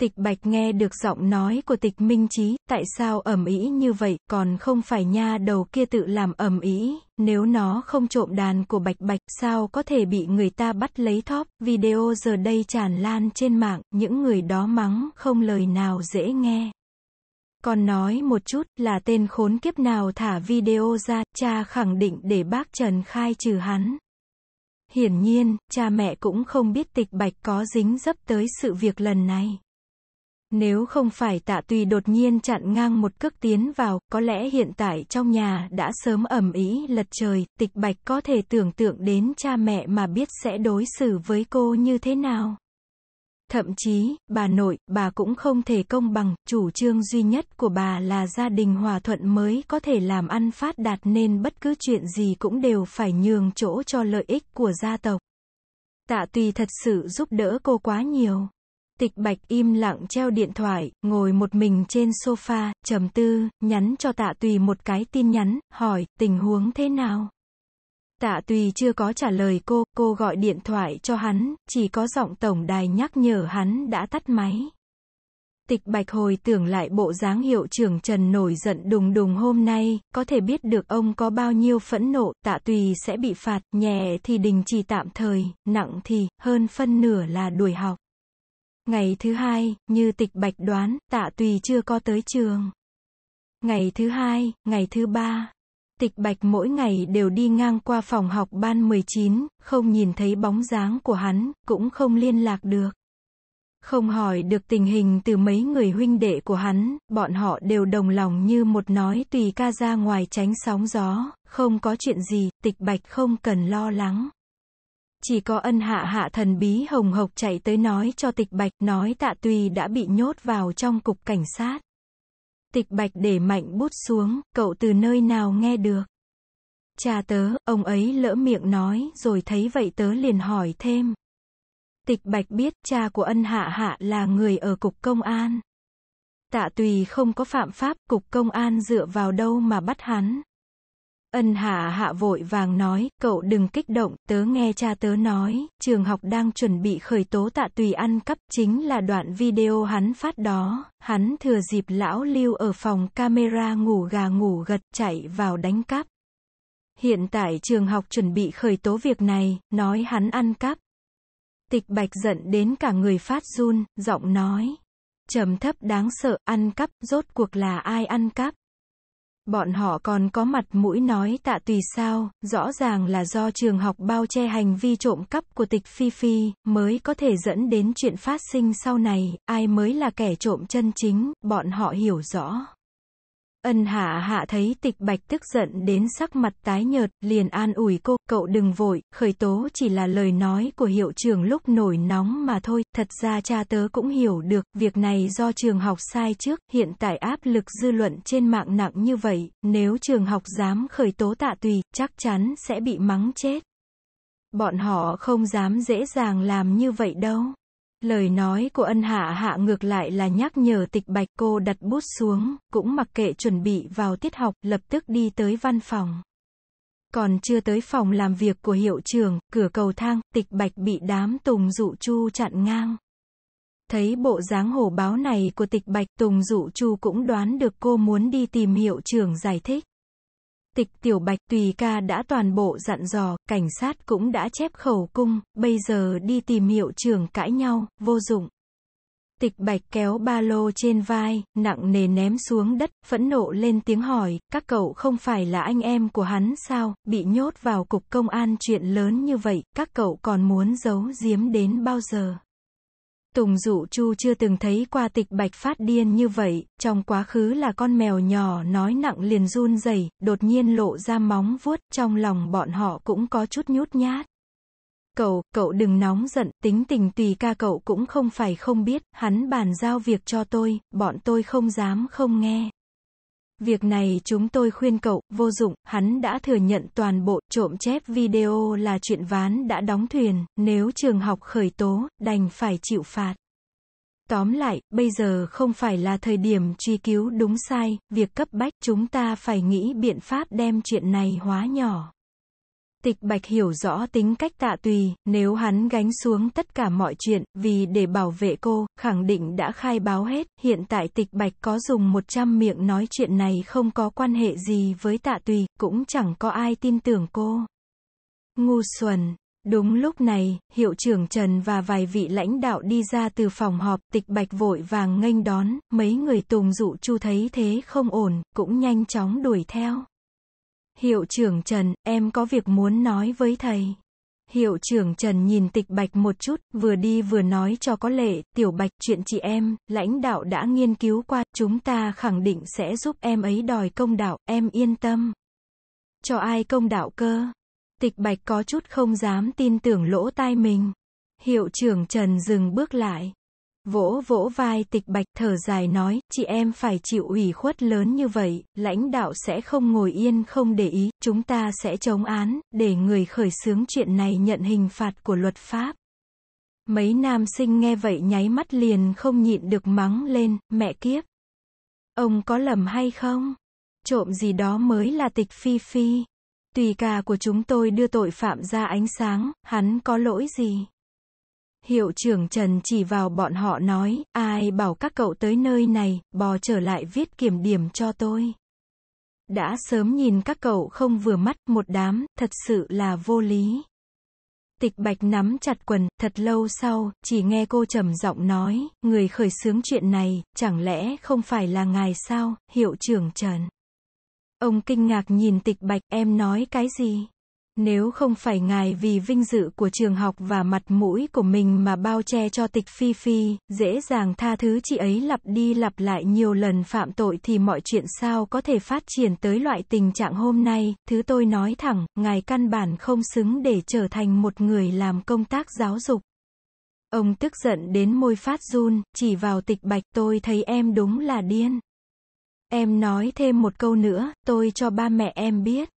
Tịch Bạch nghe được giọng nói của Tịch Minh Chí, tại sao ầm ĩ như vậy, còn không phải nha đầu kia tự làm ầm ĩ, nếu nó không trộm đàn của Bạch Bạch, sao có thể bị người ta bắt lấy thóp. Video giờ đây tràn lan trên mạng, những người đó mắng, không lời nào dễ nghe. Còn nói một chút, là tên khốn kiếp nào thả video ra, cha khẳng định để bác Trần khai trừ hắn. Hiển nhiên, cha mẹ cũng không biết tịch bạch có dính dấp tới sự việc lần này. Nếu không phải tạ tùy đột nhiên chặn ngang một cước tiến vào, có lẽ hiện tại trong nhà đã sớm ẩm ý lật trời, tịch bạch có thể tưởng tượng đến cha mẹ mà biết sẽ đối xử với cô như thế nào. Thậm chí, bà nội, bà cũng không thể công bằng, chủ trương duy nhất của bà là gia đình hòa thuận mới có thể làm ăn phát đạt nên bất cứ chuyện gì cũng đều phải nhường chỗ cho lợi ích của gia tộc. Tạ tùy thật sự giúp đỡ cô quá nhiều. Tịch Bạch im lặng treo điện thoại, ngồi một mình trên sofa, trầm tư, nhắn cho Tạ Tùy một cái tin nhắn, hỏi, tình huống thế nào? Tạ Tùy chưa có trả lời cô, cô gọi điện thoại cho hắn, chỉ có giọng tổng đài nhắc nhở hắn đã tắt máy. Tịch Bạch hồi tưởng lại bộ dáng hiệu trưởng Trần nổi giận đùng đùng hôm nay, có thể biết được ông có bao nhiêu phẫn nộ, tạ tùy sẽ bị phạt, nhẹ thì đình chỉ tạm thời, nặng thì, hơn phân nửa là đuổi học. Ngày thứ hai, như tịch bạch đoán, tạ tùy chưa có tới trường. Ngày thứ hai, ngày thứ ba, tịch bạch mỗi ngày đều đi ngang qua phòng học ban 19, không nhìn thấy bóng dáng của hắn, cũng không liên lạc được. Không hỏi được tình hình từ mấy người huynh đệ của hắn, bọn họ đều đồng lòng như một nói tùy ca ra ngoài tránh sóng gió, không có chuyện gì, tịch bạch không cần lo lắng chỉ có ân hạ hạ thần bí hồng hộc chạy tới nói cho tịch bạch, nói tạ tùy đã bị nhốt vào trong cục cảnh sát. Tịch bạch để mạnh bút xuống, cậu từ nơi nào nghe được? Cha tớ, ông ấy lỡ miệng nói, rồi thấy vậy tớ liền hỏi thêm. Tịch bạch biết, cha của ân hạ hạ là người ở cục công an. Tạ tùy không có phạm pháp, cục công an dựa vào đâu mà bắt hắn. Ân hạ hạ vội vàng nói, cậu đừng kích động, tớ nghe cha tớ nói, trường học đang chuẩn bị khởi tố tạ tùy ăn cắp, chính là đoạn video hắn phát đó, hắn thừa dịp lão lưu ở phòng camera ngủ gà ngủ gật chạy vào đánh cắp. Hiện tại trường học chuẩn bị khởi tố việc này, nói hắn ăn cắp. Tịch bạch giận đến cả người phát run, giọng nói. Trầm thấp đáng sợ, ăn cắp, rốt cuộc là ai ăn cắp? Bọn họ còn có mặt mũi nói tạ tùy sao, rõ ràng là do trường học bao che hành vi trộm cắp của tịch Phi Phi, mới có thể dẫn đến chuyện phát sinh sau này, ai mới là kẻ trộm chân chính, bọn họ hiểu rõ. Ân hạ hạ thấy tịch bạch tức giận đến sắc mặt tái nhợt, liền an ủi cô, cậu đừng vội, khởi tố chỉ là lời nói của hiệu trưởng lúc nổi nóng mà thôi, thật ra cha tớ cũng hiểu được, việc này do trường học sai trước, hiện tại áp lực dư luận trên mạng nặng như vậy, nếu trường học dám khởi tố tạ tùy, chắc chắn sẽ bị mắng chết. Bọn họ không dám dễ dàng làm như vậy đâu. Lời nói của ân hạ hạ ngược lại là nhắc nhở tịch bạch cô đặt bút xuống, cũng mặc kệ chuẩn bị vào tiết học, lập tức đi tới văn phòng. Còn chưa tới phòng làm việc của hiệu trưởng, cửa cầu thang, tịch bạch bị đám tùng dụ chu chặn ngang. Thấy bộ dáng hổ báo này của tịch bạch tùng dụ chu cũng đoán được cô muốn đi tìm hiệu trưởng giải thích tịch tiểu bạch tùy ca đã toàn bộ dặn dò, cảnh sát cũng đã chép khẩu cung, bây giờ đi tìm hiệu trưởng cãi nhau, vô dụng. Tịch bạch kéo ba lô trên vai, nặng nề ném xuống đất, phẫn nộ lên tiếng hỏi, các cậu không phải là anh em của hắn sao, bị nhốt vào cục công an chuyện lớn như vậy, các cậu còn muốn giấu giếm đến bao giờ? Tùng Dụ Chu chưa từng thấy qua tịch bạch phát điên như vậy, trong quá khứ là con mèo nhỏ nói nặng liền run rẩy, đột nhiên lộ ra móng vuốt, trong lòng bọn họ cũng có chút nhút nhát. Cậu, cậu đừng nóng giận, tính tình tùy ca cậu cũng không phải không biết, hắn bàn giao việc cho tôi, bọn tôi không dám không nghe. Việc này chúng tôi khuyên cậu, vô dụng, hắn đã thừa nhận toàn bộ, trộm chép video là chuyện ván đã đóng thuyền, nếu trường học khởi tố, đành phải chịu phạt. Tóm lại, bây giờ không phải là thời điểm truy cứu đúng sai, việc cấp bách chúng ta phải nghĩ biện pháp đem chuyện này hóa nhỏ. Tịch Bạch hiểu rõ tính cách tạ tùy, nếu hắn gánh xuống tất cả mọi chuyện, vì để bảo vệ cô, khẳng định đã khai báo hết, hiện tại tịch Bạch có dùng 100 miệng nói chuyện này không có quan hệ gì với tạ tùy, cũng chẳng có ai tin tưởng cô. Ngu xuẩn. Đúng lúc này, hiệu trưởng Trần và vài vị lãnh đạo đi ra từ phòng họp, tịch bạch vội vàng nghênh đón, mấy người tùng dụ chu thấy thế không ổn, cũng nhanh chóng đuổi theo. Hiệu trưởng Trần, em có việc muốn nói với thầy. Hiệu trưởng Trần nhìn tịch bạch một chút, vừa đi vừa nói cho có lệ, tiểu bạch chuyện chị em, lãnh đạo đã nghiên cứu qua, chúng ta khẳng định sẽ giúp em ấy đòi công đạo, em yên tâm. Cho ai công đạo cơ? Tịch bạch có chút không dám tin tưởng lỗ tai mình. Hiệu trưởng Trần dừng bước lại. Vỗ vỗ vai tịch bạch thở dài nói, chị em phải chịu ủy khuất lớn như vậy, lãnh đạo sẽ không ngồi yên không để ý, chúng ta sẽ chống án, để người khởi xướng chuyện này nhận hình phạt của luật pháp. Mấy nam sinh nghe vậy nháy mắt liền không nhịn được mắng lên, mẹ kiếp. Ông có lầm hay không? Trộm gì đó mới là tịch phi phi. Tùy cả của chúng tôi đưa tội phạm ra ánh sáng, hắn có lỗi gì? Hiệu trưởng Trần chỉ vào bọn họ nói, ai bảo các cậu tới nơi này, bò trở lại viết kiểm điểm cho tôi. Đã sớm nhìn các cậu không vừa mắt, một đám, thật sự là vô lý. Tịch Bạch nắm chặt quần, thật lâu sau, chỉ nghe cô trầm giọng nói, người khởi xướng chuyện này, chẳng lẽ không phải là ngài sao, hiệu trưởng Trần. Ông kinh ngạc nhìn Tịch Bạch, em nói cái gì? Nếu không phải ngài vì vinh dự của trường học và mặt mũi của mình mà bao che cho tịch Phi Phi, dễ dàng tha thứ chị ấy lặp đi lặp lại nhiều lần phạm tội thì mọi chuyện sao có thể phát triển tới loại tình trạng hôm nay, thứ tôi nói thẳng, ngài căn bản không xứng để trở thành một người làm công tác giáo dục. Ông tức giận đến môi phát run, chỉ vào tịch bạch tôi thấy em đúng là điên. Em nói thêm một câu nữa, tôi cho ba mẹ em biết.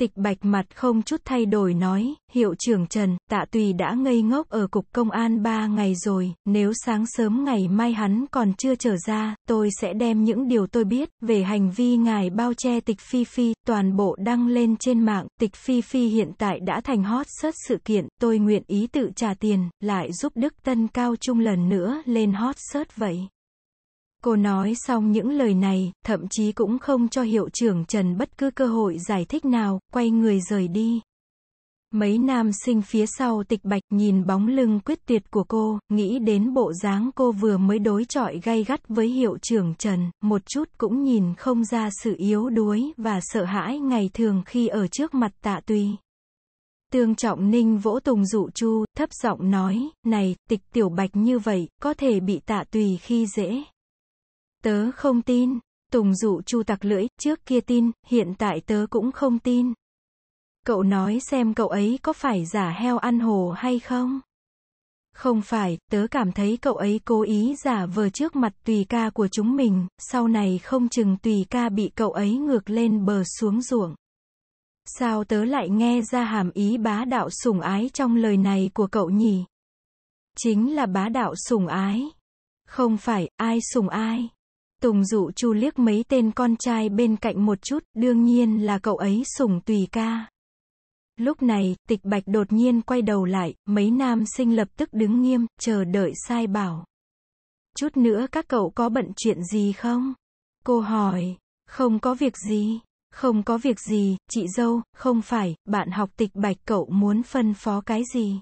Tịch bạch mặt không chút thay đổi nói, hiệu trưởng Trần, tạ tùy đã ngây ngốc ở cục công an ba ngày rồi, nếu sáng sớm ngày mai hắn còn chưa trở ra, tôi sẽ đem những điều tôi biết về hành vi ngài bao che tịch Phi Phi, toàn bộ đăng lên trên mạng, tịch Phi Phi hiện tại đã thành hot sớt sự kiện, tôi nguyện ý tự trả tiền, lại giúp Đức Tân Cao Trung lần nữa lên hot sớt vậy. Cô nói xong những lời này, thậm chí cũng không cho hiệu trưởng Trần bất cứ cơ hội giải thích nào, quay người rời đi. Mấy nam sinh phía sau tịch bạch nhìn bóng lưng quyết tuyệt của cô, nghĩ đến bộ dáng cô vừa mới đối chọi gay gắt với hiệu trưởng Trần, một chút cũng nhìn không ra sự yếu đuối và sợ hãi ngày thường khi ở trước mặt tạ tùy. Tương Trọng Ninh vỗ Tùng dụ Chu, thấp giọng nói, này, tịch tiểu bạch như vậy, có thể bị tạ tùy khi dễ. Tớ không tin. Tùng dụ chu tặc lưỡi, trước kia tin, hiện tại tớ cũng không tin. Cậu nói xem cậu ấy có phải giả heo ăn hồ hay không? Không phải, tớ cảm thấy cậu ấy cố ý giả vờ trước mặt tùy ca của chúng mình, sau này không chừng tùy ca bị cậu ấy ngược lên bờ xuống ruộng. Sao tớ lại nghe ra hàm ý bá đạo sủng ái trong lời này của cậu nhỉ? Chính là bá đạo sủng ái. Không phải, ai sủng ai. Tùng dụ chu liếc mấy tên con trai bên cạnh một chút, đương nhiên là cậu ấy sủng tùy ca. Lúc này, tịch bạch đột nhiên quay đầu lại, mấy nam sinh lập tức đứng nghiêm, chờ đợi sai bảo. Chút nữa các cậu có bận chuyện gì không? Cô hỏi, không có việc gì, không có việc gì, chị dâu, không phải, bạn học tịch bạch cậu muốn phân phó cái gì?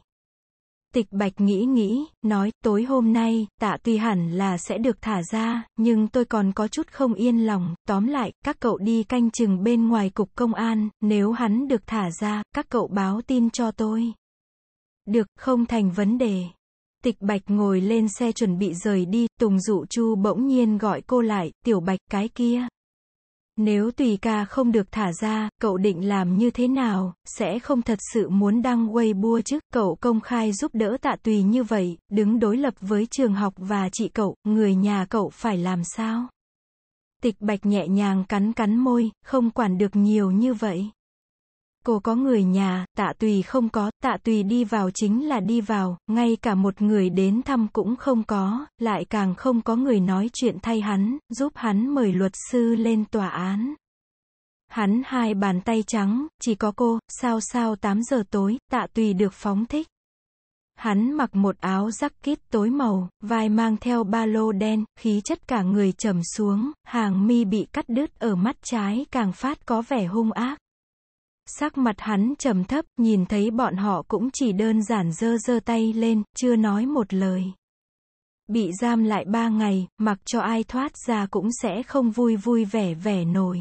Tịch Bạch nghĩ nghĩ, nói, tối hôm nay, tạ tuy hẳn là sẽ được thả ra, nhưng tôi còn có chút không yên lòng, tóm lại, các cậu đi canh chừng bên ngoài cục công an, nếu hắn được thả ra, các cậu báo tin cho tôi. Được, không thành vấn đề. Tịch Bạch ngồi lên xe chuẩn bị rời đi, Tùng Dụ Chu bỗng nhiên gọi cô lại, Tiểu Bạch cái kia. Nếu tùy ca không được thả ra, cậu định làm như thế nào, sẽ không thật sự muốn đăng Weibo chứ, cậu công khai giúp đỡ tạ tùy như vậy, đứng đối lập với trường học và chị cậu, người nhà cậu phải làm sao? Tịch bạch nhẹ nhàng cắn cắn môi, không quản được nhiều như vậy cô có người nhà, tạ tùy không có, tạ tùy đi vào chính là đi vào, ngay cả một người đến thăm cũng không có, lại càng không có người nói chuyện thay hắn, giúp hắn mời luật sư lên tòa án. Hắn hai bàn tay trắng, chỉ có cô, sao sao 8 giờ tối, tạ tùy được phóng thích. Hắn mặc một áo jacket tối màu, vai mang theo ba lô đen, khí chất cả người trầm xuống, hàng mi bị cắt đứt ở mắt trái càng phát có vẻ hung ác. Sắc mặt hắn trầm thấp, nhìn thấy bọn họ cũng chỉ đơn giản dơ dơ tay lên, chưa nói một lời. Bị giam lại ba ngày, mặc cho ai thoát ra cũng sẽ không vui vui vẻ vẻ nổi.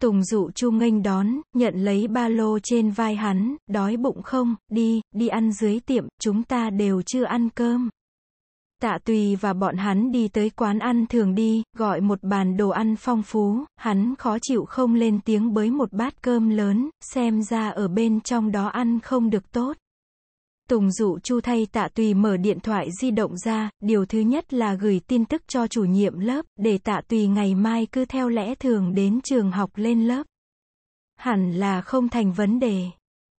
Tùng dụ chu nghênh đón, nhận lấy ba lô trên vai hắn, đói bụng không, đi, đi ăn dưới tiệm, chúng ta đều chưa ăn cơm. Tạ Tùy và bọn hắn đi tới quán ăn thường đi, gọi một bàn đồ ăn phong phú, hắn khó chịu không lên tiếng bới một bát cơm lớn, xem ra ở bên trong đó ăn không được tốt. Tùng dụ Chu thay Tạ Tùy mở điện thoại di động ra, điều thứ nhất là gửi tin tức cho chủ nhiệm lớp, để Tạ Tùy ngày mai cứ theo lẽ thường đến trường học lên lớp. Hẳn là không thành vấn đề.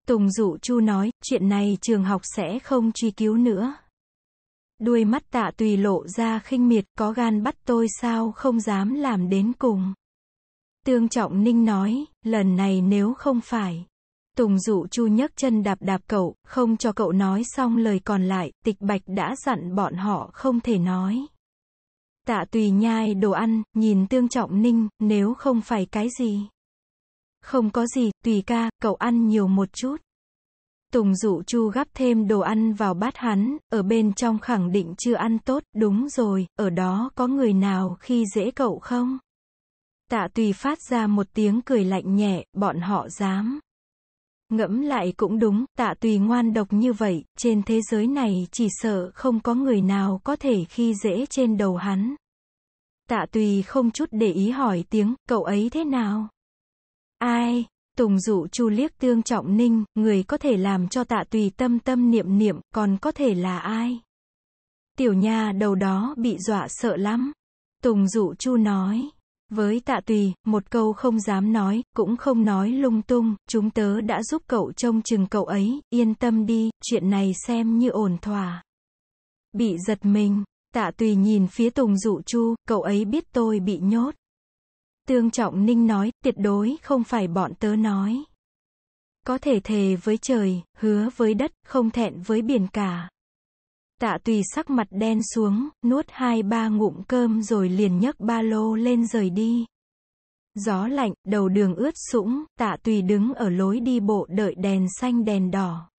Tùng dụ Chu nói, chuyện này trường học sẽ không truy cứu nữa. Đuôi mắt tạ tùy lộ ra khinh miệt, có gan bắt tôi sao không dám làm đến cùng. Tương Trọng Ninh nói, lần này nếu không phải. Tùng dụ chu nhấc chân đạp đạp cậu, không cho cậu nói xong lời còn lại, tịch bạch đã dặn bọn họ không thể nói. Tạ tùy nhai đồ ăn, nhìn tương trọng ninh, nếu không phải cái gì. Không có gì, tùy ca, cậu ăn nhiều một chút. Tùng dụ Chu gắp thêm đồ ăn vào bát hắn, ở bên trong khẳng định chưa ăn tốt, đúng rồi, ở đó có người nào khi dễ cậu không? Tạ Tùy phát ra một tiếng cười lạnh nhẹ, bọn họ dám. Ngẫm lại cũng đúng, tạ tùy ngoan độc như vậy, trên thế giới này chỉ sợ không có người nào có thể khi dễ trên đầu hắn. Tạ tùy không chút để ý hỏi tiếng, cậu ấy thế nào? Ai? Tùng dụ chu liếc tương trọng ninh, người có thể làm cho tạ tùy tâm tâm niệm niệm, còn có thể là ai? Tiểu nha đầu đó bị dọa sợ lắm. Tùng dụ chu nói. Với tạ tùy, một câu không dám nói, cũng không nói lung tung, chúng tớ đã giúp cậu trông chừng cậu ấy, yên tâm đi, chuyện này xem như ổn thỏa. Bị giật mình, tạ tùy nhìn phía Tùng Dụ Chu, cậu ấy biết tôi bị nhốt. Tương Trọng Ninh nói, tuyệt đối không phải bọn tớ nói. Có thể thề với trời, hứa với đất, không thẹn với biển cả. Tạ tùy sắc mặt đen xuống, nuốt hai ba ngụm cơm rồi liền nhấc ba lô lên rời đi. Gió lạnh, đầu đường ướt sũng, tạ tùy đứng ở lối đi bộ đợi đèn xanh đèn đỏ.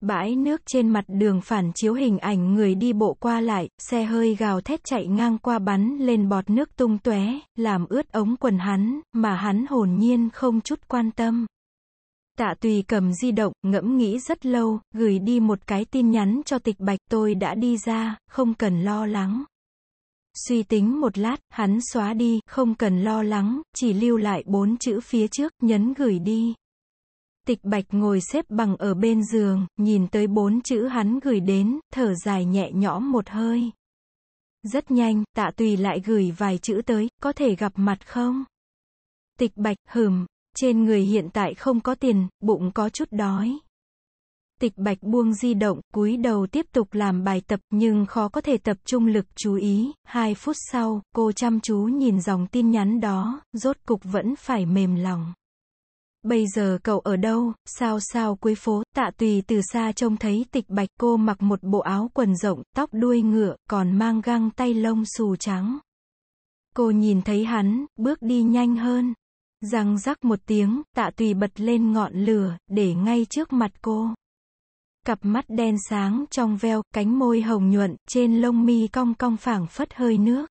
Bãi nước trên mặt đường phản chiếu hình ảnh người đi bộ qua lại, xe hơi gào thét chạy ngang qua bắn lên bọt nước tung tóe, làm ướt ống quần hắn, mà hắn hồn nhiên không chút quan tâm. Tạ Tùy cầm di động, ngẫm nghĩ rất lâu, gửi đi một cái tin nhắn cho tịch bạch tôi đã đi ra, không cần lo lắng. Suy tính một lát, hắn xóa đi, không cần lo lắng, chỉ lưu lại bốn chữ phía trước, nhấn gửi đi tịch bạch ngồi xếp bằng ở bên giường, nhìn tới bốn chữ hắn gửi đến, thở dài nhẹ nhõm một hơi. Rất nhanh, tạ tùy lại gửi vài chữ tới, có thể gặp mặt không? Tịch bạch, hừm, trên người hiện tại không có tiền, bụng có chút đói. Tịch bạch buông di động, cúi đầu tiếp tục làm bài tập, nhưng khó có thể tập trung lực chú ý. Hai phút sau, cô chăm chú nhìn dòng tin nhắn đó, rốt cục vẫn phải mềm lòng. Bây giờ cậu ở đâu, sao sao cuối phố, tạ tùy từ xa trông thấy tịch bạch cô mặc một bộ áo quần rộng, tóc đuôi ngựa, còn mang găng tay lông xù trắng. Cô nhìn thấy hắn, bước đi nhanh hơn. Răng rắc một tiếng, tạ tùy bật lên ngọn lửa, để ngay trước mặt cô. Cặp mắt đen sáng trong veo, cánh môi hồng nhuận, trên lông mi cong cong phảng phất hơi nước.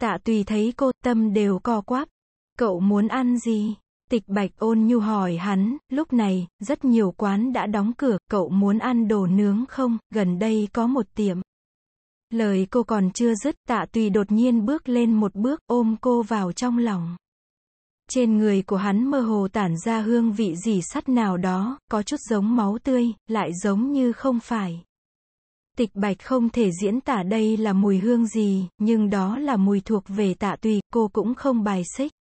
Tạ tùy thấy cô tâm đều co quắp. Cậu muốn ăn gì? Tịch Bạch ôn nhu hỏi hắn, lúc này, rất nhiều quán đã đóng cửa, cậu muốn ăn đồ nướng không, gần đây có một tiệm. Lời cô còn chưa dứt, tạ tùy đột nhiên bước lên một bước, ôm cô vào trong lòng. Trên người của hắn mơ hồ tản ra hương vị gì sắt nào đó, có chút giống máu tươi, lại giống như không phải. Tịch bạch không thể diễn tả đây là mùi hương gì, nhưng đó là mùi thuộc về tạ tùy, cô cũng không bài xích.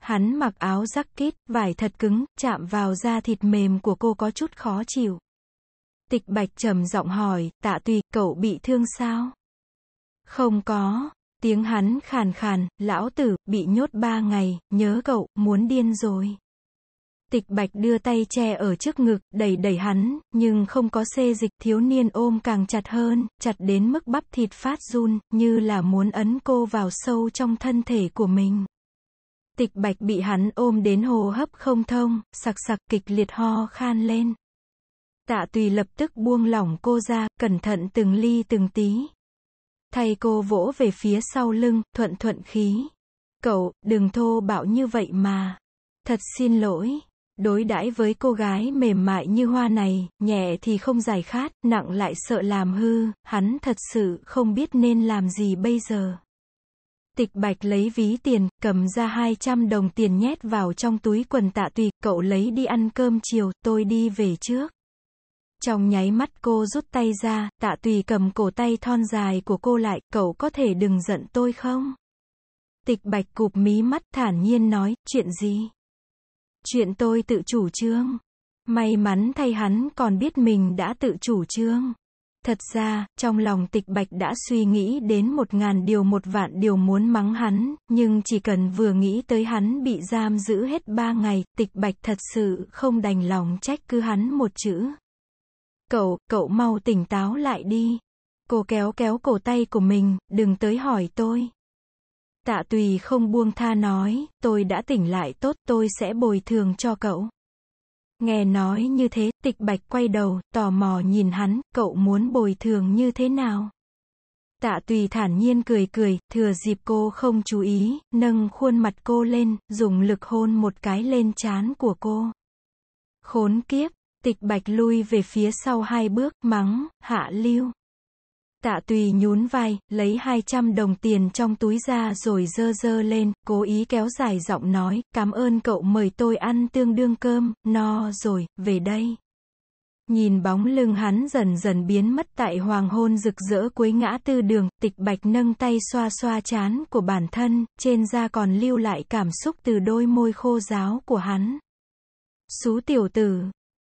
Hắn mặc áo jacket, vải thật cứng, chạm vào da thịt mềm của cô có chút khó chịu. Tịch Bạch trầm giọng hỏi, tạ tùy, cậu bị thương sao? Không có. Tiếng hắn khàn khàn, lão tử, bị nhốt ba ngày, nhớ cậu, muốn điên rồi. Tịch Bạch đưa tay che ở trước ngực, đẩy đẩy hắn, nhưng không có xê dịch, thiếu niên ôm càng chặt hơn, chặt đến mức bắp thịt phát run, như là muốn ấn cô vào sâu trong thân thể của mình. Tịch bạch bị hắn ôm đến hồ hấp không thông, sặc sặc kịch liệt ho khan lên. Tạ tùy lập tức buông lỏng cô ra, cẩn thận từng ly từng tí. Thay cô vỗ về phía sau lưng, thuận thuận khí. Cậu, đừng thô bạo như vậy mà. Thật xin lỗi. Đối đãi với cô gái mềm mại như hoa này, nhẹ thì không giải khát, nặng lại sợ làm hư, hắn thật sự không biết nên làm gì bây giờ. Tịch Bạch lấy ví tiền, cầm ra 200 đồng tiền nhét vào trong túi quần tạ tùy, cậu lấy đi ăn cơm chiều, tôi đi về trước. Trong nháy mắt cô rút tay ra, tạ tùy cầm cổ tay thon dài của cô lại, cậu có thể đừng giận tôi không? Tịch Bạch cụp mí mắt thản nhiên nói, chuyện gì? Chuyện tôi tự chủ trương. May mắn thay hắn còn biết mình đã tự chủ trương. Thật ra, trong lòng tịch bạch đã suy nghĩ đến một ngàn điều một vạn điều muốn mắng hắn, nhưng chỉ cần vừa nghĩ tới hắn bị giam giữ hết ba ngày, tịch bạch thật sự không đành lòng trách cứ hắn một chữ. Cậu, cậu mau tỉnh táo lại đi. Cô kéo kéo cổ tay của mình, đừng tới hỏi tôi. Tạ tùy không buông tha nói, tôi đã tỉnh lại tốt, tôi sẽ bồi thường cho cậu. Nghe nói như thế, tịch bạch quay đầu, tò mò nhìn hắn, cậu muốn bồi thường như thế nào? Tạ tùy thản nhiên cười cười, thừa dịp cô không chú ý, nâng khuôn mặt cô lên, dùng lực hôn một cái lên trán của cô. Khốn kiếp, tịch bạch lui về phía sau hai bước, mắng, hạ lưu. Tạ tùy nhún vai, lấy 200 đồng tiền trong túi ra rồi dơ dơ lên, cố ý kéo dài giọng nói, cảm ơn cậu mời tôi ăn tương đương cơm, no rồi, về đây. Nhìn bóng lưng hắn dần dần biến mất tại hoàng hôn rực rỡ cuối ngã tư đường, tịch bạch nâng tay xoa xoa chán của bản thân, trên da còn lưu lại cảm xúc từ đôi môi khô giáo của hắn. Xú tiểu tử,